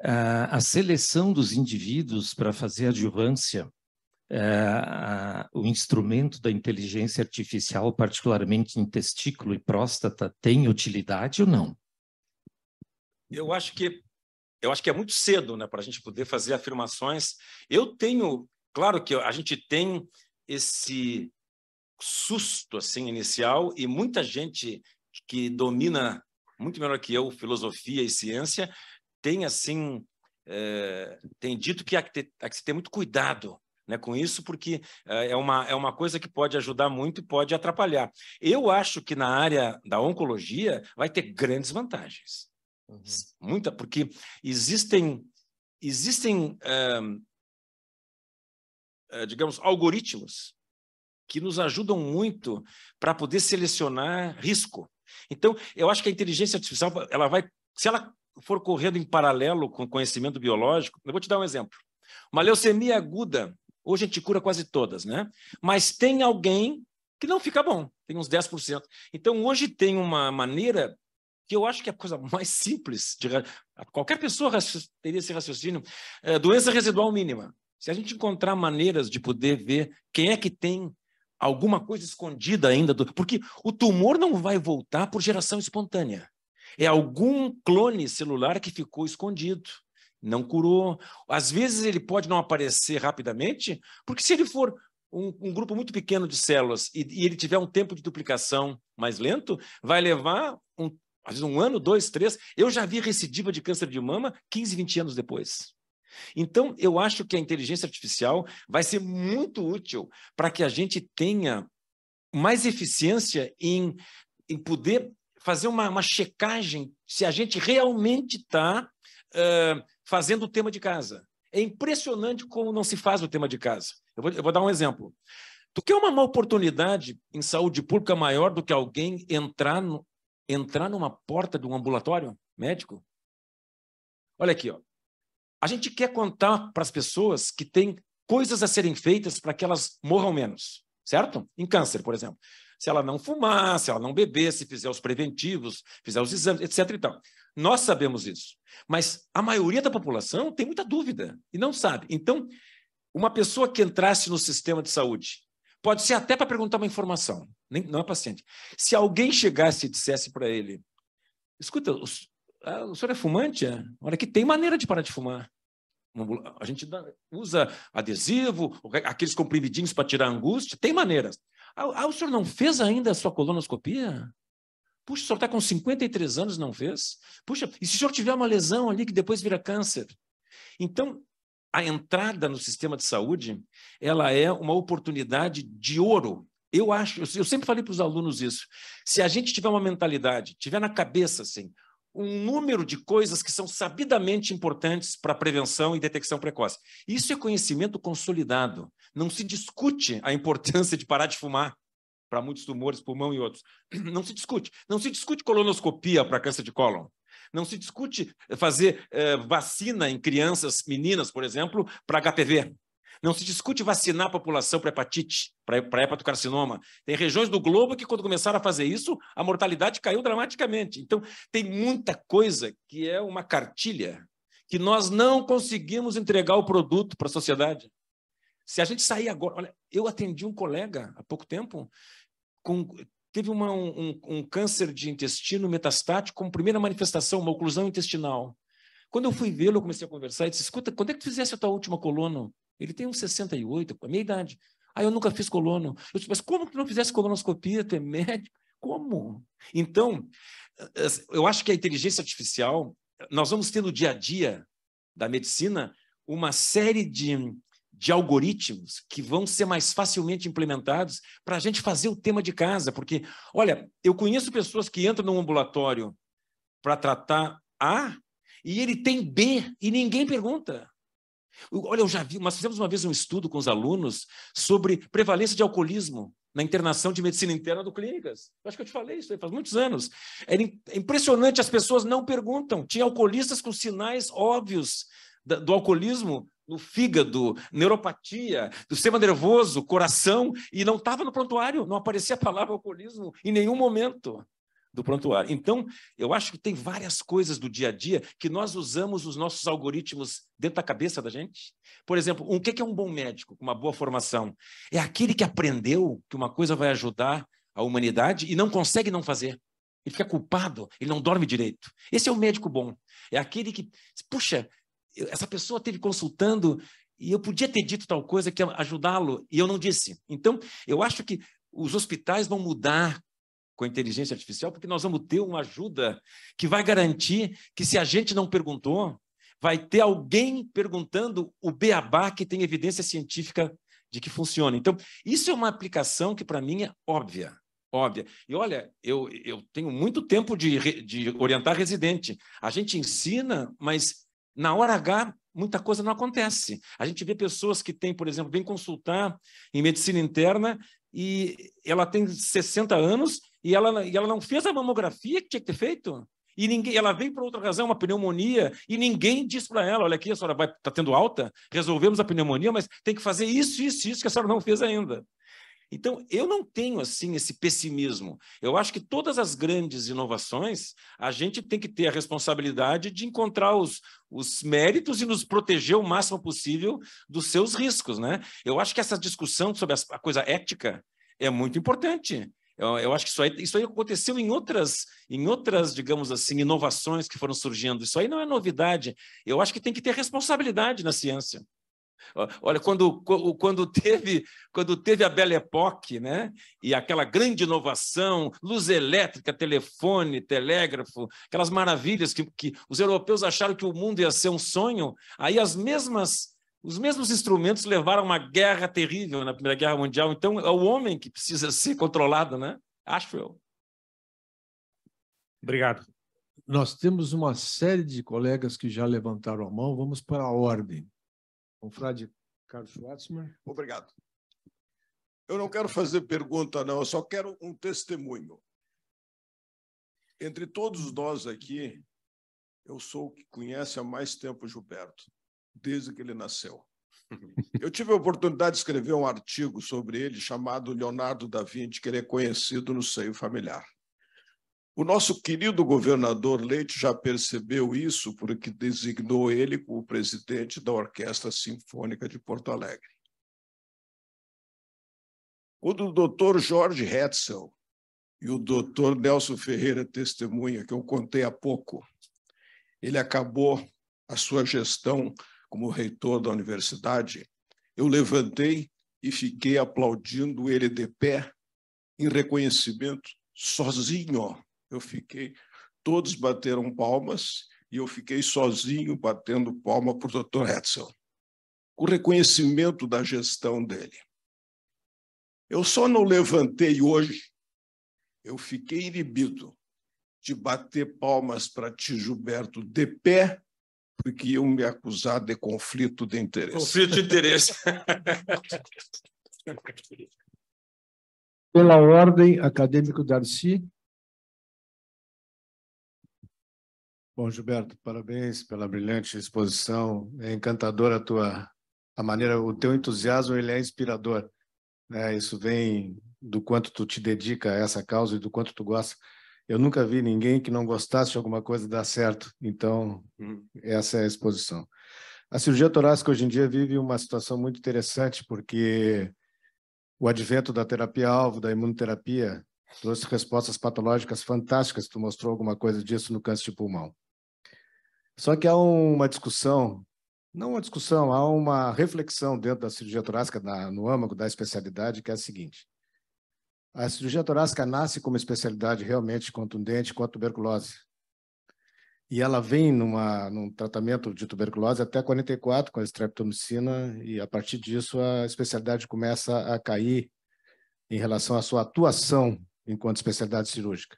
C: a seleção dos indivíduos para fazer adjuvância é, o instrumento da inteligência artificial, particularmente em testículo e próstata, tem utilidade ou não?
B: Eu acho que eu acho que é muito cedo, né, para a gente poder fazer afirmações. Eu tenho, claro que a gente tem esse susto assim inicial e muita gente que domina muito melhor que eu filosofia e ciência tem assim é, tem dito que há que, ter, há que ter muito cuidado né, com isso, porque eh, é uma, é uma coisa que pode ajudar muito e pode atrapalhar. Eu acho que na área da oncologia vai ter grandes vantagens. Uhum. Muita, porque existem, existem é, digamos, algoritmos que nos ajudam muito para poder selecionar risco. Então, eu acho que a inteligência artificial, ela vai, se ela for correndo em paralelo com o conhecimento biológico, eu vou te dar um exemplo. Uma leucemia aguda Hoje a gente cura quase todas, né? Mas tem alguém que não fica bom, tem uns 10%. Então hoje tem uma maneira que eu acho que é a coisa mais simples de qualquer pessoa teria esse raciocínio, é doença residual mínima. Se a gente encontrar maneiras de poder ver quem é que tem alguma coisa escondida ainda, do... porque o tumor não vai voltar por geração espontânea. É algum clone celular que ficou escondido não curou. Às vezes ele pode não aparecer rapidamente, porque se ele for um, um grupo muito pequeno de células e, e, ele tiver um tempo de duplicação mais lento, vai levar um, às vezes um ano, dois, três. Eu já vi recidiva de câncer de mama 15, 20 anos depois. Então, eu acho que a inteligência artificial vai ser muito útil para que a gente tenha mais eficiência em, em poder fazer uma, uma checagem se a gente realmente está uh, fazendo o tema de casa. É impressionante como não se faz o tema de casa. Eu vou, eu vou dar um exemplo. Tu quer uma má oportunidade em saúde pública maior do que alguém entrar, no, entrar numa porta de um ambulatório médico? Olha aqui, ó. A gente quer contar para as pessoas que tem coisas a serem feitas para que elas morram menos, certo? Em câncer, por exemplo se ela não fumar, se ela não beber, se fizer os preventivos, fizer os exames, etc. Então, nós sabemos isso. Mas a maioria da população tem muita dúvida e não sabe. Então, uma pessoa que entrasse no sistema de saúde, pode ser até para perguntar uma informação, nem, não é paciente. Se alguém chegasse e dissesse para ele: escuta, o, ah, o senhor é fumante? É? Olha, que tem maneira de parar de fumar. A gente usa adesivo, aqueles comprimidinhos para tirar angústia, tem maneiras. Ah, ah, o senhor não fez ainda a sua colonoscopia? Puxa, o senhor está com 53 anos e não fez? Puxa, e se o senhor tiver uma lesão ali que depois vira câncer? Então, a entrada no sistema de saúde, ela é uma oportunidade de ouro. Eu acho, eu sempre falei para os alunos isso. Se a gente tiver uma mentalidade, tiver na cabeça assim, um número de coisas que são sabidamente importantes para prevenção e detecção precoce. Isso é conhecimento consolidado. Não se discute a importância de parar de fumar para muitos tumores, pulmão e outros. Não se discute. Não se discute colonoscopia para câncer de cólon. Não se discute eh, fazer eh, vacina em crianças, meninas, por exemplo, para HPV. Não se discute vacinar a população para hepatite, para hepatocarcinoma. Tem regiões do globo que, quando começaram a fazer isso, a mortalidade caiu dramaticamente. Então, tem muita coisa que é uma cartilha que nós não conseguimos entregar o produto para a sociedade. Se a gente sair agora, olha, eu atendi um colega há pouco tempo com teve uma, um, um, câncer de intestino metastático como primeira manifestação, uma oclusão intestinal. Quando eu fui vê-lo, eu comecei a conversar e disse: escuta, quando é que tu fizesse a tua última colono? Ele tem uns 68, a minha idade. Ah, eu nunca fiz colono. Eu disse, mas como que tu não fizesse colonoscopia? Tu é médico? Como? Então, eu acho que a inteligência artificial, nós vamos ter no dia a dia da medicina uma série de de algoritmos que vão ser mais facilmente implementados para a gente fazer o tema de casa. Porque, olha, eu conheço pessoas que entram num ambulatório para tratar A e ele tem B e ninguém pergunta. Olha, eu já vi, nós fizemos uma vez um estudo com os alunos sobre prevalência de alcoolismo na internação de medicina interna do Clínicas. Eu acho que eu te falei isso aí faz muitos anos. É impressionante, as pessoas não perguntam. Tinha alcoolistas com sinais óbvios do alcoolismo no fígado, neuropatia, do sistema nervoso, coração, e não estava no prontuário, não aparecia a palavra alcoolismo em nenhum momento do prontuário. Então, eu acho que tem várias coisas do dia a dia que nós usamos os nossos algoritmos dentro da cabeça da gente. Por exemplo, o um, que é um bom médico com uma boa formação? É aquele que aprendeu que uma coisa vai ajudar a humanidade e não consegue não fazer. Ele fica culpado, ele não dorme direito. Esse é o médico bom. É aquele que, puxa, essa pessoa teve consultando e eu podia ter dito tal coisa que ajudá-lo e eu não disse. Então, eu acho que os hospitais vão mudar com a inteligência artificial porque nós vamos ter uma ajuda que vai garantir que se a gente não perguntou, vai ter alguém perguntando o beabá que tem evidência científica de que funciona. Então, isso é uma aplicação que para mim é óbvia. Óbvia. E olha, eu, eu tenho muito tempo de, de orientar residente. A gente ensina, mas na hora H, muita coisa não acontece. A gente vê pessoas que têm, por exemplo, vem consultar em medicina interna e ela tem 60 anos e ela, e ela não fez a mamografia que tinha que ter feito. E ninguém, ela veio por outra razão, uma pneumonia, e ninguém diz para ela: olha aqui, a senhora vai, está tendo alta, resolvemos a pneumonia, mas tem que fazer isso, isso, isso que a senhora não fez ainda. Então, eu não tenho assim esse pessimismo. Eu acho que todas as grandes inovações, a gente tem que ter a responsabilidade de encontrar os, os méritos e nos proteger o máximo possível dos seus riscos. Né? Eu acho que essa discussão sobre a coisa ética é muito importante. Eu, eu, acho que isso aí, isso aí aconteceu em outras, em outras, digamos assim, inovações que foram surgindo. Isso aí não é novidade. Eu acho que tem que ter responsabilidade na ciência. Olha, quando, quando, teve, quando teve a Belle Époque, né? e aquela grande inovação, luz elétrica, telefone, telégrafo, aquelas maravilhas que, que os europeus acharam que o mundo ia ser um sonho, aí as mesmas os mesmos instrumentos levaram a uma guerra terrível na Primeira Guerra Mundial. Então, é o homem que precisa ser controlado, né? Acho eu. Obrigado.
D: Nós temos uma série de colegas que já levantaram a mão. Vamos para a ordem. Confrade Carlos Schwartzman.
E: Obrigado. Eu não quero fazer pergunta, não, eu só quero um testemunho. Entre todos nós aqui, eu sou o que conhece há mais tempo Gilberto, desde que ele nasceu. Eu tive a oportunidade de escrever um artigo sobre ele chamado Leonardo da Vinci, que ele é conhecido no seio familiar. O nosso querido governador Leite já percebeu isso, porque designou ele como presidente da Orquestra Sinfônica de Porto Alegre. Quando o doutor Jorge Hetzel e o doutor Nelson Ferreira Testemunha, que eu contei há pouco, ele acabou a sua gestão como reitor da universidade, eu levantei e fiquei aplaudindo ele de pé em reconhecimento sozinho eu fiquei, todos bateram palmas e eu fiquei sozinho batendo palma para o Dr. Edson, o reconhecimento da gestão dele. Eu só não levantei hoje, eu fiquei inibido de bater palmas para ti Gilberto, de pé, porque iam me acusar de conflito de interesse. Conflito de interesse.
D: Pela ordem, acadêmico Darcy.
F: Bom, Gilberto, parabéns pela brilhante exposição. É encantadora a tua a maneira, o teu entusiasmo ele é inspirador. Né? Isso vem do quanto tu te dedica a essa causa e do quanto tu gosta. Eu nunca vi ninguém que não gostasse de alguma coisa dar certo. Então, hum. essa é a exposição. A cirurgia torácica hoje em dia vive uma situação muito interessante porque o advento da terapia-alvo, da imunoterapia, trouxe respostas patológicas fantásticas. Tu mostrou alguma coisa disso no câncer de pulmão. Só que há uma discussão, não uma discussão, há uma reflexão dentro da cirurgia torácica, na, no âmago da especialidade, que é a seguinte. A cirurgia torácica nasce como especialidade realmente contundente com a tuberculose. E ela vem numa, num tratamento de tuberculose até 44 com a streptomicina, e a partir disso a especialidade começa a cair em relação à sua atuação enquanto especialidade cirúrgica.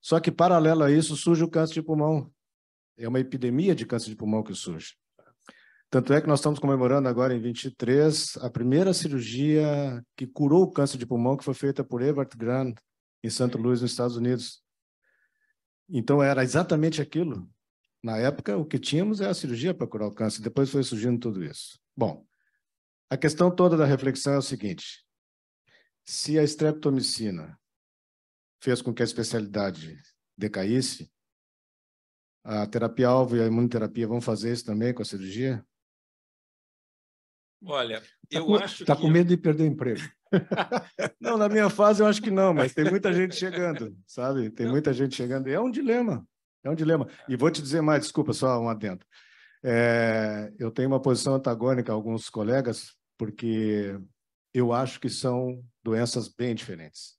F: Só que, paralelo a isso, surge o câncer de pulmão, é uma epidemia de câncer de pulmão que surge. Tanto é que nós estamos comemorando agora em 23 a primeira cirurgia que curou o câncer de pulmão que foi feita por Everett Grant em Santo uhum. Luís, nos Estados Unidos. Então era exatamente aquilo. Na época o que tínhamos era é a cirurgia para curar o câncer, depois foi surgindo tudo isso. Bom, a questão toda da reflexão é o seguinte: se a estreptomicina fez com que a especialidade decaísse, a terapia-alvo e a imunoterapia vão fazer isso também com a cirurgia?
B: Olha, tá
D: eu tá, acho Está que... com medo de perder emprego. não, na minha fase eu acho que não, mas tem muita gente chegando,
F: sabe? Tem não. muita gente chegando. E é um dilema, é um dilema. E vou te dizer mais, desculpa, só um adendo. É, eu tenho uma posição antagônica a alguns colegas, porque eu acho que são doenças bem diferentes.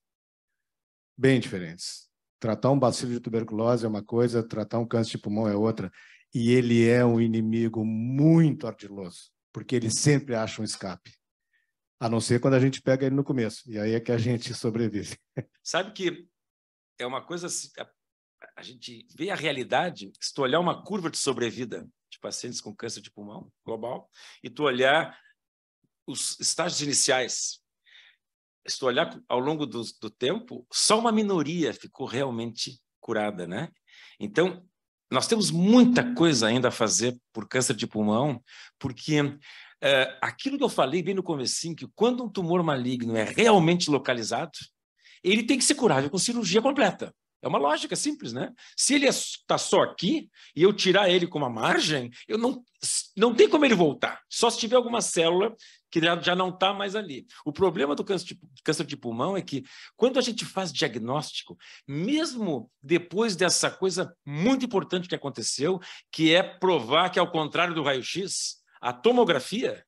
F: Bem diferentes. Tratar um bacilo de tuberculose é uma coisa, tratar um câncer de pulmão é outra. E ele é um inimigo muito ardiloso, porque ele sempre acha um escape. A não ser quando a gente pega ele no começo. E aí é que a gente sobrevive.
B: Sabe que é uma coisa. Assim, a gente vê a realidade se tu olhar uma curva de sobrevida de pacientes com câncer de pulmão global e tu olhar os estágios iniciais se tu olhar ao longo do, do tempo, só uma minoria ficou realmente curada, né? Então, nós temos muita coisa ainda a fazer por câncer de pulmão, porque eh, aquilo que eu falei bem no comecinho, que quando um tumor maligno é realmente localizado, ele tem que ser curado com cirurgia completa. É uma lógica simples, né? Se ele está é só aqui e eu tirar ele com uma margem, eu não, não tem como ele voltar. Só se tiver alguma célula que já, já não está mais ali. O problema do câncer de, câncer de pulmão é que quando a gente faz diagnóstico, mesmo depois dessa coisa muito importante que aconteceu, que é provar que ao contrário do raio-x, a tomografia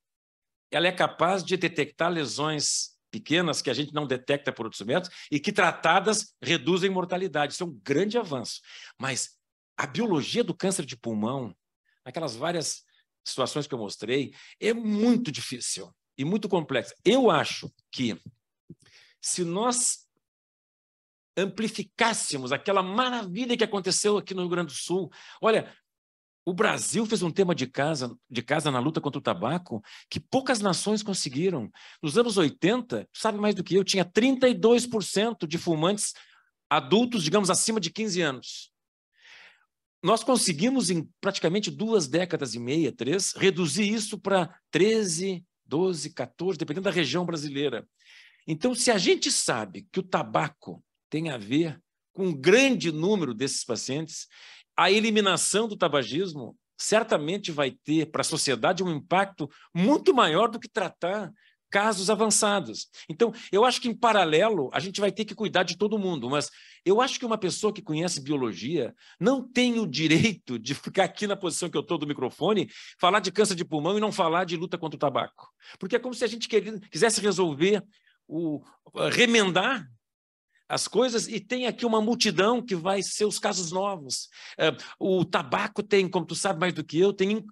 B: ela é capaz de detectar lesões pequenas que a gente não detecta por outros métodos e que tratadas reduzem mortalidade. Isso é um grande avanço. Mas a biologia do câncer de pulmão, naquelas várias situações que eu mostrei, é muito difícil e muito complexa. Eu acho que se nós amplificássemos aquela maravilha que aconteceu aqui no Rio Grande do Sul, olha, o Brasil fez um tema de casa, de casa na luta contra o tabaco que poucas nações conseguiram. Nos anos 80, sabe mais do que eu, tinha 32% de fumantes adultos, digamos, acima de 15 anos. Nós conseguimos, em praticamente duas décadas e meia, três, reduzir isso para 13, 12, 14, dependendo da região brasileira. Então, se a gente sabe que o tabaco tem a ver com um grande número desses pacientes, a eliminação do tabagismo certamente vai ter para a sociedade um impacto muito maior do que tratar casos avançados. Então, eu acho que em paralelo a gente vai ter que cuidar de todo mundo, mas eu acho que uma pessoa que conhece biologia não tem o direito de ficar aqui na posição que eu estou do microfone, falar de câncer de pulmão e não falar de luta contra o tabaco. Porque é como se a gente quisesse resolver o remendar as coisas, e tem aqui uma multidão que vai ser os casos novos. É, o tabaco tem, como tu sabe mais do que eu, tem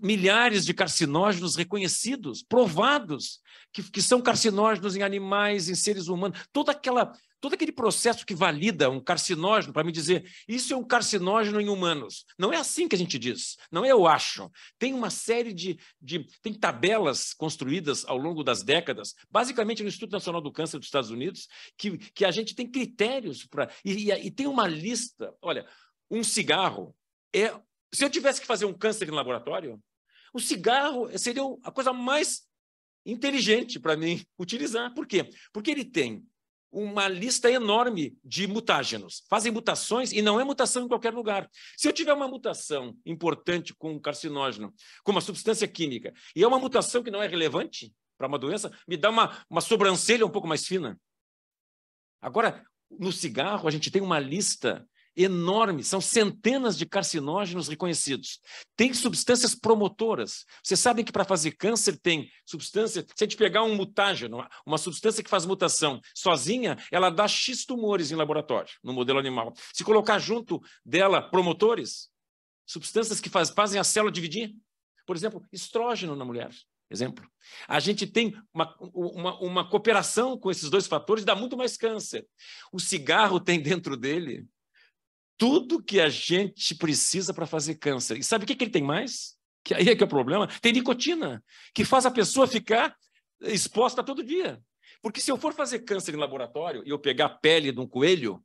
B: milhares de carcinógenos reconhecidos, provados, que, que são carcinógenos em animais, em seres humanos. Toda aquela todo aquele processo que valida um carcinógeno para me dizer isso é um carcinógeno em humanos. Não é assim que a gente diz, não é eu acho. Tem uma série de, de tem tabelas construídas ao longo das décadas, basicamente no Instituto Nacional do Câncer dos Estados Unidos, que, que a gente tem critérios para e, e, e tem uma lista. Olha, um cigarro é se eu tivesse que fazer um câncer em laboratório, o cigarro seria a coisa mais inteligente para mim utilizar. Por quê? Porque ele tem uma lista enorme de mutágenos. Fazem mutações e não é mutação em qualquer lugar. Se eu tiver uma mutação importante com um carcinógeno, com uma substância química, e é uma mutação que não é relevante para uma doença, me dá uma, uma sobrancelha um pouco mais fina. Agora, no cigarro, a gente tem uma lista enorme, são centenas de carcinógenos reconhecidos. Tem substâncias promotoras. Vocês sabem que para fazer câncer tem substância, se a gente pegar um mutágeno, uma substância que faz mutação sozinha, ela dá X tumores em laboratório, no modelo animal. Se colocar junto dela promotores, substâncias que faz, fazem a célula dividir, por exemplo, estrógeno na mulher. Exemplo. A gente tem uma, uma, uma cooperação com esses dois fatores, dá muito mais câncer. O cigarro tem dentro dele tudo que a gente precisa para fazer câncer. E sabe o que, que ele tem mais? Que aí é que é o problema. Tem nicotina, que faz a pessoa ficar exposta todo dia. Porque se eu for fazer câncer em laboratório e eu pegar a pele de um coelho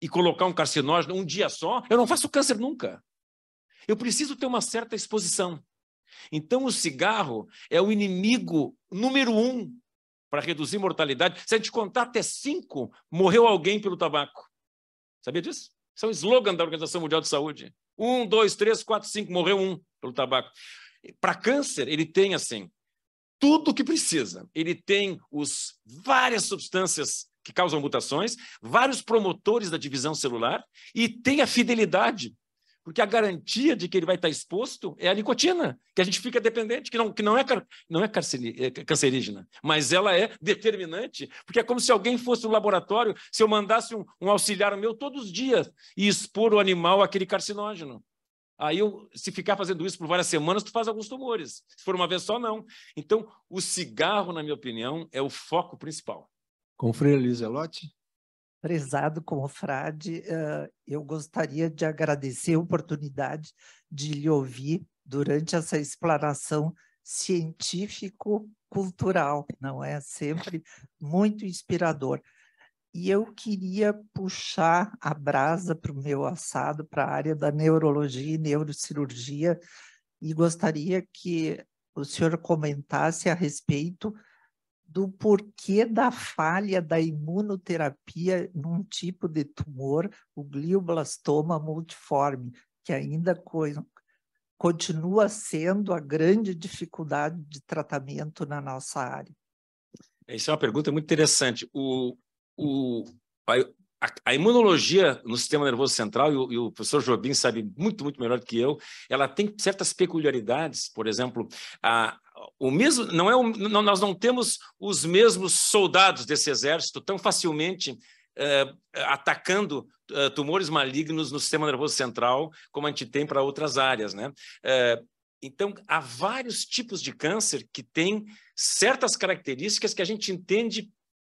B: e colocar um carcinógeno um dia só, eu não faço câncer nunca. Eu preciso ter uma certa exposição. Então, o cigarro é o inimigo número um para reduzir mortalidade. Se a gente contar até cinco, morreu alguém pelo tabaco. Sabia disso? Isso é um slogan da Organização Mundial de Saúde. Um, dois, três, quatro, cinco, morreu um pelo tabaco. Para câncer, ele tem assim, tudo o que precisa. Ele tem os várias substâncias que causam mutações, vários promotores da divisão celular e tem a fidelidade porque a garantia de que ele vai estar exposto é a nicotina, que a gente fica dependente, que não, que não, é, não é, é cancerígena, mas ela é determinante, porque é como se alguém fosse no laboratório, se eu mandasse um, um auxiliar meu todos os dias e expor o animal àquele carcinógeno. Aí, eu, se ficar fazendo isso por várias semanas, tu faz alguns tumores. Se for uma vez só, não. Então, o cigarro, na minha opinião, é o foco principal.
D: Com o Freire Lizelotti? prezado
A: confrade, eh, eu gostaria de agradecer a oportunidade de lhe ouvir durante essa explanação científico-cultural, não é? Sempre muito inspirador. E eu queria puxar a brasa para o meu assado, para a área da neurologia e neurocirurgia, e gostaria que o senhor comentasse a respeito do porquê da falha da imunoterapia num tipo de tumor, o glioblastoma multiforme, que ainda co continua sendo a grande dificuldade de tratamento na nossa área.
B: Essa é uma pergunta muito interessante. O, o, a, a, imunologia no sistema nervoso central, e o, e o, professor Jobim sabe muito, muito melhor que eu, ela tem certas peculiaridades, por exemplo, a, o mesmo não é o, não, nós não temos os mesmos soldados desse exército tão facilmente eh, atacando eh, tumores malignos no sistema nervoso central como a gente tem para outras áreas, né? Eh, então, há vários tipos de câncer que têm certas características que a gente entende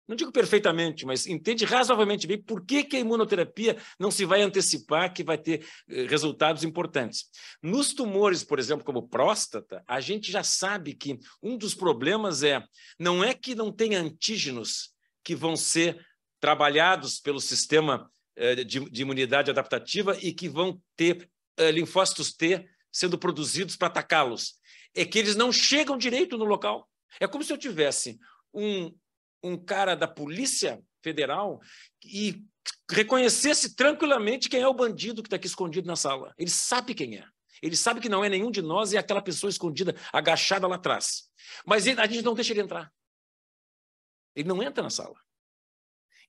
B: não digo perfeitamente, mas entende razoavelmente bem por que, que a imunoterapia não se vai antecipar que vai ter eh, resultados importantes. Nos tumores, por exemplo, como próstata, a gente já sabe que um dos problemas é não é que não tem antígenos que vão ser trabalhados pelo sistema eh, de, de imunidade adaptativa e que vão ter eh, linfócitos T sendo produzidos para atacá-los. É que eles não chegam direito no local. É como se eu tivesse um um cara da Polícia Federal e reconhecesse tranquilamente quem é o bandido que está aqui escondido na sala. Ele sabe quem é. Ele sabe que não é nenhum de nós e é aquela pessoa escondida, agachada lá atrás. Mas ele, a gente não deixa ele entrar. Ele não entra na sala.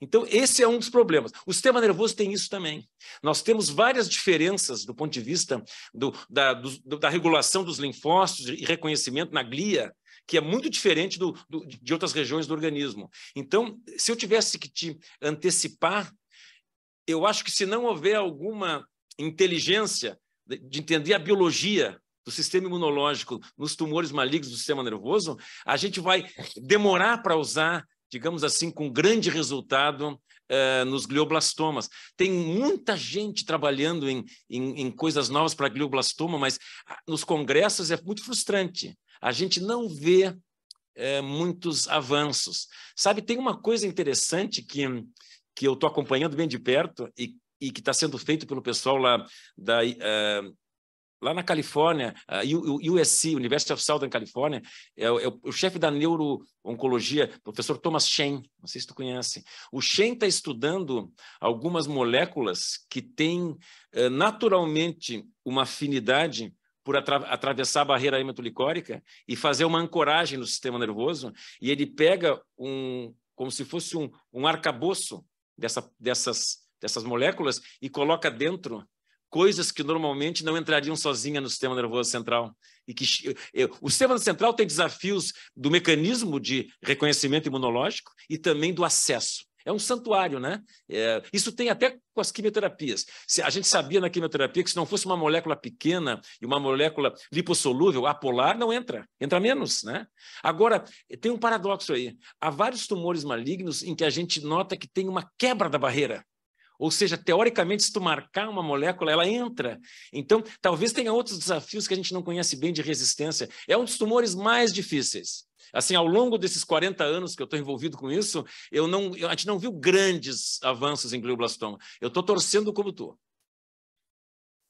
B: Então, esse é um dos problemas. O sistema nervoso tem isso também. Nós temos várias diferenças do ponto de vista do, da, do, da regulação dos linfócitos e reconhecimento na glia, que é muito diferente do, do, de outras regiões do organismo. Então, se eu tivesse que te antecipar, eu acho que se não houver alguma inteligência de entender a biologia do sistema imunológico nos tumores malignos do sistema nervoso, a gente vai demorar para usar, digamos assim, com grande resultado eh, nos glioblastomas. Tem muita gente trabalhando em, em, em coisas novas para glioblastoma, mas ah, nos congressos é muito frustrante a gente não vê é, muitos avanços. Sabe, tem uma coisa interessante que, que eu estou acompanhando bem de perto e, e que está sendo feito pelo pessoal lá da. Uh, lá na Califórnia, uh, USC, University of Southern California, é, o, é o, o chefe da neuro-oncologia, professor Thomas Shen, não sei se tu conhece. O Shen está estudando algumas moléculas que têm uh, naturalmente uma afinidade por atra atravessar a barreira hematolicórica e fazer uma ancoragem no sistema nervoso, e ele pega um, como se fosse um, um arcabouço dessa, dessas, dessas moléculas e coloca dentro coisas que normalmente não entrariam sozinha no sistema nervoso central e que o sistema central tem desafios do mecanismo de reconhecimento imunológico e também do acesso é um santuário, né? É, isso tem até com as quimioterapias. Se, a gente sabia na quimioterapia que se não fosse uma molécula pequena e uma molécula lipossolúvel, apolar, não entra, entra menos, né? Agora, tem um paradoxo aí. Há vários tumores malignos em que a gente nota que tem uma quebra da barreira. Ou seja, teoricamente, se tu marcar uma molécula, ela entra. Então, talvez tenha outros desafios que a gente não conhece bem de resistência. É um dos tumores mais difíceis. Assim, ao longo desses 40 anos que eu estou envolvido com isso, eu não, a gente não viu grandes avanços em glioblastoma. Eu estou torcendo como estou.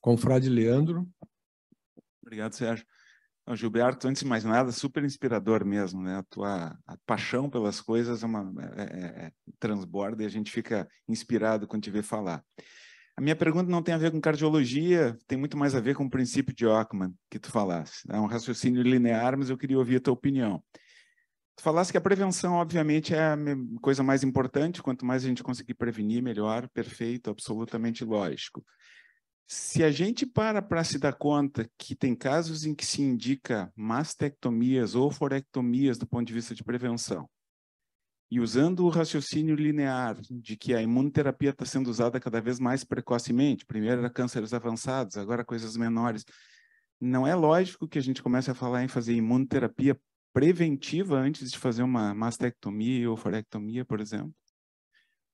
B: Confrade Leandro.
G: Obrigado, Sérgio. Gilberto, antes de mais nada, super inspirador mesmo, né? A tua a paixão pelas coisas é uma, é, é, é, transborda e a gente fica inspirado quando te vê falar. A minha pergunta não tem a ver com cardiologia, tem muito mais a ver com o princípio de Ockman que tu falaste. É um raciocínio linear, mas eu queria ouvir a tua opinião. Tu falasse que a prevenção, obviamente, é a coisa mais importante, quanto mais a gente conseguir prevenir, melhor, perfeito, absolutamente lógico. Se a gente para para se dar conta que tem casos em que se indica mastectomias ou forectomias do ponto de vista de prevenção, e usando o raciocínio linear de que a imunoterapia está sendo usada cada vez mais precocemente, primeiro era cânceres avançados, agora coisas menores, não é lógico que a gente comece a falar em fazer imunoterapia preventiva antes de fazer uma mastectomia ou forectomia, por exemplo?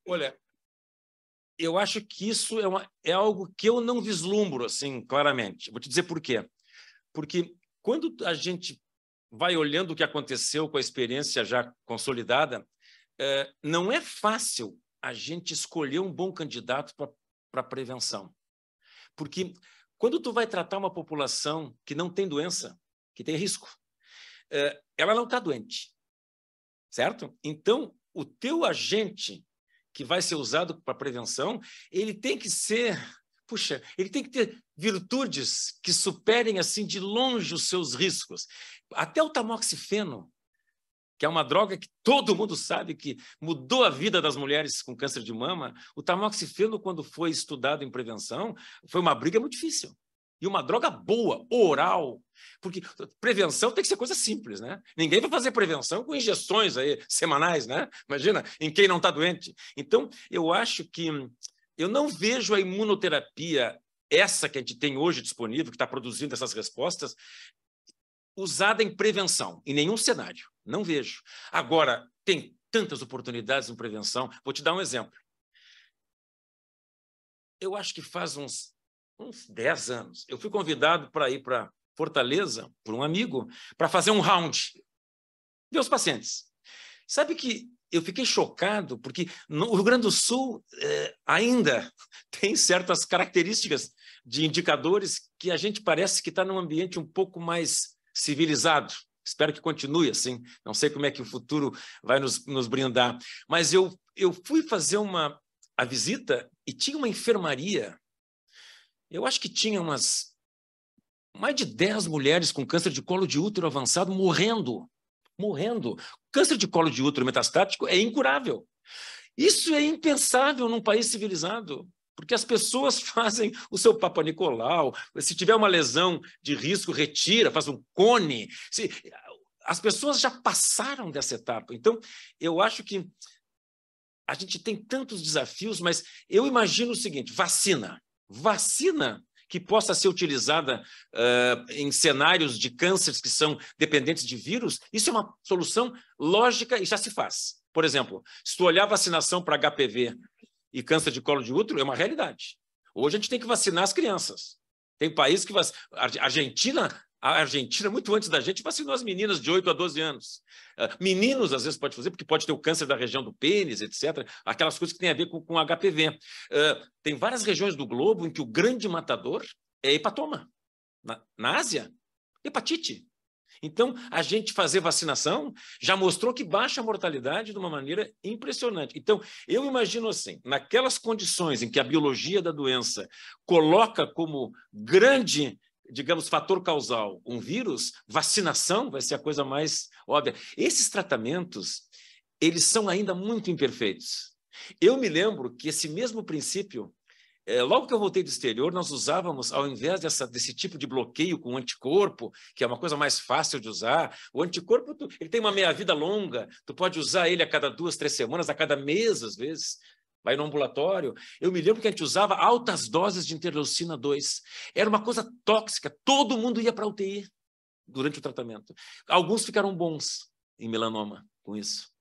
B: Olha, eu acho que isso é, uma, é algo que eu não vislumbro assim claramente. Vou te dizer por quê. Porque quando a gente vai olhando o que aconteceu com a experiência já consolidada, é, não é fácil a gente escolher um bom candidato para prevenção. Porque quando tu vai tratar uma população que não tem doença, que tem risco, é, ela não está doente, certo? Então, o teu agente que vai ser usado para prevenção, ele tem que ser, puxa, ele tem que ter virtudes que superem assim de longe os seus riscos. Até o tamoxifeno, que é uma droga que todo mundo sabe que mudou a vida das mulheres com câncer de mama, o tamoxifeno, quando foi estudado em prevenção, foi uma briga muito difícil. E uma droga boa, oral. Porque prevenção tem que ser coisa simples, né? Ninguém vai fazer prevenção com injeções aí, semanais, né? Imagina, em quem não está doente. Então, eu acho que eu não vejo a imunoterapia, essa que a gente tem hoje disponível, que está produzindo essas respostas, usada em prevenção, em nenhum cenário. Não vejo. Agora, tem tantas oportunidades em prevenção. Vou te dar um exemplo. Eu acho que faz uns uns 10 anos, eu fui convidado para ir para Fortaleza, por um amigo, para fazer um round. Ver os pacientes. Sabe que eu fiquei chocado, porque no Rio Grande do Sul eh, ainda tem certas características de indicadores que a gente parece que está num ambiente um pouco mais civilizado. Espero que continue assim. Não sei como é que o futuro vai nos, nos brindar. Mas eu, eu fui fazer uma a visita e tinha uma enfermaria eu acho que tinha umas mais de 10 mulheres com câncer de colo de útero avançado morrendo. Morrendo. Câncer de colo de útero metastático é incurável. Isso é impensável num país civilizado, porque as pessoas fazem o seu Papa Nicolau. Se tiver uma lesão de risco, retira, faz um cone. Se, as pessoas já passaram dessa etapa. Então, eu acho que a gente tem tantos desafios, mas eu imagino o seguinte: vacina vacina que possa ser utilizada uh, em cenários de cânceres que são dependentes de vírus, isso é uma solução lógica e já se faz. Por exemplo, se tu olhar vacinação para HPV e câncer de colo de útero, é uma realidade. Hoje a gente tem que vacinar as crianças. Tem países que vac... Argentina a Argentina, muito antes da gente, vacinou as meninas de 8 a 12 anos. Ah, meninos, às vezes, pode fazer, porque pode ter o câncer da região do pênis, etc. Aquelas coisas que têm a ver com, com HPV. Uh, ah, tem várias regiões do globo em que o grande matador é hepatoma. Na, na Ásia, hepatite. Então, a gente fazer vacinação já mostrou que baixa a mortalidade de uma maneira impressionante. Então, eu imagino assim: naquelas condições em que a biologia da doença coloca como grande digamos, fator causal, um vírus, vacinação vai ser a coisa mais óbvia. Esses tratamentos, eles são ainda muito imperfeitos. Eu me lembro que esse mesmo princípio, é, logo que eu voltei do exterior, nós usávamos, ao invés dessa, desse tipo de bloqueio com anticorpo, que é uma coisa mais fácil de usar, o anticorpo tu, ele tem uma meia-vida longa, tu pode usar ele a cada duas, três semanas, a cada mês, às vezes. Vai no ambulatório, eu me lembro que a gente usava altas doses de interleucina 2. Era uma coisa tóxica, todo mundo ia para UTI durante o tratamento. Alguns ficaram bons em melanoma com isso.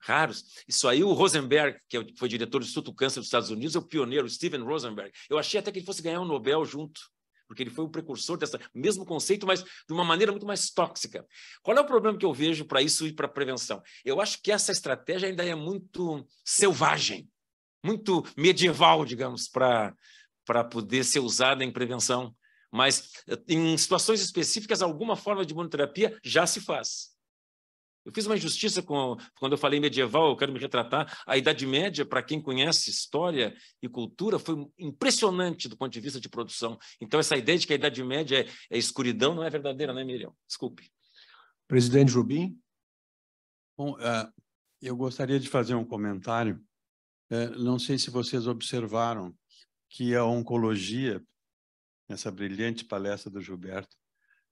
B: Raros. Isso aí, o Rosenberg, que é foi diretor do Instituto Câncer dos Estados Unidos, é o pioneiro, Steven Rosenberg. Eu achei até que ele fosse ganhar um Nobel junto, porque ele foi o precursor desse mesmo conceito, mas de uma maneira muito mais tóxica. Qual é o problema que eu vejo para isso e para prevenção? Eu acho que essa estratégia ainda é muito selvagem muito medieval, digamos, para poder ser usada em prevenção. Mas em situações específicas, alguma forma de imunoterapia já se faz. Eu fiz uma injustiça com, quando eu falei medieval, eu quero me retratar. A Idade Média, para quem conhece história e cultura, foi impressionante do ponto de vista de produção. Então, essa ideia de que a Idade Média é, é
H: escuridão não é verdadeira, né, Miriam? Desculpe.
D: Presidente Rubim?
H: Bom, uh, eu gostaria de fazer um comentário é, não sei se vocês observaram que a oncologia, nessa brilhante palestra do Gilberto,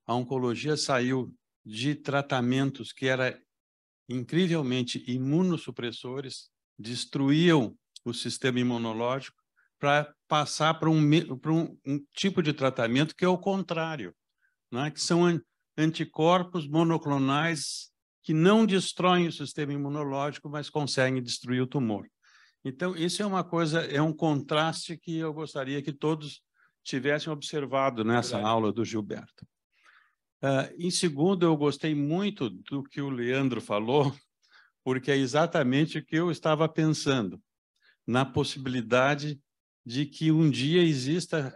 H: a oncologia saiu de tratamentos que eram incrivelmente imunossupressores, destruíam o sistema imunológico, para passar para um, um, um tipo de tratamento que é o contrário, né? que são an anticorpos monoclonais que não destroem o sistema imunológico, mas conseguem destruir o tumor. Então, isso é uma coisa, é um contraste que eu gostaria que todos tivessem observado nessa Verdade. aula do Gilberto. Uh, em segundo, eu gostei muito do que o Leandro falou, porque é exatamente o que eu estava pensando, na possibilidade de que um dia exista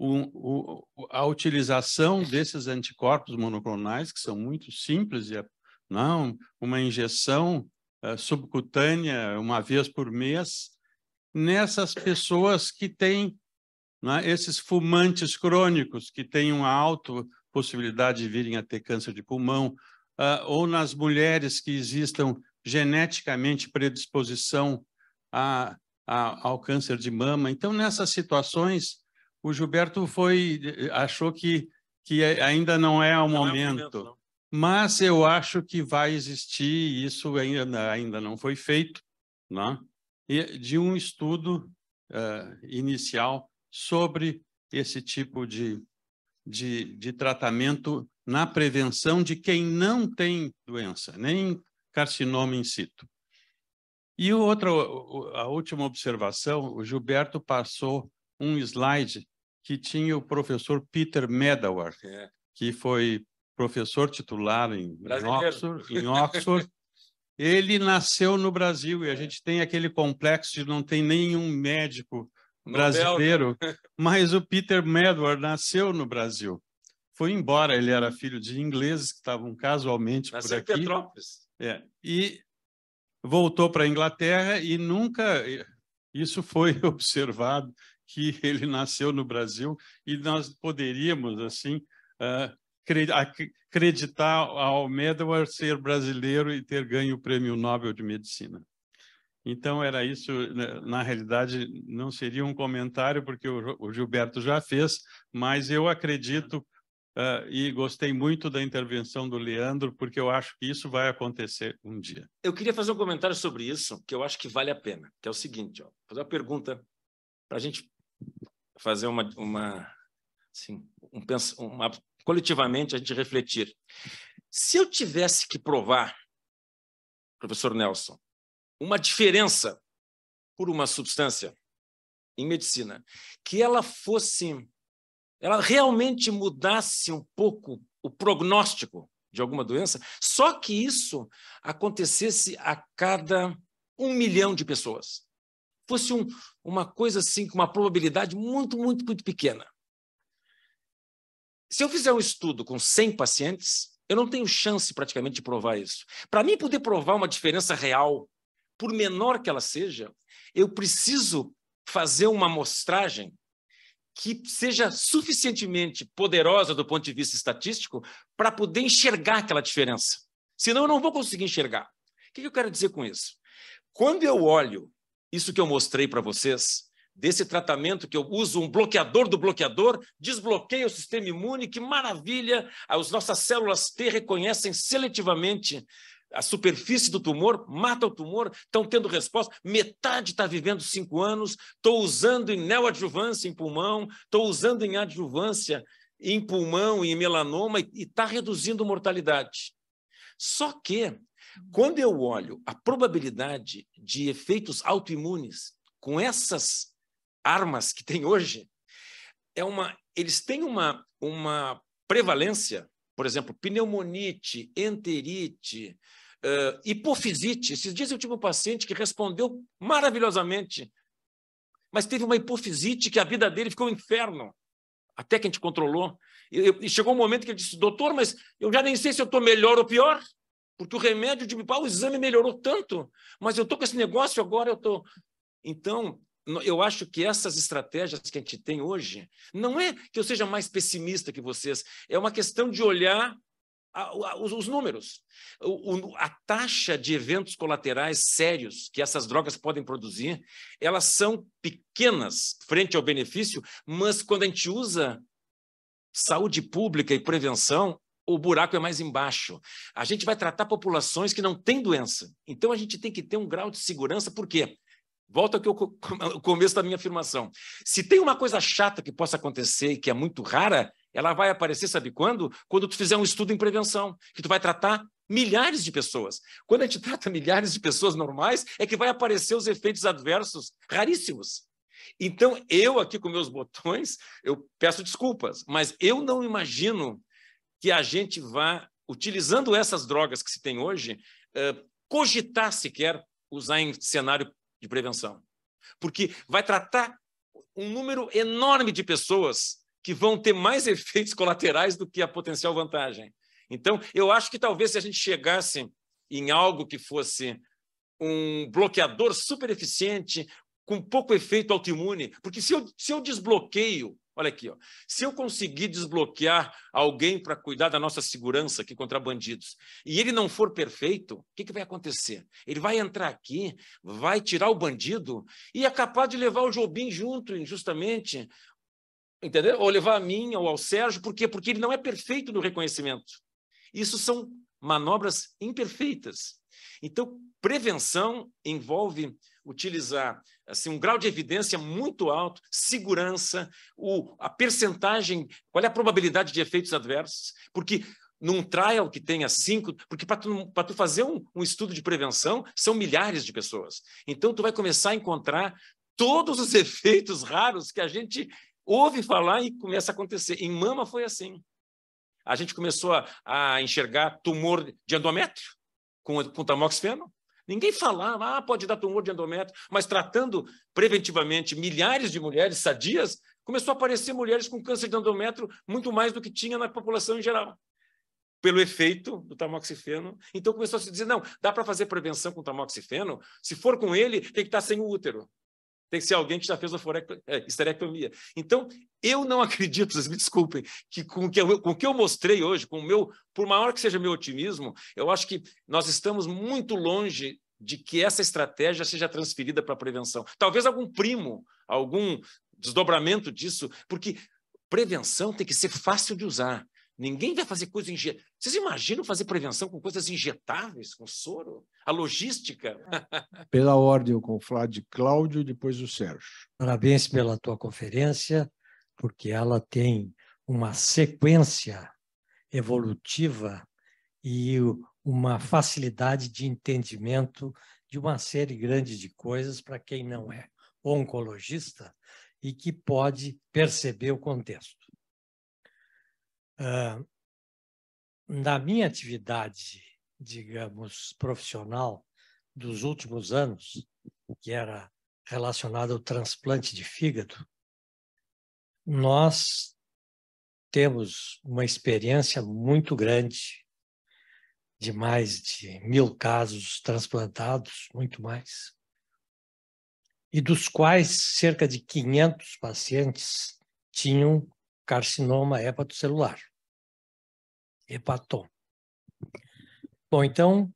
H: um, um, a utilização desses anticorpos monoclonais, que são muito simples, é, não, uma injeção eh, subcutânea uma vez por mês nessas pessoas que têm né, esses fumantes crônicos, que têm uma alta possibilidade de virem a ter câncer de pulmão, uh, ou nas mulheres que existam geneticamente predisposição a, a, ao câncer de mama. Então, nessas situações, o Gilberto foi eh, achou que, que é, ainda não é o não momento. É o momento mas eu acho que vai existir, isso ainda, ainda não foi feito, né? de um estudo uh, inicial sobre esse tipo de, de, de tratamento na prevenção de quem não tem doença, nem carcinoma in situ. E outra, a última observação, o Gilberto passou um slide que tinha o professor Peter Medawar, é. que foi professor titular em, em Oxford, em Oxford ele nasceu no Brasil e a gente tem aquele complexo de não tem nenhum médico brasileiro, mas o Peter Medward nasceu no Brasil. Foi embora, ele era filho de ingleses que estavam casualmente nasceu por aqui. Petrópolis. É, e voltou para a Inglaterra e nunca isso foi observado que ele nasceu no Brasil e nós poderíamos assim uh, acreditar ao Medawar é ser brasileiro e ter ganho o Prêmio Nobel de Medicina. Então, era isso, né, na realidade, não seria um comentário, porque o Gilberto já fez, mas eu acredito uh, e gostei muito da intervenção do Leandro, porque eu acho que isso vai acontecer um dia. Eu queria fazer um comentário sobre isso, que eu acho que vale a pena, que é o seguinte, ó, fazer uma pergunta
B: para a gente fazer uma, uma, assim, um, uma coletivamente, a gente refletir. Se eu tivesse que provar, professor Nelson, uma diferença por uma substância em medicina, que ela fosse, ela realmente mudasse um pouco o prognóstico de alguma doença, só que isso acontecesse a cada um milhão de pessoas. Fosse um, uma coisa assim, com uma probabilidade muito, muito, muito pequena. Se eu fizer um estudo com 100 pacientes, eu não tenho chance praticamente de provar isso. Para mim poder provar uma diferença real, por menor que ela seja, eu preciso fazer uma amostragem que seja suficientemente poderosa do ponto de vista estatístico para poder enxergar aquela diferença. Senão eu não vou conseguir enxergar. O que eu quero dizer com isso? Quando eu olho isso que eu mostrei para vocês, desse tratamento que eu uso um bloqueador do bloqueador, desbloqueia o sistema imune, que maravilha! Ah, as nossas células T reconhecem seletivamente a superfície do tumor, mata o tumor, estão tendo resposta. Metade está vivendo cinco anos, estou usando em neoadjuvância em pulmão, estou usando em adjuvância em pulmão e em melanoma e está reduzindo mortalidade. Só que, quando eu olho a probabilidade de efeitos autoimunes com essas armas que tem hoje, é uma, eles têm uma, uma prevalência, por exemplo, pneumonite, enterite, uh, hipofisite. Esses dias eu tive um paciente que respondeu maravilhosamente, mas teve uma hipofisite que a vida dele ficou um inferno, até que a gente controlou. E, e chegou um momento que ele disse, doutor, mas eu já nem sei se eu estou melhor ou pior, porque o remédio de pau, o exame melhorou tanto, mas eu estou com esse negócio agora, eu estou... Então, eu acho que essas estratégias que a gente tem hoje, não é que eu seja mais pessimista que vocês, é uma questão de olhar a, a, os, os, números. O, o, a taxa de eventos colaterais sérios que essas drogas podem produzir, elas são pequenas frente ao benefício, mas quando a gente usa saúde pública e prevenção, o buraco é mais embaixo. A gente vai tratar populações que não têm doença. Então a gente tem que ter um grau de segurança, por quê? Volta ao que eu começo da minha afirmação. Se tem uma coisa chata que possa acontecer e que é muito rara, ela vai aparecer, sabe quando? Quando tu fizer um estudo em prevenção, que tu vai tratar milhares de pessoas. Quando a gente trata milhares de pessoas normais, é que vai aparecer os efeitos adversos raríssimos. Então, eu aqui com meus botões, eu peço desculpas, mas eu não imagino que a gente vá, utilizando essas drogas que se tem hoje, eh, cogitar sequer usar em cenário de prevenção. Porque vai tratar um número enorme de pessoas que vão ter mais efeitos colaterais do que a potencial vantagem. Então, eu acho que talvez se a gente chegasse em algo que fosse um bloqueador super eficiente, com pouco efeito autoimune, porque se eu, se eu desbloqueio Olha aqui, ó. se eu conseguir desbloquear alguém para cuidar da nossa segurança aqui contra bandidos, e ele não for perfeito, o que, que vai acontecer? Ele vai entrar aqui, vai tirar o bandido e é capaz de levar o Jobim junto, injustamente, entendeu? Ou levar a mim ou ao Sérgio, por quê? Porque ele não é perfeito no reconhecimento. Isso são manobras imperfeitas. Então, prevenção envolve utilizar assim, um grau de evidência muito alto, segurança, o, a percentagem, qual é a probabilidade de efeitos adversos, porque num trial que tenha cinco, porque para tu, tu fazer um, um estudo de prevenção são milhares de pessoas. Então tu vai começar a encontrar todos os efeitos raros que a gente ouve falar e começa a acontecer. Em mama foi assim. A gente começou a, a enxergar tumor de endométrio com, com tamoxifeno. Ninguém falava, ah, pode dar tumor de endométrio, mas tratando preventivamente milhares de mulheres sadias, começou a aparecer mulheres com câncer de endométrio muito mais do que tinha na população em geral. Pelo efeito do tamoxifeno. Então começou a se dizer: não, dá para fazer prevenção com tamoxifeno? Se for com ele, tem que estar sem o útero. Tem que ser alguém que já fez a esterectomia. É, então, eu não acredito, vocês me desculpem, que com o que, eu, com o que eu mostrei hoje, com o meu, por maior que seja meu otimismo, eu acho que nós estamos muito longe de que essa estratégia seja transferida para a prevenção. Talvez algum primo, algum desdobramento disso, porque prevenção tem que ser fácil de usar. Ninguém vai fazer coisa injetável. Vocês imaginam fazer prevenção com coisas injetáveis, com soro? A logística?
D: Pela ordem, eu falar de Cláudio e depois o Sérgio.
C: Parabéns pela tua conferência, porque ela tem uma sequência evolutiva e uma facilidade de entendimento de uma série grande de coisas para quem não é oncologista e que pode perceber o contexto. Uh, na minha atividade, digamos, profissional dos últimos anos, que era relacionada ao transplante de fígado, nós temos uma experiência muito grande de mais de mil casos transplantados, muito mais, e dos quais cerca de 500 pacientes tinham carcinoma hepatocelular, hepatom. Bom, então,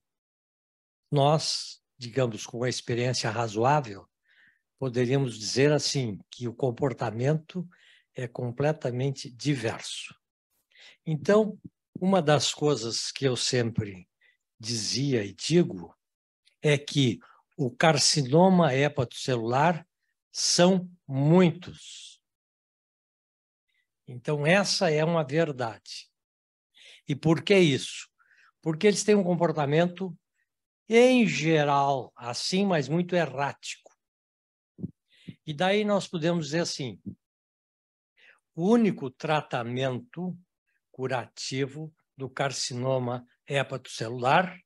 C: nós, digamos, com uma experiência razoável, poderíamos dizer assim que o comportamento é completamente diverso. Então, uma das coisas que eu sempre dizia e digo é que o carcinoma hepatocelular são muitos. Então, essa é uma verdade. E por que isso? Porque eles têm um comportamento, em geral, assim, mas muito errático. E daí nós podemos dizer assim: o único tratamento curativo do carcinoma hepatocelular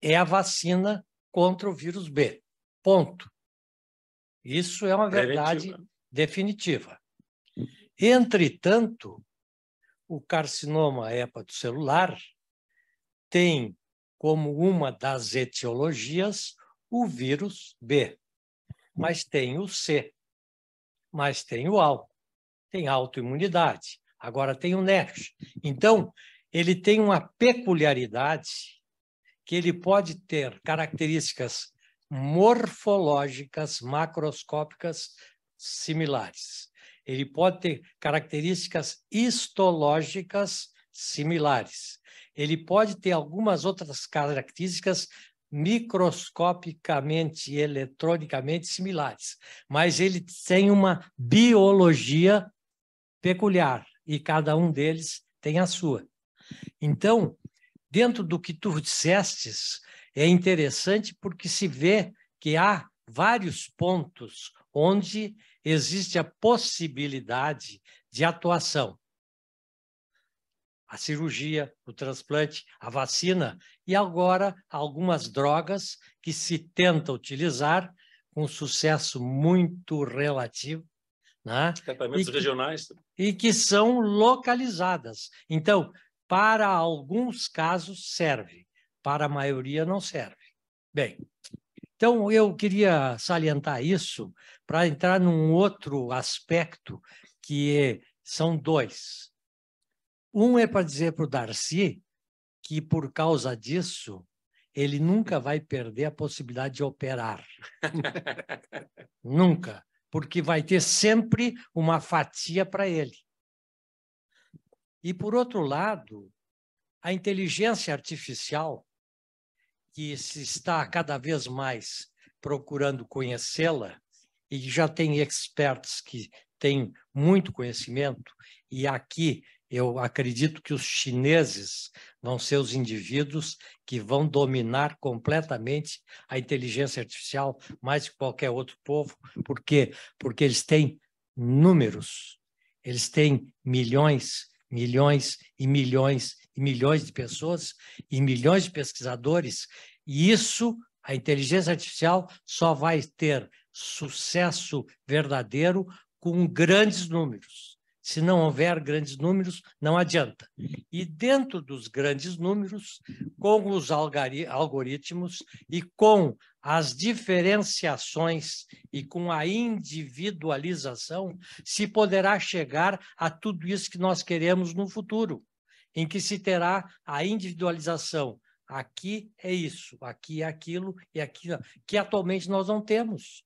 C: é a vacina contra o vírus B. Ponto. Isso é uma verdade Preventiva. Né? definitiva. Entretanto, o carcinoma hepatocelular tem como uma das etiologias o vírus B, mas tem o C, mas tem o álcool, tem autoimunidade, agora tem o NERJ. Então, ele tem uma peculiaridade que ele pode ter características morfológicas macroscópicas similares. Ele pode ter características histológicas similares. Ele pode ter algumas outras características microscopicamente e eletronicamente similares, mas ele tem uma biologia peculiar e cada um deles tem a sua. Então, dentro do que tu dissestes, é interessante porque se vê que há vários pontos onde existe a possibilidade de atuação. A cirurgia, o transplante, a vacina e agora algumas drogas que se tenta utilizar com sucesso muito relativo
B: né? Tratamentos e que, regionais.
C: E que são localizadas. Então, para alguns casos serve, para a maioria não serve. Bem, então eu queria salientar isso para entrar num outro aspecto que é, são dois. Um é para dizer para o Darcy que por causa disso ele nunca vai perder a possibilidade de operar. nunca porque vai ter sempre uma fatia para ele. E, por outro lado, a inteligência artificial, que se está cada vez mais procurando conhecê-la, e já tem experts que têm muito conhecimento, e aqui eu acredito que os chineses vão ser os indivíduos que vão dominar completamente a inteligência artificial mais que qualquer outro povo. Por quê? Porque eles têm números, eles têm milhões, milhões e milhões e milhões de pessoas e milhões de pesquisadores. E isso, a inteligência artificial só vai ter sucesso verdadeiro com grandes números se não houver grandes números, não adianta. E dentro dos grandes números, com os algoritmos e com as diferenciações e com a individualização, se poderá chegar a tudo isso que nós queremos no futuro, em que se terá a individualização aqui é isso, aqui é aquilo e aqui que atualmente nós não temos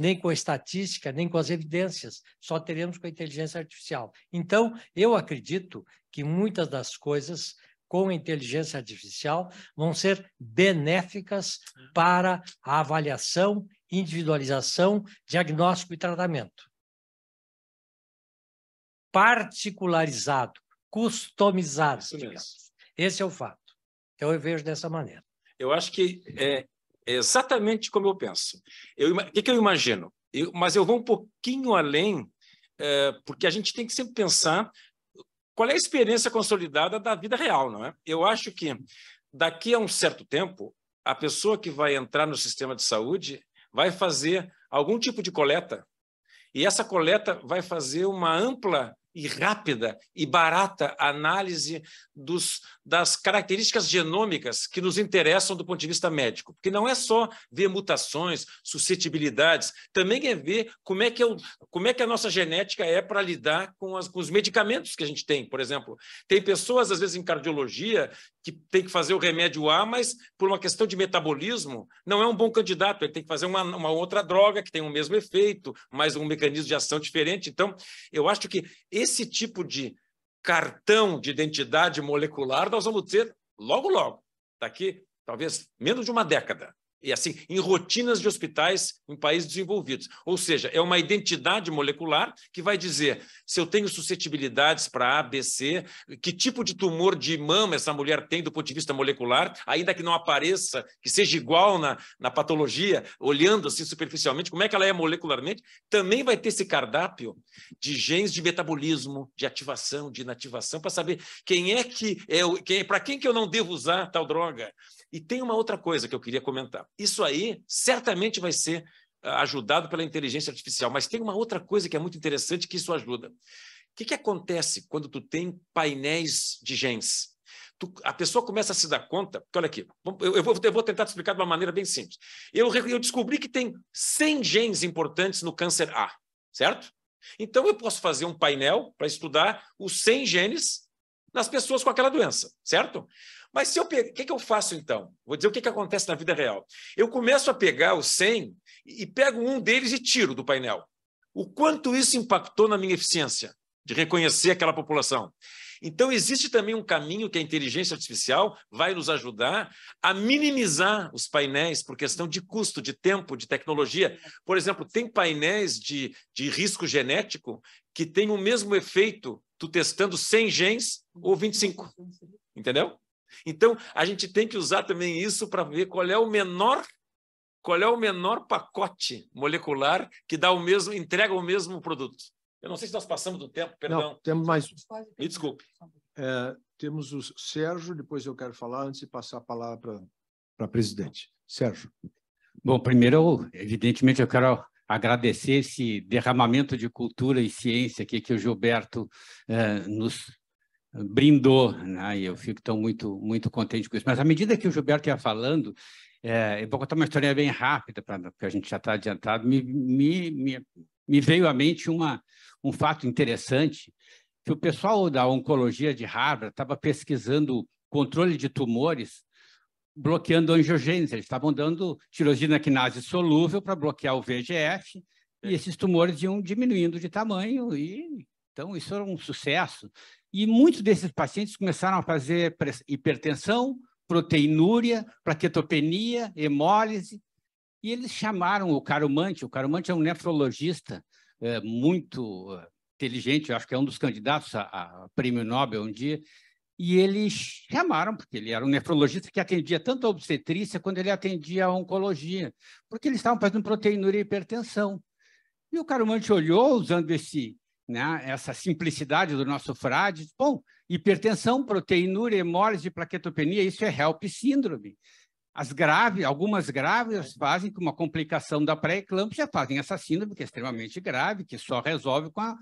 C: nem com a estatística, nem com as evidências, só teremos com a inteligência artificial. Então, eu acredito que muitas das coisas com a inteligência artificial vão ser benéficas para a avaliação, individualização, diagnóstico e tratamento. Particularizado, customizado. Esse é o fato. Então, eu vejo dessa maneira.
B: Eu acho que é, exatamente como eu penso. Eu, o que, que eu imagino? Eu, mas eu vou um pouquinho além, é, porque a gente tem que sempre pensar qual é a experiência consolidada da vida real, não é? Eu acho que daqui a um certo tempo, a pessoa que vai entrar no sistema de saúde vai fazer algum tipo de coleta, e essa coleta vai fazer uma ampla e rápida e barata análise dos, das características genômicas que nos interessam do ponto de vista médico. Porque não é só ver mutações, suscetibilidades, também é ver como é que, eu, é como é que a nossa genética é para lidar com, as, com os medicamentos que a gente tem, por exemplo. Tem pessoas, às vezes, em cardiologia, que tem que fazer o remédio A, mas por uma questão de metabolismo, não é um bom candidato. Ele tem que fazer uma, uma outra droga que tem o mesmo efeito, mas um mecanismo de ação diferente. Então, eu acho que esse tipo de cartão de identidade molecular nós vamos ter logo, logo, daqui talvez menos de uma década e assim, em rotinas de hospitais em países desenvolvidos. Ou seja, é uma identidade molecular que vai dizer se eu tenho suscetibilidades para A, B, C, que tipo de tumor de mama essa mulher tem do ponto de vista molecular, ainda que não apareça, que seja igual na, na patologia, olhando assim superficialmente, como é que ela é molecularmente, também vai ter esse cardápio de genes de metabolismo, de ativação, de inativação, para saber quem é que é, quem, para quem que eu não devo usar tal droga, e tem uma outra coisa que eu queria comentar. Isso aí certamente vai ser ah, ajudado pela inteligência artificial, mas tem uma outra coisa que é muito interessante que isso ajuda. O que, que acontece quando tu tem painéis de genes? Tu, a pessoa começa a se dar conta, olha aqui, eu, eu, vou, eu vou tentar te explicar de uma maneira bem simples. Eu, eu descobri que tem 100 genes importantes no câncer A, certo? Então eu posso fazer um painel para estudar os 100 genes nas pessoas com aquela doença, certo? Mas se eu pegar, o que, que eu faço então? Vou dizer o que, que acontece na vida real. Eu começo a pegar os 100 e pego um deles e tiro do painel. O quanto isso impactou na minha eficiência de reconhecer aquela população. Então, existe também um caminho que a inteligência artificial vai nos ajudar a minimizar os painéis por questão de custo, de tempo, de tecnologia. Por exemplo, tem painéis de, de risco genético que tem o mesmo efeito tu testando 100 genes ou 25. Entendeu? Então, a gente tem que usar também isso para ver qual é o menor qual é o menor pacote molecular que dá o mesmo entrega o mesmo produto. Eu não sei se nós passamos do tempo, perdão. Não, temos mais. Me desculpe.
D: É, temos o Sérgio, depois eu quero falar antes de passar a palavra para a presidente. Sérgio.
I: Bom, primeiro, evidentemente, eu quero agradecer esse derramamento de cultura e ciência aqui que o Gilberto eh, nos brindou, né? E eu fico tão muito muito contente com isso. Mas à medida que o Gilberto ia falando, é, eu vou contar uma história bem rápida, pra, porque a gente já está adiantado. Me, me, me, me, veio à mente uma, um fato interessante, que o pessoal da oncologia de Harvard estava pesquisando controle de tumores bloqueando angiogênese. Eles estavam dando tirosina quinase solúvel para bloquear o VGF, e é. esses tumores iam diminuindo de tamanho, e então isso era um sucesso. E muitos desses pacientes começaram a fazer hipertensão, proteinúria, plaquetopenia, hemólise, e eles chamaram o Carumante, o Carumante é um nefrologista é, muito é, inteligente, eu acho que é um dos candidatos a, a prêmio Nobel um dia, e eles chamaram, porque ele era um nefrologista que atendia tanto a obstetrícia quanto ele atendia a oncologia, porque eles estavam fazendo proteinúria e hipertensão. E o Carumante olhou, usando esse né, essa simplicidade do nosso frade. Bom, hipertensão, proteinúria, hemólise, plaquetopenia, isso é HELP síndrome. As graves, algumas graves fazem com uma complicação da pré-eclâmpsia, fazem essa síndrome que é extremamente grave, que só resolve com, a,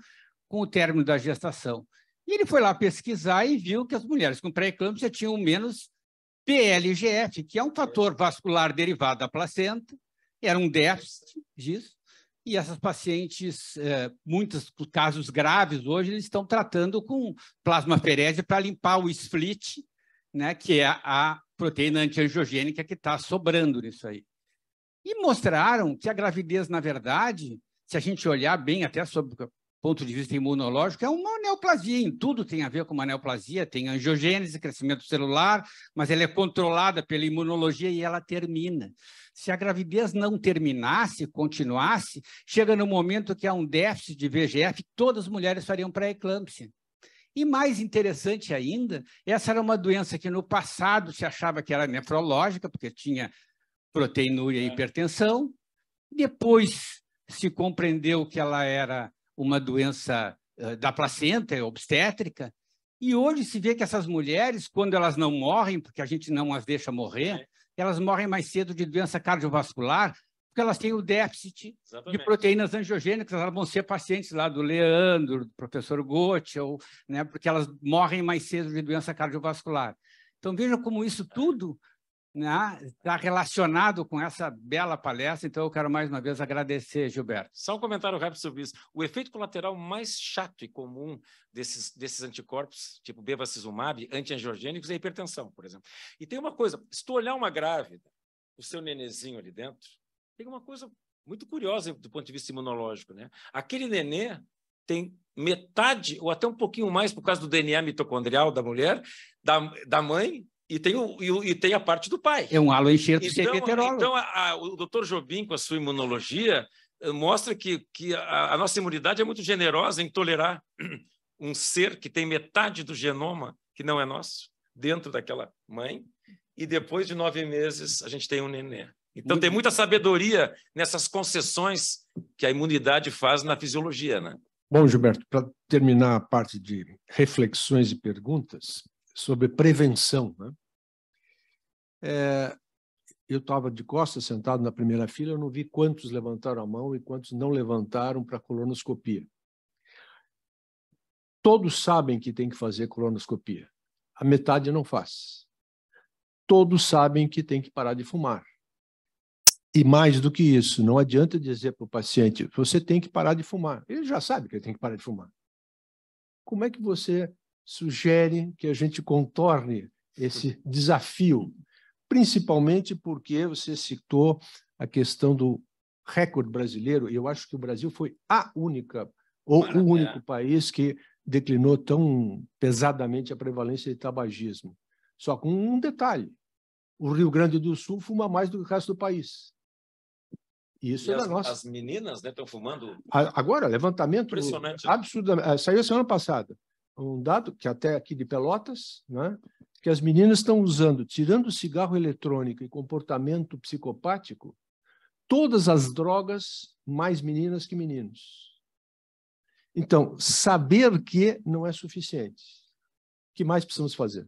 I: com o término da gestação. E ele foi lá pesquisar e viu que as mulheres com pré-eclâmpsia tinham menos PLGF, que é um fator vascular derivado da placenta, era um déficit disso, e essas pacientes, é, muitos casos graves hoje, eles estão tratando com plasmaferese para limpar o split, né, que é a proteína antiangiogênica que está sobrando nisso aí. E mostraram que a gravidez, na verdade, se a gente olhar bem, até sobre ponto de vista imunológico, é uma neoplasia. Em tudo tem a ver com uma neoplasia, tem angiogênese, crescimento celular, mas ela é controlada pela imunologia e ela termina. Se a gravidez não terminasse, continuasse, chega no momento que há um déficit de VGF, todas as mulheres fariam pré-eclâmpsia. E mais interessante ainda, essa era uma doença que no passado se achava que era nefrológica, porque tinha proteinúria e hipertensão. Depois se compreendeu que ela era uma doença eh, da placenta é obstétrica. E hoje se vê que essas mulheres, quando elas não morrem, porque a gente não as deixa morrer, elas morrem mais cedo de doença cardiovascular, porque elas têm o déficit Exatamente. de proteínas angiogênicas, elas vão ser pacientes lá do Leandro, do professor Gottschall, né, porque elas morrem mais cedo de doença cardiovascular. Então veja como isso tudo está né? relacionado com essa bela palestra, então eu quero mais uma vez agradecer, Gilberto. Só um comentário rápido sobre
B: isso. O efeito colateral mais chato e comum desses, desses anticorpos, tipo bevacizumab, antiangiogênicos, é a hipertensão, por exemplo. E tem uma coisa, se tu olhar uma grávida, o seu nenezinho ali dentro, tem uma coisa muito curiosa do ponto de vista imunológico, né? Aquele nenê tem metade ou até um pouquinho mais por causa do DNA mitocondrial da mulher, da, da mãe, e tem, o, e, e, tem a parte do pai. É um halo enxerto então, de heterólogo. Então, a, a, o doutor Jobim, com a sua imunologia, eh, mostra que, que a, a, nossa imunidade é muito generosa em tolerar um ser que tem metade do genoma, que não é nosso, dentro daquela mãe, e depois de nove meses a gente tem um nenê. Então, muito tem muita sabedoria nessas concessões que a imunidade faz na fisiologia, né?
D: Bom, Gilberto, para terminar a parte de reflexões e perguntas, sobre prevenção. Né?
B: É, eu estava
D: de costas, sentado na primeira fila, eu não vi quantos levantaram a mão e quantos não levantaram para colonoscopia. Todos sabem que tem que fazer colonoscopia. A metade não faz. Todos sabem que tem que parar de fumar. E mais do que isso, não adianta dizer para o paciente, você tem que parar de fumar. Ele já sabe que ele tem que parar de fumar. Como é que você sugere que a gente contorne esse desafio, principalmente porque você citou a questão do recorde brasileiro, e eu acho que o Brasil foi a única ou Maravilha. o único país que declinou tão pesadamente a prevalência de tabagismo. Só com um detalhe: o Rio Grande do Sul fuma mais do que o resto do país. Isso e é as, nossa. As
B: meninas estão né, fumando.
D: Agora, levantamento. Impressionante. Né? Absurdo, eh, saiu semana passada um dado, que até aqui de Pelotas, né, que as meninas estão usando, tirando cigarro eletrônico e comportamento psicopático, todas as drogas, mais meninas que meninos. Então, saber que não é suficiente. O que mais precisamos fazer?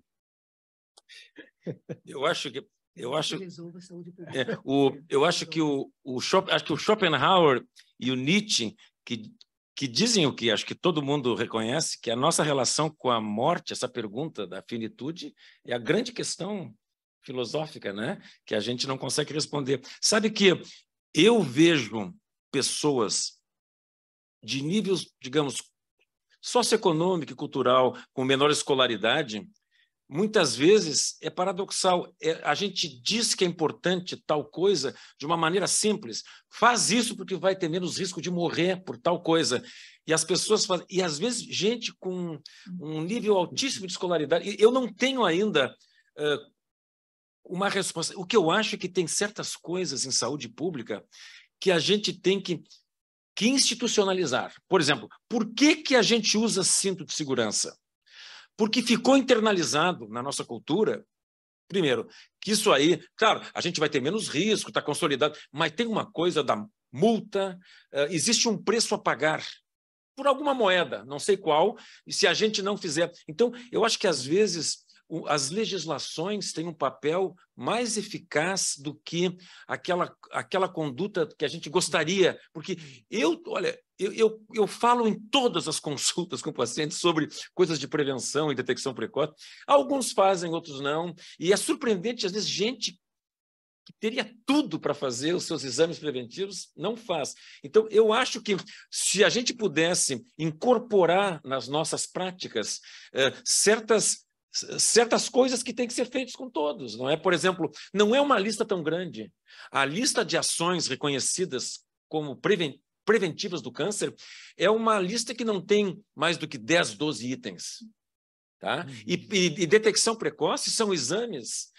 A: Eu
B: acho que eu acho,
A: é,
B: o, eu acho que o, o Schopenhauer e o Nietzsche que, que dizem o que acho que todo mundo reconhece, que a nossa relação com a morte, essa pergunta da finitude, é a grande questão filosófica, né? Que a gente não consegue responder. Sabe que eu vejo pessoas de níveis, digamos, socioeconômico e cultural com menor escolaridade muitas vezes é paradoxal. É, a gente diz que é importante tal coisa de uma maneira simples. Faz isso porque vai ter menos risco de morrer por tal coisa. E as pessoas fazem. E às vezes, gente com um nível altíssimo de escolaridade. Eu não tenho ainda. Uh, uma resposta. O que eu acho é que tem certas coisas em saúde pública que a gente tem que, que institucionalizar. Por exemplo, por que, que a gente usa cinto de segurança? Porque ficou internalizado na nossa cultura, primeiro, que isso aí, claro, a gente vai ter menos risco, está consolidado, mas tem uma coisa da multa, eh, existe um preço a pagar por alguma moeda, não sei qual, e se a gente não fizer. Então, eu acho que às vezes as legislações têm um papel mais eficaz do que aquela, aquela conduta que a gente gostaria. Porque eu, olha, eu, eu, eu falo em todas as consultas com pacientes sobre coisas de prevenção e detecção precoce. Alguns fazem, outros não. E é surpreendente, às vezes, gente que teria tudo para fazer os seus exames preventivos, não faz. Então, eu acho que se a gente pudesse incorporar nas nossas práticas eh, certas certas coisas que têm que ser feitas com todos, não é? Por exemplo, não é uma lista tão grande. A lista de ações reconhecidas como preven preventivas do câncer, é uma lista que não tem mais do que 10, 12 itens. Tá? E, uhum. e, e detecção precoce são exames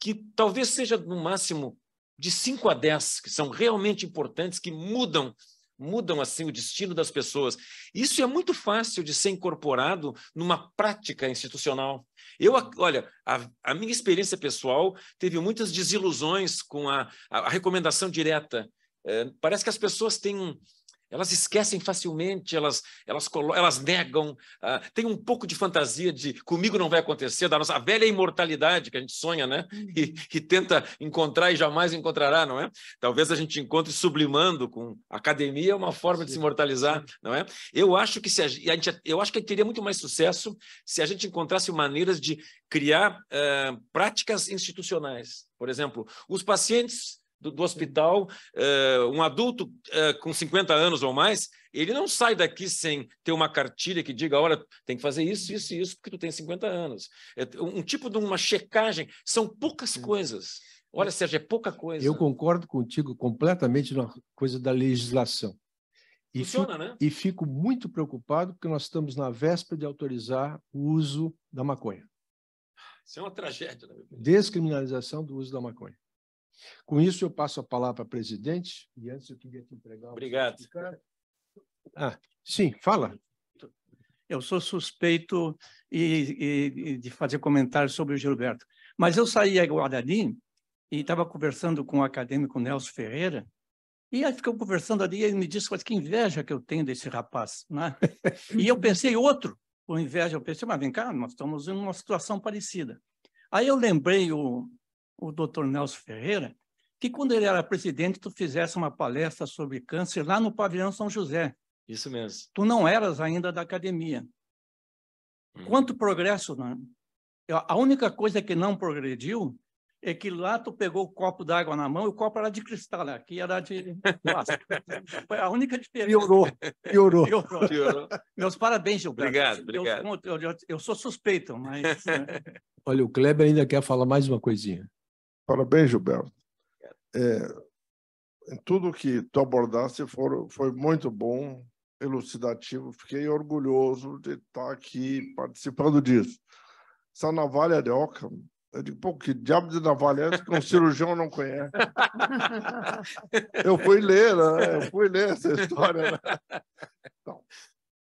B: que talvez seja no máximo de 5 a 10, que são realmente importantes, que mudam mudam assim o destino das pessoas. Isso é muito fácil de ser incorporado numa prática institucional. Eu, olha, a, a minha experiência pessoal teve muitas desilusões com a, a recomendação direta. É, parece que as pessoas têm elas esquecem facilmente, elas, elas, elas negam, uh, tem um pouco de fantasia de comigo não vai acontecer, da nossa velha imortalidade que a gente sonha, né? Uhum. E, e, tenta encontrar e jamais encontrará, não é? Talvez a gente encontre sublimando com academia uma forma de se imortalizar, não é? Eu acho que se a, gente, eu acho que teria muito mais sucesso se a gente encontrasse maneiras de criar uh, práticas institucionais. Por exemplo, os pacientes do, do hospital, uh, um adulto uh, com 50 anos ou mais, ele não sai daqui sem ter uma cartilha que diga, olha, tem que fazer isso, isso e isso, porque tu tem 50 anos. É, um tipo de uma checagem, são poucas coisas. Olha, Sérgio, é pouca coisa. Eu
D: concordo contigo completamente na coisa da legislação. E Funciona, fico, né? E fico muito preocupado porque nós estamos na véspera de autorizar o uso da maconha.
B: Isso é uma tragédia. Né,
D: Descriminalização do uso da maconha. Com isso, eu passo a palavra para presidente. E antes, eu queria te entregar. Obrigado. Ah, sim, fala. Eu sou suspeito e, e, de fazer comentários sobre o Gilberto, mas eu saí agora ali e estava conversando com o acadêmico Nelson Ferreira, e aí ficou conversando ali e ele me disse, quase que inveja que eu tenho desse rapaz. Né? e eu pensei outro, com inveja, eu pensei, mas vem cá, nós estamos em uma situação parecida. Aí eu lembrei o, o Dr. Nelson Ferreira, que quando ele era presidente, tu fizesse uma palestra sobre câncer lá no pavilhão São José. Isso mesmo. Tu não eras ainda da academia. Hum. Quanto progresso, né? A única coisa que não progrediu é que lá tu pegou o copo d'água na mão e o
I: copo era de cristal, né? aqui era de plástico. Foi a única diferença. Piorou, piorou. piorou. piorou. Meus parabéns, Gilberto. Obrigado, obrigado. Eu, eu, eu sou suspeito, mas...
H: Né?
D: Olha, o Kleber ainda quer falar mais uma coisinha. Parabéns, Gilberto.
E: É, tudo que tu abordaste for, foi muito bom, elucidativo. Fiquei orgulhoso de estar aqui participando disso. Essa navalha de é Ockham, eu digo, pô, que diabo de navalha é essa que um cirurgião não conhece? eu fui ler, né? Eu fui ler essa história, né? Então,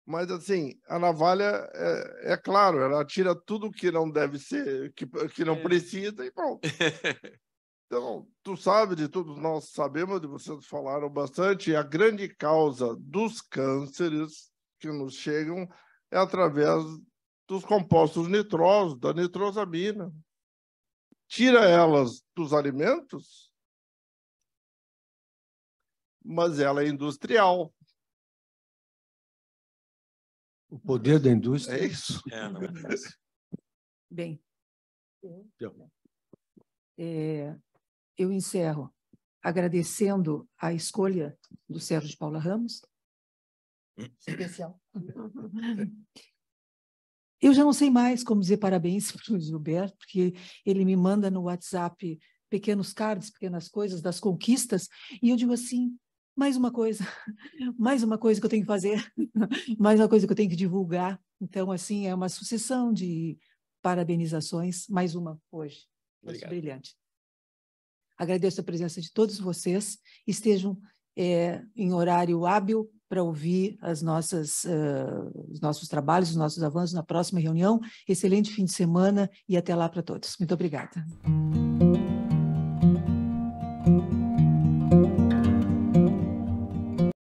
E: mas assim, a navalha é, é, claro, ela tira tudo que não deve ser, que, que não é. precisa e pronto. Então, tu sabe de tudo, nós sabemos, de vocês falaram bastante, a grande causa dos cânceres que nos chegam é através dos compostos nitrosos, da nitrosamina. Tira elas dos alimentos, mas ela é industrial
D: o poder da indústria. É isso. É, não é
A: Bem, é. é, eu encerro agradecendo a escolha do Sérgio de Paula Ramos. Especial. Eu já não sei mais como dizer parabéns para o Gilberto, porque ele me manda no WhatsApp pequenos cards, pequenas coisas das conquistas, e eu digo assim: mais uma coisa, mais uma coisa que eu tenho que fazer, mais uma coisa que eu tenho que divulgar. Então, assim, é uma sucessão de parabenizações, mais uma hoje. Obrigado. Brilhante. Agradeço a presença de todos vocês. Estejam é, em horário hábil para ouvir as nossas, uh, os nossos trabalhos, os nossos avanços na próxima reunião. Excelente fim de semana e até lá para todos. Muito obrigada.